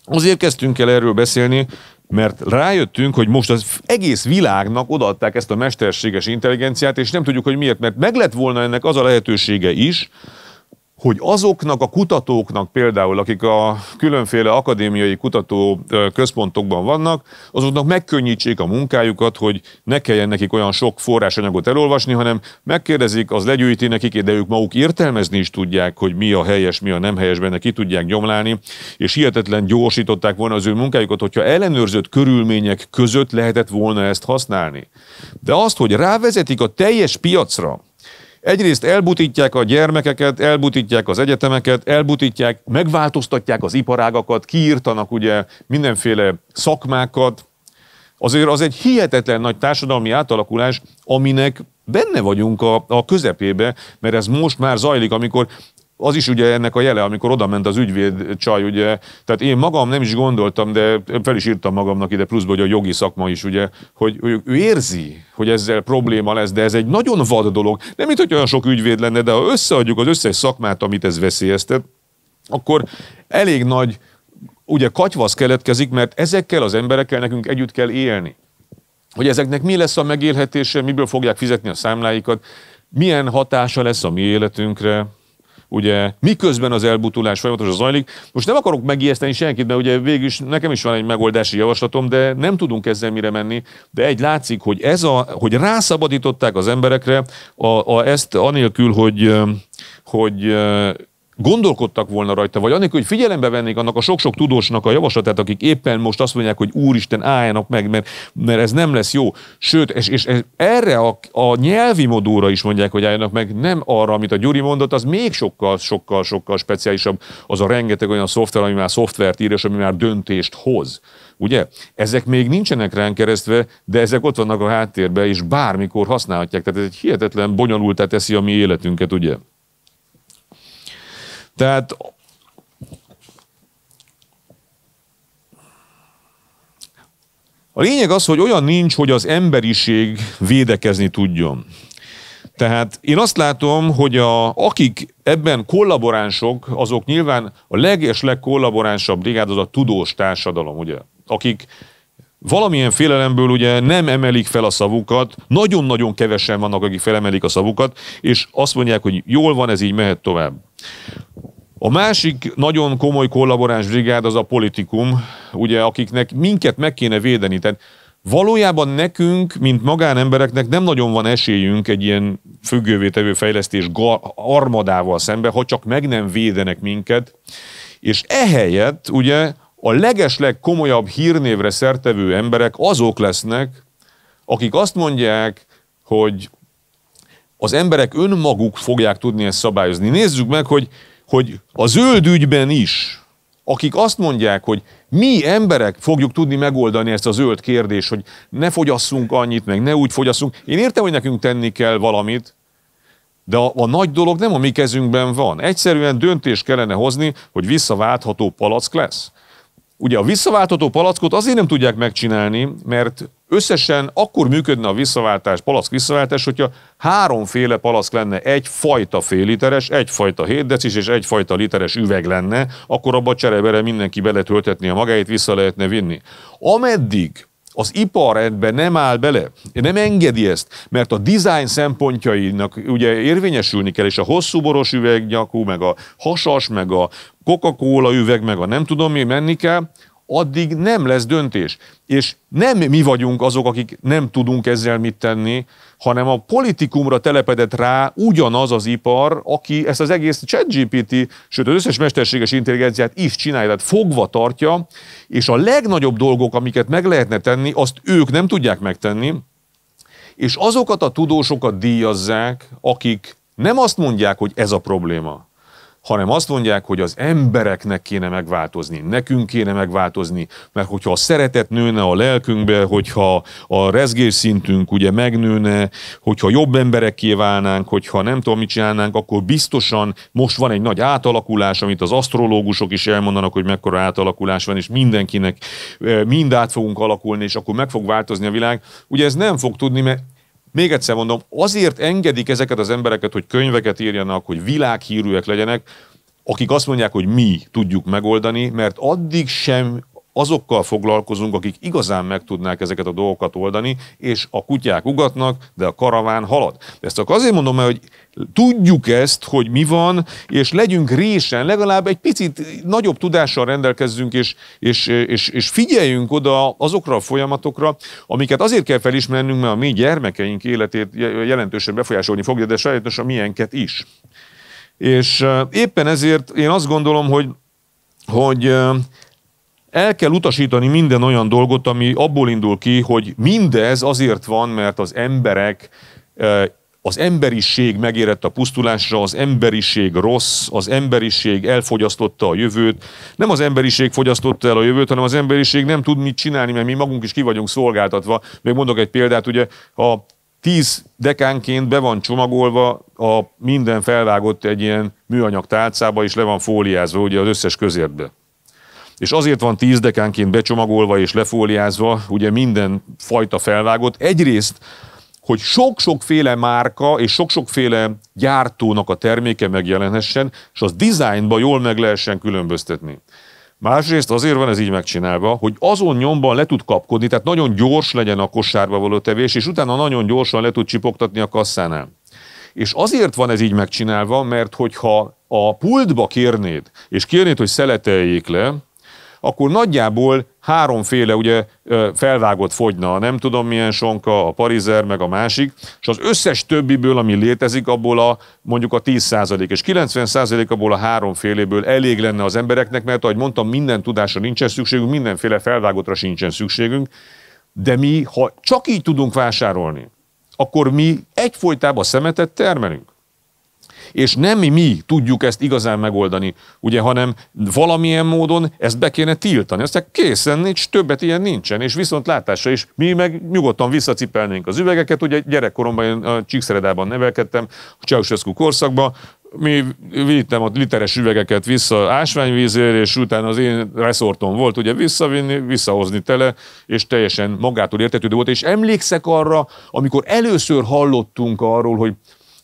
azért kezdtünk el erről beszélni, mert rájöttünk, hogy most az egész világnak odaadták ezt a mesterséges intelligenciát, és nem tudjuk, hogy miért, mert meg lett volna ennek az a lehetősége is, hogy azoknak a kutatóknak például, akik a különféle akadémiai kutató központokban vannak, azoknak megkönnyítsék a munkájukat, hogy ne kelljen nekik olyan sok forrásanyagot elolvasni, hanem megkérdezik, az legyűjti nekik, de ők maguk értelmezni is tudják, hogy mi a helyes, mi a nem helyes benne, ki tudják gyomlálni, és hihetetlen gyorsították volna az ő munkájukat, hogyha ellenőrzött körülmények között lehetett volna ezt használni. De azt, hogy rávezetik a teljes piacra, Egyrészt elbutítják a gyermekeket, elbutítják az egyetemeket, elbutítják, megváltoztatják az iparágakat, kiírtanak ugye mindenféle szakmákat. Azért az egy hihetetlen nagy társadalmi átalakulás, aminek benne vagyunk a, a közepébe, mert ez most már zajlik, amikor az is ugye ennek a jele, amikor oda ment az ügyvéd csaj, ugye, tehát én magam nem is gondoltam, de fel is írtam magamnak ide pluszba, hogy a jogi szakma is, ugye, hogy, hogy ő érzi, hogy ezzel probléma lesz, de ez egy nagyon vad dolog. Nem, mint hogy olyan sok ügyvéd lenne, de ha összeadjuk az összes szakmát, amit ez veszélyeztet, akkor elég nagy, ugye katyvasz keletkezik, mert ezekkel az emberekkel nekünk együtt kell élni. Hogy ezeknek mi lesz a megélhetése, miből fogják fizetni a számláikat, milyen hatása lesz a mi életünkre, ugye miközben az elbutulás folyamatosan zajlik. Most nem akarok megijeszteni senkit, mert ugye végül is nekem is van egy megoldási javaslatom, de nem tudunk ezzel mire menni. De egy látszik, hogy, ez a, hogy rászabadították az emberekre a, a ezt anélkül, hogy, hogy gondolkodtak volna rajta, vagy annélkül, hogy figyelembe vennék annak a sok-sok tudósnak a javaslatát, akik éppen most azt mondják, hogy úristen, álljanak meg, mert, mert ez nem lesz jó. Sőt, és, és, és erre a, a nyelvi modúra is mondják, hogy álljanak meg, nem arra, amit a Gyuri mondott, az még sokkal, sokkal, sokkal speciálisabb az a rengeteg olyan szoftver, ami már szoftvert ír, és ami már döntést hoz. Ugye? Ezek még nincsenek ránk keresztve, de ezek ott vannak a háttérben, és bármikor használhatják. Tehát ez egy hihetetlen bonyolultá teszi a mi életünket, ugye? Tehát a lényeg az, hogy olyan nincs, hogy az emberiség védekezni tudjon. Tehát én azt látom, hogy a, akik ebben kollaboránsok, azok nyilván a leg és legkollaboránsabb brigád az a tudós társadalom, ugye? Akik valamilyen félelemből ugye nem emelik fel a szavukat, nagyon-nagyon kevesen vannak, akik felemelik a szavukat, és azt mondják, hogy jól van, ez így mehet tovább. A másik nagyon komoly kollaboráns brigád az a politikum, ugye, akiknek minket meg kéne védeni. Tehát valójában nekünk, mint magánembereknek nem nagyon van esélyünk egy ilyen függővé tevő fejlesztés armadával szembe, ha csak meg nem védenek minket. És ehelyett ugye a legesleg komolyabb hírnévre szertevő emberek azok lesznek, akik azt mondják, hogy az emberek önmaguk fogják tudni ezt szabályozni. Nézzük meg, hogy, hogy a zöld ügyben is, akik azt mondják, hogy mi emberek fogjuk tudni megoldani ezt a zöld kérdést, hogy ne fogyasszunk annyit, meg ne úgy fogyasszunk. Én értem, hogy nekünk tenni kell valamit, de a, a nagy dolog nem a mi kezünkben van. Egyszerűen döntést kellene hozni, hogy visszaváltható palack lesz. Ugye a visszaváltató palackot azért nem tudják megcsinálni, mert összesen akkor működne a visszaváltás, palack visszaváltás, hogyha háromféle palack lenne, egyfajta fél literes, egyfajta 7 decis és egyfajta literes üveg lenne, akkor abba cserebere mindenki beletöltetni a magáit, vissza lehetne vinni. Ameddig az ipar ebbe nem áll bele, nem engedi ezt, mert a design szempontjainak ugye érvényesülni kell, és a hosszú boros üvegnyakú, meg a hasas, meg a Coca-Cola üveg, meg a nem tudom mi, menni kell, addig nem lesz döntés. És nem mi vagyunk azok, akik nem tudunk ezzel mit tenni, hanem a politikumra telepedett rá ugyanaz az ipar, aki ezt az egész ChatGPT, sőt az összes mesterséges intelligenciát is csinálja, tehát fogva tartja, és a legnagyobb dolgok, amiket meg lehetne tenni, azt ők nem tudják megtenni, és azokat a tudósokat díjazzák, akik nem azt mondják, hogy ez a probléma, hanem azt mondják, hogy az embereknek kéne megváltozni, nekünk kéne megváltozni, mert hogyha a szeretet nőne a lelkünkbe, hogyha a rezgés szintünk ugye megnőne, hogyha jobb emberek kívánnánk, hogyha nem tudom, mit csinálnánk, akkor biztosan most van egy nagy átalakulás, amit az asztrológusok is elmondanak, hogy mekkora átalakulás van, és mindenkinek eh, mind át fogunk alakulni, és akkor meg fog változni a világ. Ugye ez nem fog tudni, mert még egyszer mondom, azért engedik ezeket az embereket, hogy könyveket írjanak, hogy világhírűek legyenek, akik azt mondják, hogy mi tudjuk megoldani, mert addig sem azokkal foglalkozunk, akik igazán meg tudnák ezeket a dolgokat oldani, és a kutyák ugatnak, de a karaván halad. Ezt csak azért mondom mert hogy tudjuk ezt, hogy mi van, és legyünk résen, legalább egy picit nagyobb tudással rendelkezzünk, és, és, és, és figyeljünk oda azokra a folyamatokra, amiket azért kell felismernünk, mert a mi gyermekeink életét jelentősen befolyásolni fogja, de sajnos a milyenket is. És éppen ezért én azt gondolom, hogy, hogy el kell utasítani minden olyan dolgot, ami abból indul ki, hogy mindez azért van, mert az emberek az emberiség megérett a pusztulásra, az emberiség rossz, az emberiség elfogyasztotta a jövőt. Nem az emberiség fogyasztotta el a jövőt, hanem az emberiség nem tud mit csinálni, mert mi magunk is ki vagyunk szolgáltatva. Még mondok egy példát, ugye a tíz dekánként be van csomagolva a minden felvágott egy ilyen műanyag tálcába, és le van fóliázva ugye az összes közértbe és azért van tíz dekánként becsomagolva és lefóliázva ugye minden fajta felvágott. Egyrészt hogy sok-sokféle márka és sok-sokféle gyártónak a terméke megjelenhessen, és az dizájnba jól meg lehessen különböztetni. Másrészt azért van ez így megcsinálva, hogy azon nyomban le tud kapkodni, tehát nagyon gyors legyen a kosárba való tevés, és utána nagyon gyorsan le tud csipogtatni a kasszánál. És azért van ez így megcsinálva, mert hogyha a pultba kérnéd, és kérnéd, hogy szeleteljék le, akkor nagyjából háromféle ugye felvágott fogyna, nem tudom milyen sonka, a parizer, meg a másik, és az összes többiből, ami létezik, abból a mondjuk a 10% és 90% abból a háromféléből elég lenne az embereknek, mert ahogy mondtam, minden tudásra nincsen szükségünk, mindenféle felvágottra sincsen szükségünk, de mi, ha csak így tudunk vásárolni, akkor mi egyfolytában szemetet termelünk és nem mi tudjuk ezt igazán megoldani, ugye, hanem valamilyen módon ezt be kéne tiltani. Aztán készen nincs, többet ilyen nincsen, és viszont látása is. Mi meg nyugodtan visszacipelnénk az üvegeket, ugye gyerekkoromban én a Csíkszeredában nevelkedtem, a Ceausescu korszakban, mi vittem a literes üvegeket vissza ásványvízért, és utána az én reszortom volt ugye visszavinni, visszahozni tele, és teljesen magától értetődő volt. És emlékszek arra, amikor először hallottunk arról, hogy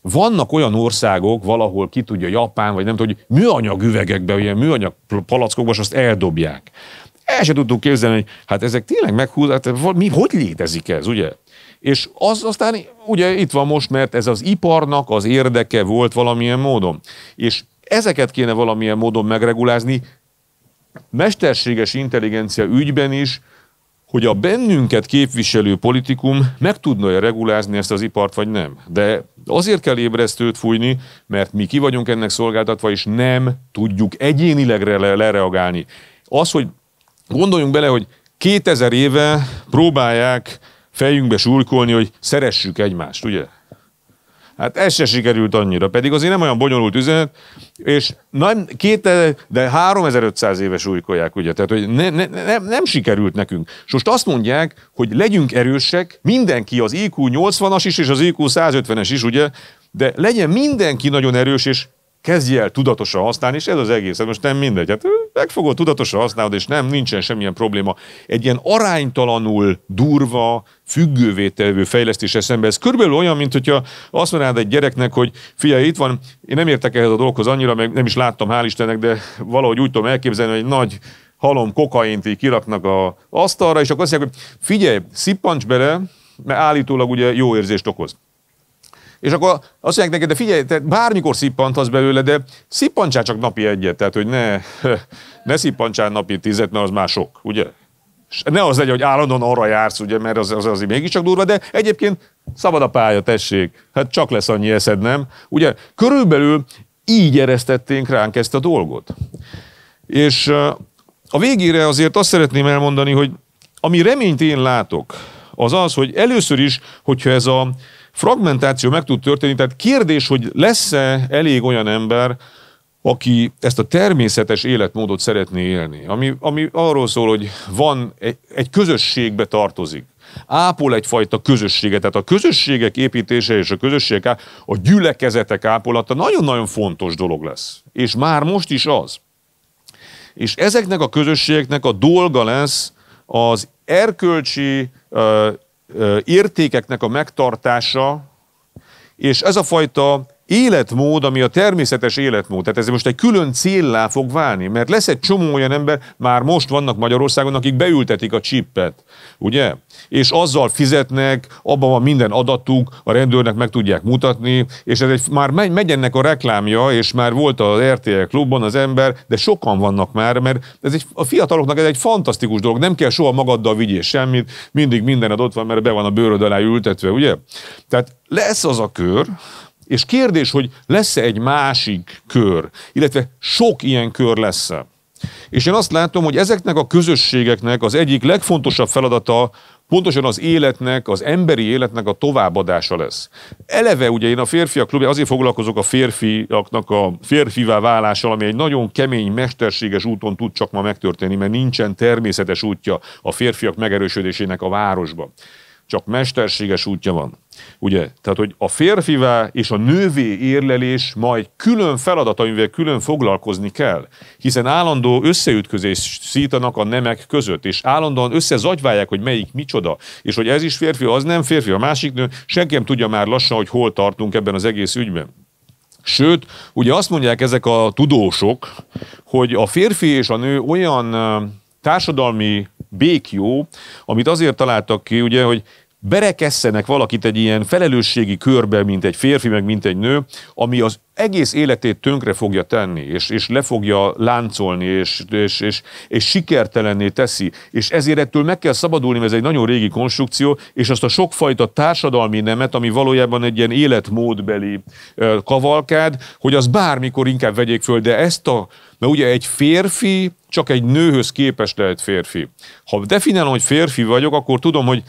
vannak olyan országok, valahol ki tudja, Japán, vagy nem tudom, hogy műanyag üvegekbe, ilyen műanyag palackokba, és azt eldobják. El se tudtuk képzelni, hogy hát ezek tényleg meghúz, hát mi, hogy létezik ez, ugye? És az aztán ugye itt van most, mert ez az iparnak az érdeke volt valamilyen módon. És ezeket kéne valamilyen módon megregulázni, mesterséges intelligencia ügyben is, hogy a bennünket képviselő politikum meg tudna-e regulázni ezt az ipart, vagy nem. De Azért kell ébresztőt fújni, mert mi ki vagyunk ennek szolgáltatva, és nem tudjuk egyénileg lereagálni. Az, hogy gondoljunk bele, hogy 2000 éve próbálják fejünkbe súlykolni, hogy szeressük egymást, ugye? Hát ez se sikerült annyira, pedig azért nem olyan bonyolult üzenet, és nem, két, de 3500 éves újkolják, ugye, tehát hogy ne, ne, ne, nem sikerült nekünk. És most azt mondják, hogy legyünk erősek, mindenki az IQ 80-as is, és az IQ 150-es is, ugye, de legyen mindenki nagyon erős, és kezdj el tudatosan használni, és ez az egész, hát most nem mindegy, hát meg fogod tudatosan használod, és nem, nincsen semmilyen probléma. Egy ilyen aránytalanul durva, függővé tevő fejlesztés eszembe, ez körülbelül olyan, mint hogyha azt mondanád egy gyereknek, hogy figyelj, itt van, én nem értek ehhez a dologhoz annyira, meg nem is láttam, hál' Istennek, de valahogy úgy tudom elképzelni, hogy egy nagy halom kokaint így kiraknak a asztalra, és akkor azt mondják, hogy figyelj, szippancs bele, mert állítólag ugye jó érzést okoz és akkor azt mondják neked, de figyelj, te bármikor szippanthatsz belőle, de szippantsál csak napi egyet, tehát hogy ne, ne szippantsál napi tizet, mert az már sok, ugye? S ne az legyen, hogy állandóan arra jársz, ugye, mert az, az azért mégiscsak durva, de egyébként szabad a pálya, tessék, hát csak lesz annyi eszed, nem? Ugye, körülbelül így eresztették ránk ezt a dolgot. És a végére azért azt szeretném elmondani, hogy ami reményt én látok, az az, hogy először is, hogyha ez a fragmentáció meg tud történni, tehát kérdés, hogy lesz-e elég olyan ember, aki ezt a természetes életmódot szeretné élni, ami, ami arról szól, hogy van, egy, egy közösségbe tartozik, ápol egyfajta közösséget, tehát a közösségek építése és a közösségek, a gyülekezetek ápolata nagyon-nagyon fontos dolog lesz, és már most is az. És ezeknek a közösségeknek a dolga lesz az erkölcsi értékeknek a megtartása, és ez a fajta életmód, ami a természetes életmód. Tehát ez most egy külön céllá fog válni, mert lesz egy csomó olyan ember, már most vannak Magyarországon, akik beültetik a csippet, ugye? És azzal fizetnek, abban van minden adatuk, a rendőrnek meg tudják mutatni, és ez egy, már megy, megy ennek a reklámja, és már volt az RTL klubban az ember, de sokan vannak már, mert ez egy, a fiataloknak ez egy fantasztikus dolog, nem kell soha magaddal vigyél semmit, mindig minden ott van, mert be van a bőröd alá ültetve, ugye? Tehát lesz az a kör, és kérdés, hogy lesz-e egy másik kör, illetve sok ilyen kör lesz-e. És én azt látom, hogy ezeknek a közösségeknek az egyik legfontosabb feladata pontosan az életnek, az emberi életnek a továbbadása lesz. Eleve ugye én a férfiak klubja, azért foglalkozok a férfiaknak a férfivá válással, ami egy nagyon kemény, mesterséges úton tud csak ma megtörténni, mert nincsen természetes útja a férfiak megerősödésének a városban csak mesterséges útja van. Ugye? Tehát, hogy a férfivá és a nővé érlelés ma egy külön feladat, amivel külön foglalkozni kell, hiszen állandó összeütközést szítanak a nemek között, és állandóan összezagyválják, hogy melyik micsoda, és hogy ez is férfi, az nem férfi, a másik nő, senki nem tudja már lassan, hogy hol tartunk ebben az egész ügyben. Sőt, ugye azt mondják ezek a tudósok, hogy a férfi és a nő olyan társadalmi békjó, amit azért találtak ki, ugye, hogy berekesszenek valakit egy ilyen felelősségi körbe, mint egy férfi, meg mint egy nő, ami az egész életét tönkre fogja tenni, és, és le fogja láncolni, és, és, és, és sikertelenné teszi. És ezért ettől meg kell szabadulni, mert ez egy nagyon régi konstrukció, és azt a sokfajta társadalmi nemet, ami valójában egy ilyen életmódbeli kavalkád, hogy az bármikor inkább vegyék föl, de ezt a mert ugye egy férfi csak egy nőhöz képes lehet férfi. Ha definálom, hogy férfi vagyok, akkor tudom, hogy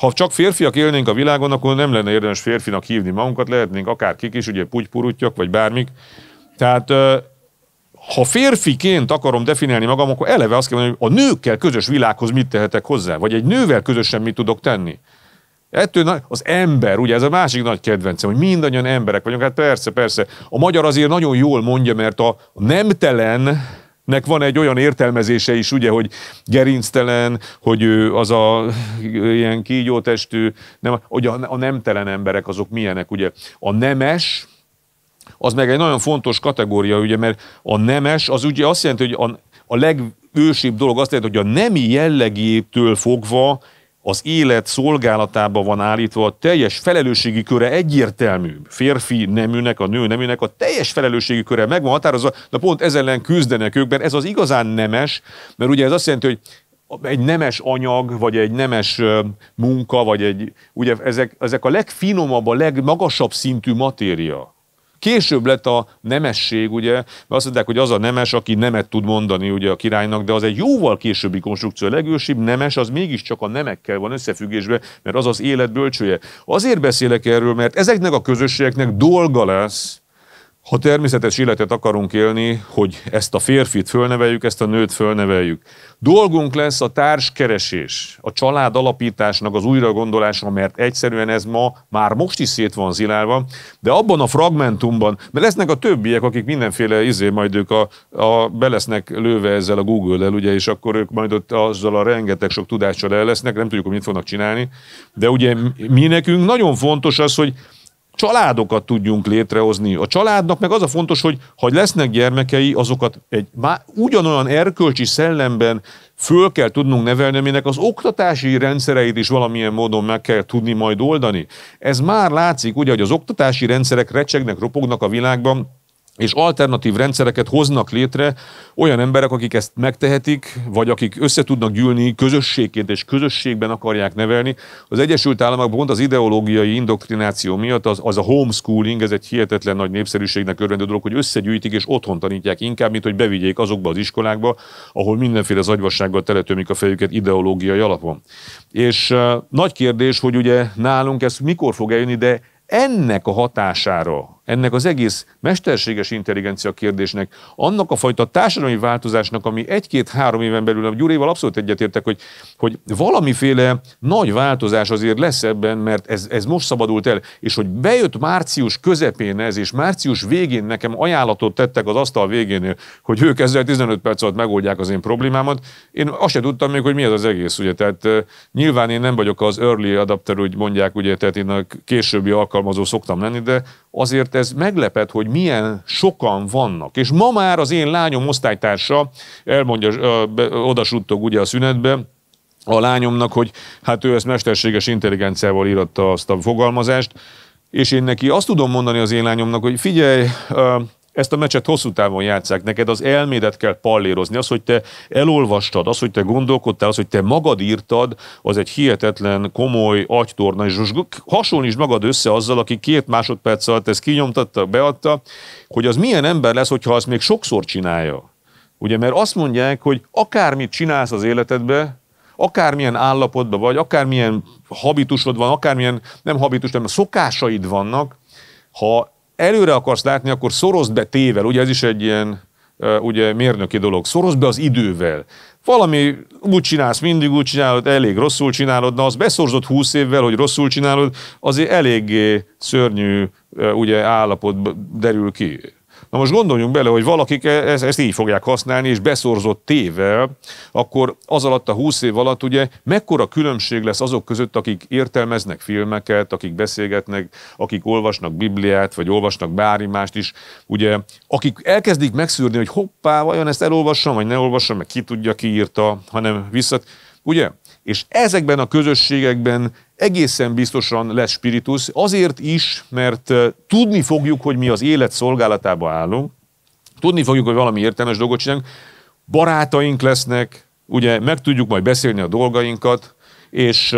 ha csak férfiak élnénk a világon, akkor nem lenne érdemes férfinak hívni magunkat, lehetnénk akár kik is, ugye pugypurutyok, vagy bármik. Tehát ha férfiként akarom definiálni magam, akkor eleve azt kell mondani, hogy a nőkkel közös világhoz mit tehetek hozzá, vagy egy nővel közösen mit tudok tenni. Ettől az ember, ugye ez a másik nagy kedvencem, hogy mindannyian emberek vagyunk, hát persze, persze. A magyar azért nagyon jól mondja, mert a nemtelen nek van egy olyan értelmezése is, ugye, hogy gerinctelen, hogy ő az a ilyen kígyótestű, nem, hogy a, a nemtelen emberek azok milyenek, ugye. A nemes, az meg egy nagyon fontos kategória, ugye, mert a nemes, az ugye azt jelenti, hogy a, a legősibb dolog azt jelenti, hogy a nemi jellegétől fogva az élet szolgálatába van állítva, a teljes felelősségi köre egyértelmű. Férfi neműnek, a nő neműnek a teljes felelősségi köre meg van határozva, de pont ezzel ellen küzdenek ők, mert ez az igazán nemes, mert ugye ez azt jelenti, hogy egy nemes anyag, vagy egy nemes munka, vagy egy, ugye ezek, ezek a legfinomabb, a legmagasabb szintű matéria Később lett a nemesség, ugye, mert azt mondták, hogy az a nemes, aki nemet tud mondani ugye a királynak, de az egy jóval későbbi konstrukció, a legősibb nemes, az mégiscsak a nemekkel van összefüggésben, mert az az élet bölcsője. Azért beszélek erről, mert ezeknek a közösségeknek dolga lesz ha természetes életet akarunk élni, hogy ezt a férfit fölneveljük, ezt a nőt fölneveljük. Dolgunk lesz a társkeresés, a család alapításnak az újragondolása, mert egyszerűen ez ma már most is szét van zilálva, de abban a fragmentumban, mert lesznek a többiek, akik mindenféle izé, majd ők a, a, belesznek lőve ezzel a Google-el, ugye, és akkor ők majd ott azzal a rengeteg sok tudással el lesznek, nem tudjuk, hogy mit fognak csinálni, de ugye mi nekünk nagyon fontos az, hogy családokat tudjunk létrehozni. A családnak meg az a fontos, hogy ha lesznek gyermekei, azokat egy má, ugyanolyan erkölcsi szellemben föl kell tudnunk nevelni, aminek az oktatási rendszereit is valamilyen módon meg kell tudni majd oldani. Ez már látszik, ugye, hogy az oktatási rendszerek recsegnek, ropognak a világban, és alternatív rendszereket hoznak létre olyan emberek, akik ezt megtehetik, vagy akik össze tudnak gyűlni közösségként és közösségben akarják nevelni. Az Egyesült Államokban pont az ideológiai indoktrináció miatt az, az a homeschooling, ez egy hihetetlen nagy népszerűségnek örvendő dolog, hogy összegyűjtik és otthon tanítják inkább, mint hogy bevigyék azokba az iskolákba, ahol mindenféle zagyvassággal teletömik a fejüket ideológiai alapon. És uh, nagy kérdés, hogy ugye nálunk ez mikor fog eljönni, de ennek a hatására ennek az egész mesterséges intelligencia kérdésnek, annak a fajta társadalmi változásnak, ami egy-két-három éven belül, a Gyuréval abszolút egyetértek, hogy, hogy valamiféle nagy változás azért lesz ebben, mert ez, ez most szabadult el, és hogy bejött március közepén ez, és március végén nekem ajánlatot tettek az asztal végénél, hogy ők ezzel 15 perc alatt megoldják az én problémámat. Én azt sem tudtam még, hogy mi ez az egész, ugye, tehát nyilván én nem vagyok az early adapter, úgy mondják, ugye, tehát én a későbbi alkalmazó szoktam lenni, de azért ez meglepet, hogy milyen sokan vannak. És ma már az én lányom osztálytársa elmondja, odasuttog ugye a szünetbe, a lányomnak, hogy hát ő ezt mesterséges intelligenciával íratta azt a fogalmazást, és én neki azt tudom mondani az én lányomnak, hogy figyelj, ezt a meccset hosszú távon játszák. Neked az elmédet kell pallérozni. Az, hogy te elolvastad, az, hogy te gondolkodtál, az, hogy te magad írtad, az egy hihetetlen, komoly agytorna. És most hasonlíts magad össze azzal, aki két másodperc alatt ezt kinyomtatta, beadta, hogy az milyen ember lesz, hogyha azt még sokszor csinálja. Ugye, mert azt mondják, hogy akármit csinálsz az életedbe, akármilyen állapotban vagy, akármilyen habitusod van, akármilyen nem habitus, nem szokásaid vannak, ha előre akarsz látni, akkor szorozd be tével, ugye ez is egy ilyen ugye mérnöki dolog, szorozd be az idővel. Valami úgy csinálsz, mindig úgy csinálod, elég rosszul csinálod, na az beszorzott húsz évvel, hogy rosszul csinálod, azért eléggé szörnyű ugye állapot derül ki. Na most gondoljunk bele, hogy valakik ezt, e-, ezt így fogják használni, és beszorzott tével, akkor az alatt a 20 év alatt ugye mekkora különbség lesz azok között, akik értelmeznek filmeket, akik beszélgetnek, akik olvasnak Bibliát, vagy olvasnak bármi mást is, ugye, akik elkezdik megszűrni, hogy hoppá, vajon ezt elolvassam, vagy ne olvassam, meg ki tudja, ki írta, hanem visszat, ugye? És ezekben a közösségekben egészen biztosan lesz spiritus, azért is, mert tudni fogjuk, hogy mi az élet szolgálatába állunk, tudni fogjuk, hogy valami értelmes dolgot csinálunk, barátaink lesznek, ugye meg tudjuk majd beszélni a dolgainkat, és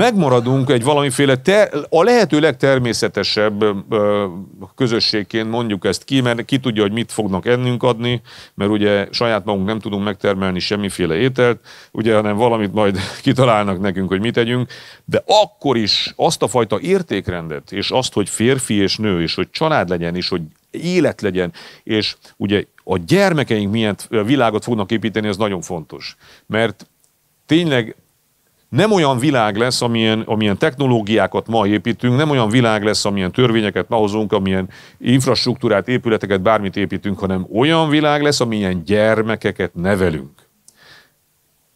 megmaradunk egy valamiféle, ter, a lehető legtermészetesebb ö, közösségként mondjuk ezt ki, mert ki tudja, hogy mit fognak ennünk adni, mert ugye saját magunk nem tudunk megtermelni semmiféle ételt, ugye, hanem valamit majd kitalálnak nekünk, hogy mit tegyünk, de akkor is azt a fajta értékrendet, és azt, hogy férfi és nő, és hogy család legyen, és hogy élet legyen, és ugye a gyermekeink milyen világot fognak építeni, az nagyon fontos. Mert tényleg nem olyan világ lesz, amilyen, amilyen technológiákat ma építünk, nem olyan világ lesz, amilyen törvényeket ma hozunk, amilyen infrastruktúrát, épületeket, bármit építünk, hanem olyan világ lesz, amilyen gyermekeket nevelünk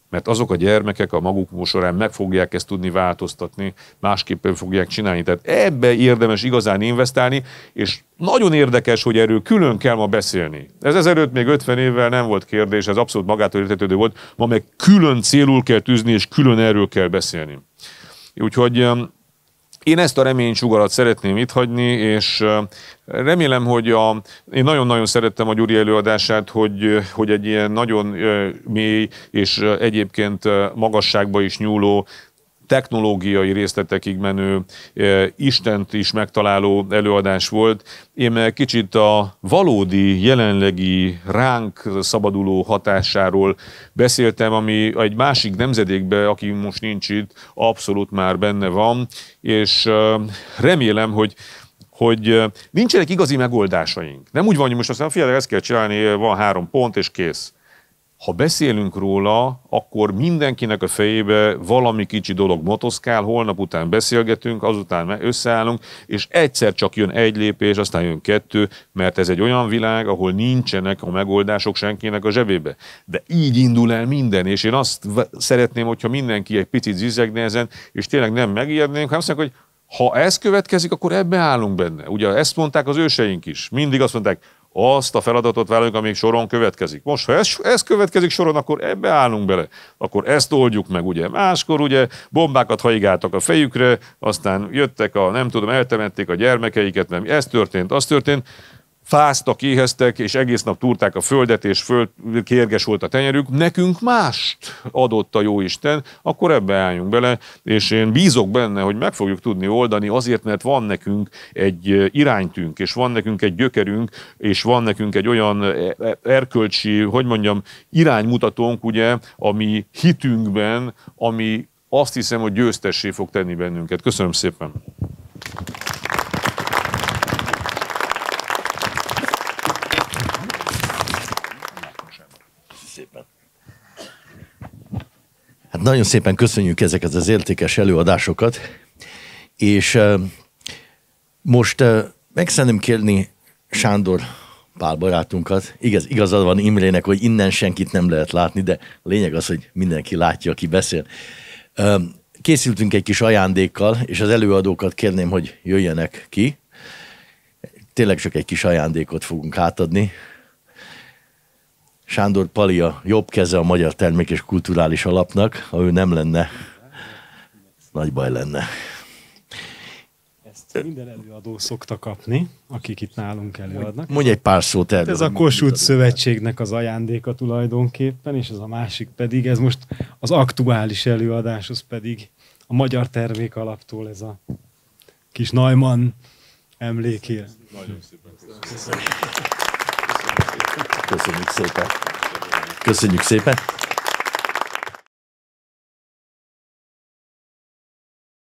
mert azok a gyermekek a maguk során meg fogják ezt tudni változtatni, másképpen fogják csinálni. Tehát ebbe érdemes igazán investálni, és nagyon érdekes, hogy erről külön kell ma beszélni. Ez ezelőtt még 50 évvel nem volt kérdés, ez abszolút magától értetődő volt, ma meg külön célul kell tűzni, és külön erről kell beszélni. Úgyhogy én ezt a reménysugarat szeretném itt hagyni, és remélem, hogy a, én nagyon-nagyon szerettem a Gyuri előadását, hogy, hogy egy ilyen nagyon mély és egyébként magasságba is nyúló technológiai részletekig menő, e, Istent is megtaláló előadás volt. Én kicsit a valódi, jelenlegi ránk szabaduló hatásáról beszéltem, ami egy másik nemzedékbe, aki most nincs itt, abszolút már benne van, és e, remélem, hogy hogy e, nincsenek igazi megoldásaink. Nem úgy van, hogy most aztán figyelj, ezt kell csinálni, van három pont, és kész ha beszélünk róla, akkor mindenkinek a fejébe valami kicsi dolog motoszkál, holnap után beszélgetünk, azután összeállunk, és egyszer csak jön egy lépés, aztán jön kettő, mert ez egy olyan világ, ahol nincsenek a megoldások senkinek a zsebébe. De így indul el minden, és én azt szeretném, hogyha mindenki egy picit zizegne ezen, és tényleg nem megijednénk, hanem azt mondják, hogy ha ez következik, akkor ebbe állunk benne. Ugye ezt mondták az őseink is. Mindig azt mondták, azt a feladatot velünk, amíg soron következik. Most, ha ez, ez következik soron, akkor ebbe állunk bele, akkor ezt oldjuk meg, ugye. Máskor ugye bombákat haigáltak a fejükre, aztán jöttek a, nem tudom, eltemették a gyermekeiket, nem, ez történt, az történt fáztak, éheztek, és egész nap túrták a földet, és föld, kérges volt a tenyerük, nekünk mást adott a Jóisten, akkor ebbe álljunk bele, és én bízok benne, hogy meg fogjuk tudni oldani, azért, mert van nekünk egy iránytünk, és van nekünk egy gyökerünk, és van nekünk egy olyan e, e, erkölcsi, hogy mondjam, iránymutatónk, ugye, ami hitünkben, ami azt hiszem, hogy győztessé fog tenni bennünket. Köszönöm szépen! Hát nagyon szépen köszönjük ezeket az értékes előadásokat, és most meg szeretném kérni Sándor Pál barátunkat. Igaz, igazad van Imrének, hogy innen senkit nem lehet látni, de a lényeg az, hogy mindenki látja, aki beszél. Készültünk egy kis ajándékkal, és az előadókat kérném, hogy jöjjenek ki. Tényleg csak egy kis ajándékot fogunk átadni, Sándor Pali a jobb keze a Magyar Termék és Kulturális Alapnak, ha ő nem lenne, nagy baj lenne. Ezt minden előadó szokta kapni, akik itt nálunk előadnak. Mondj egy pár szót erről. Ez a Kossuth Szövetségnek az ajándéka tulajdonképpen, és ez a másik pedig, ez most az aktuális előadás, az pedig a Magyar Termék Alaptól ez a kis Najman emlékére. Nagyon szépen köszönöm. Köszönjük szépen. Köszönjük szépen.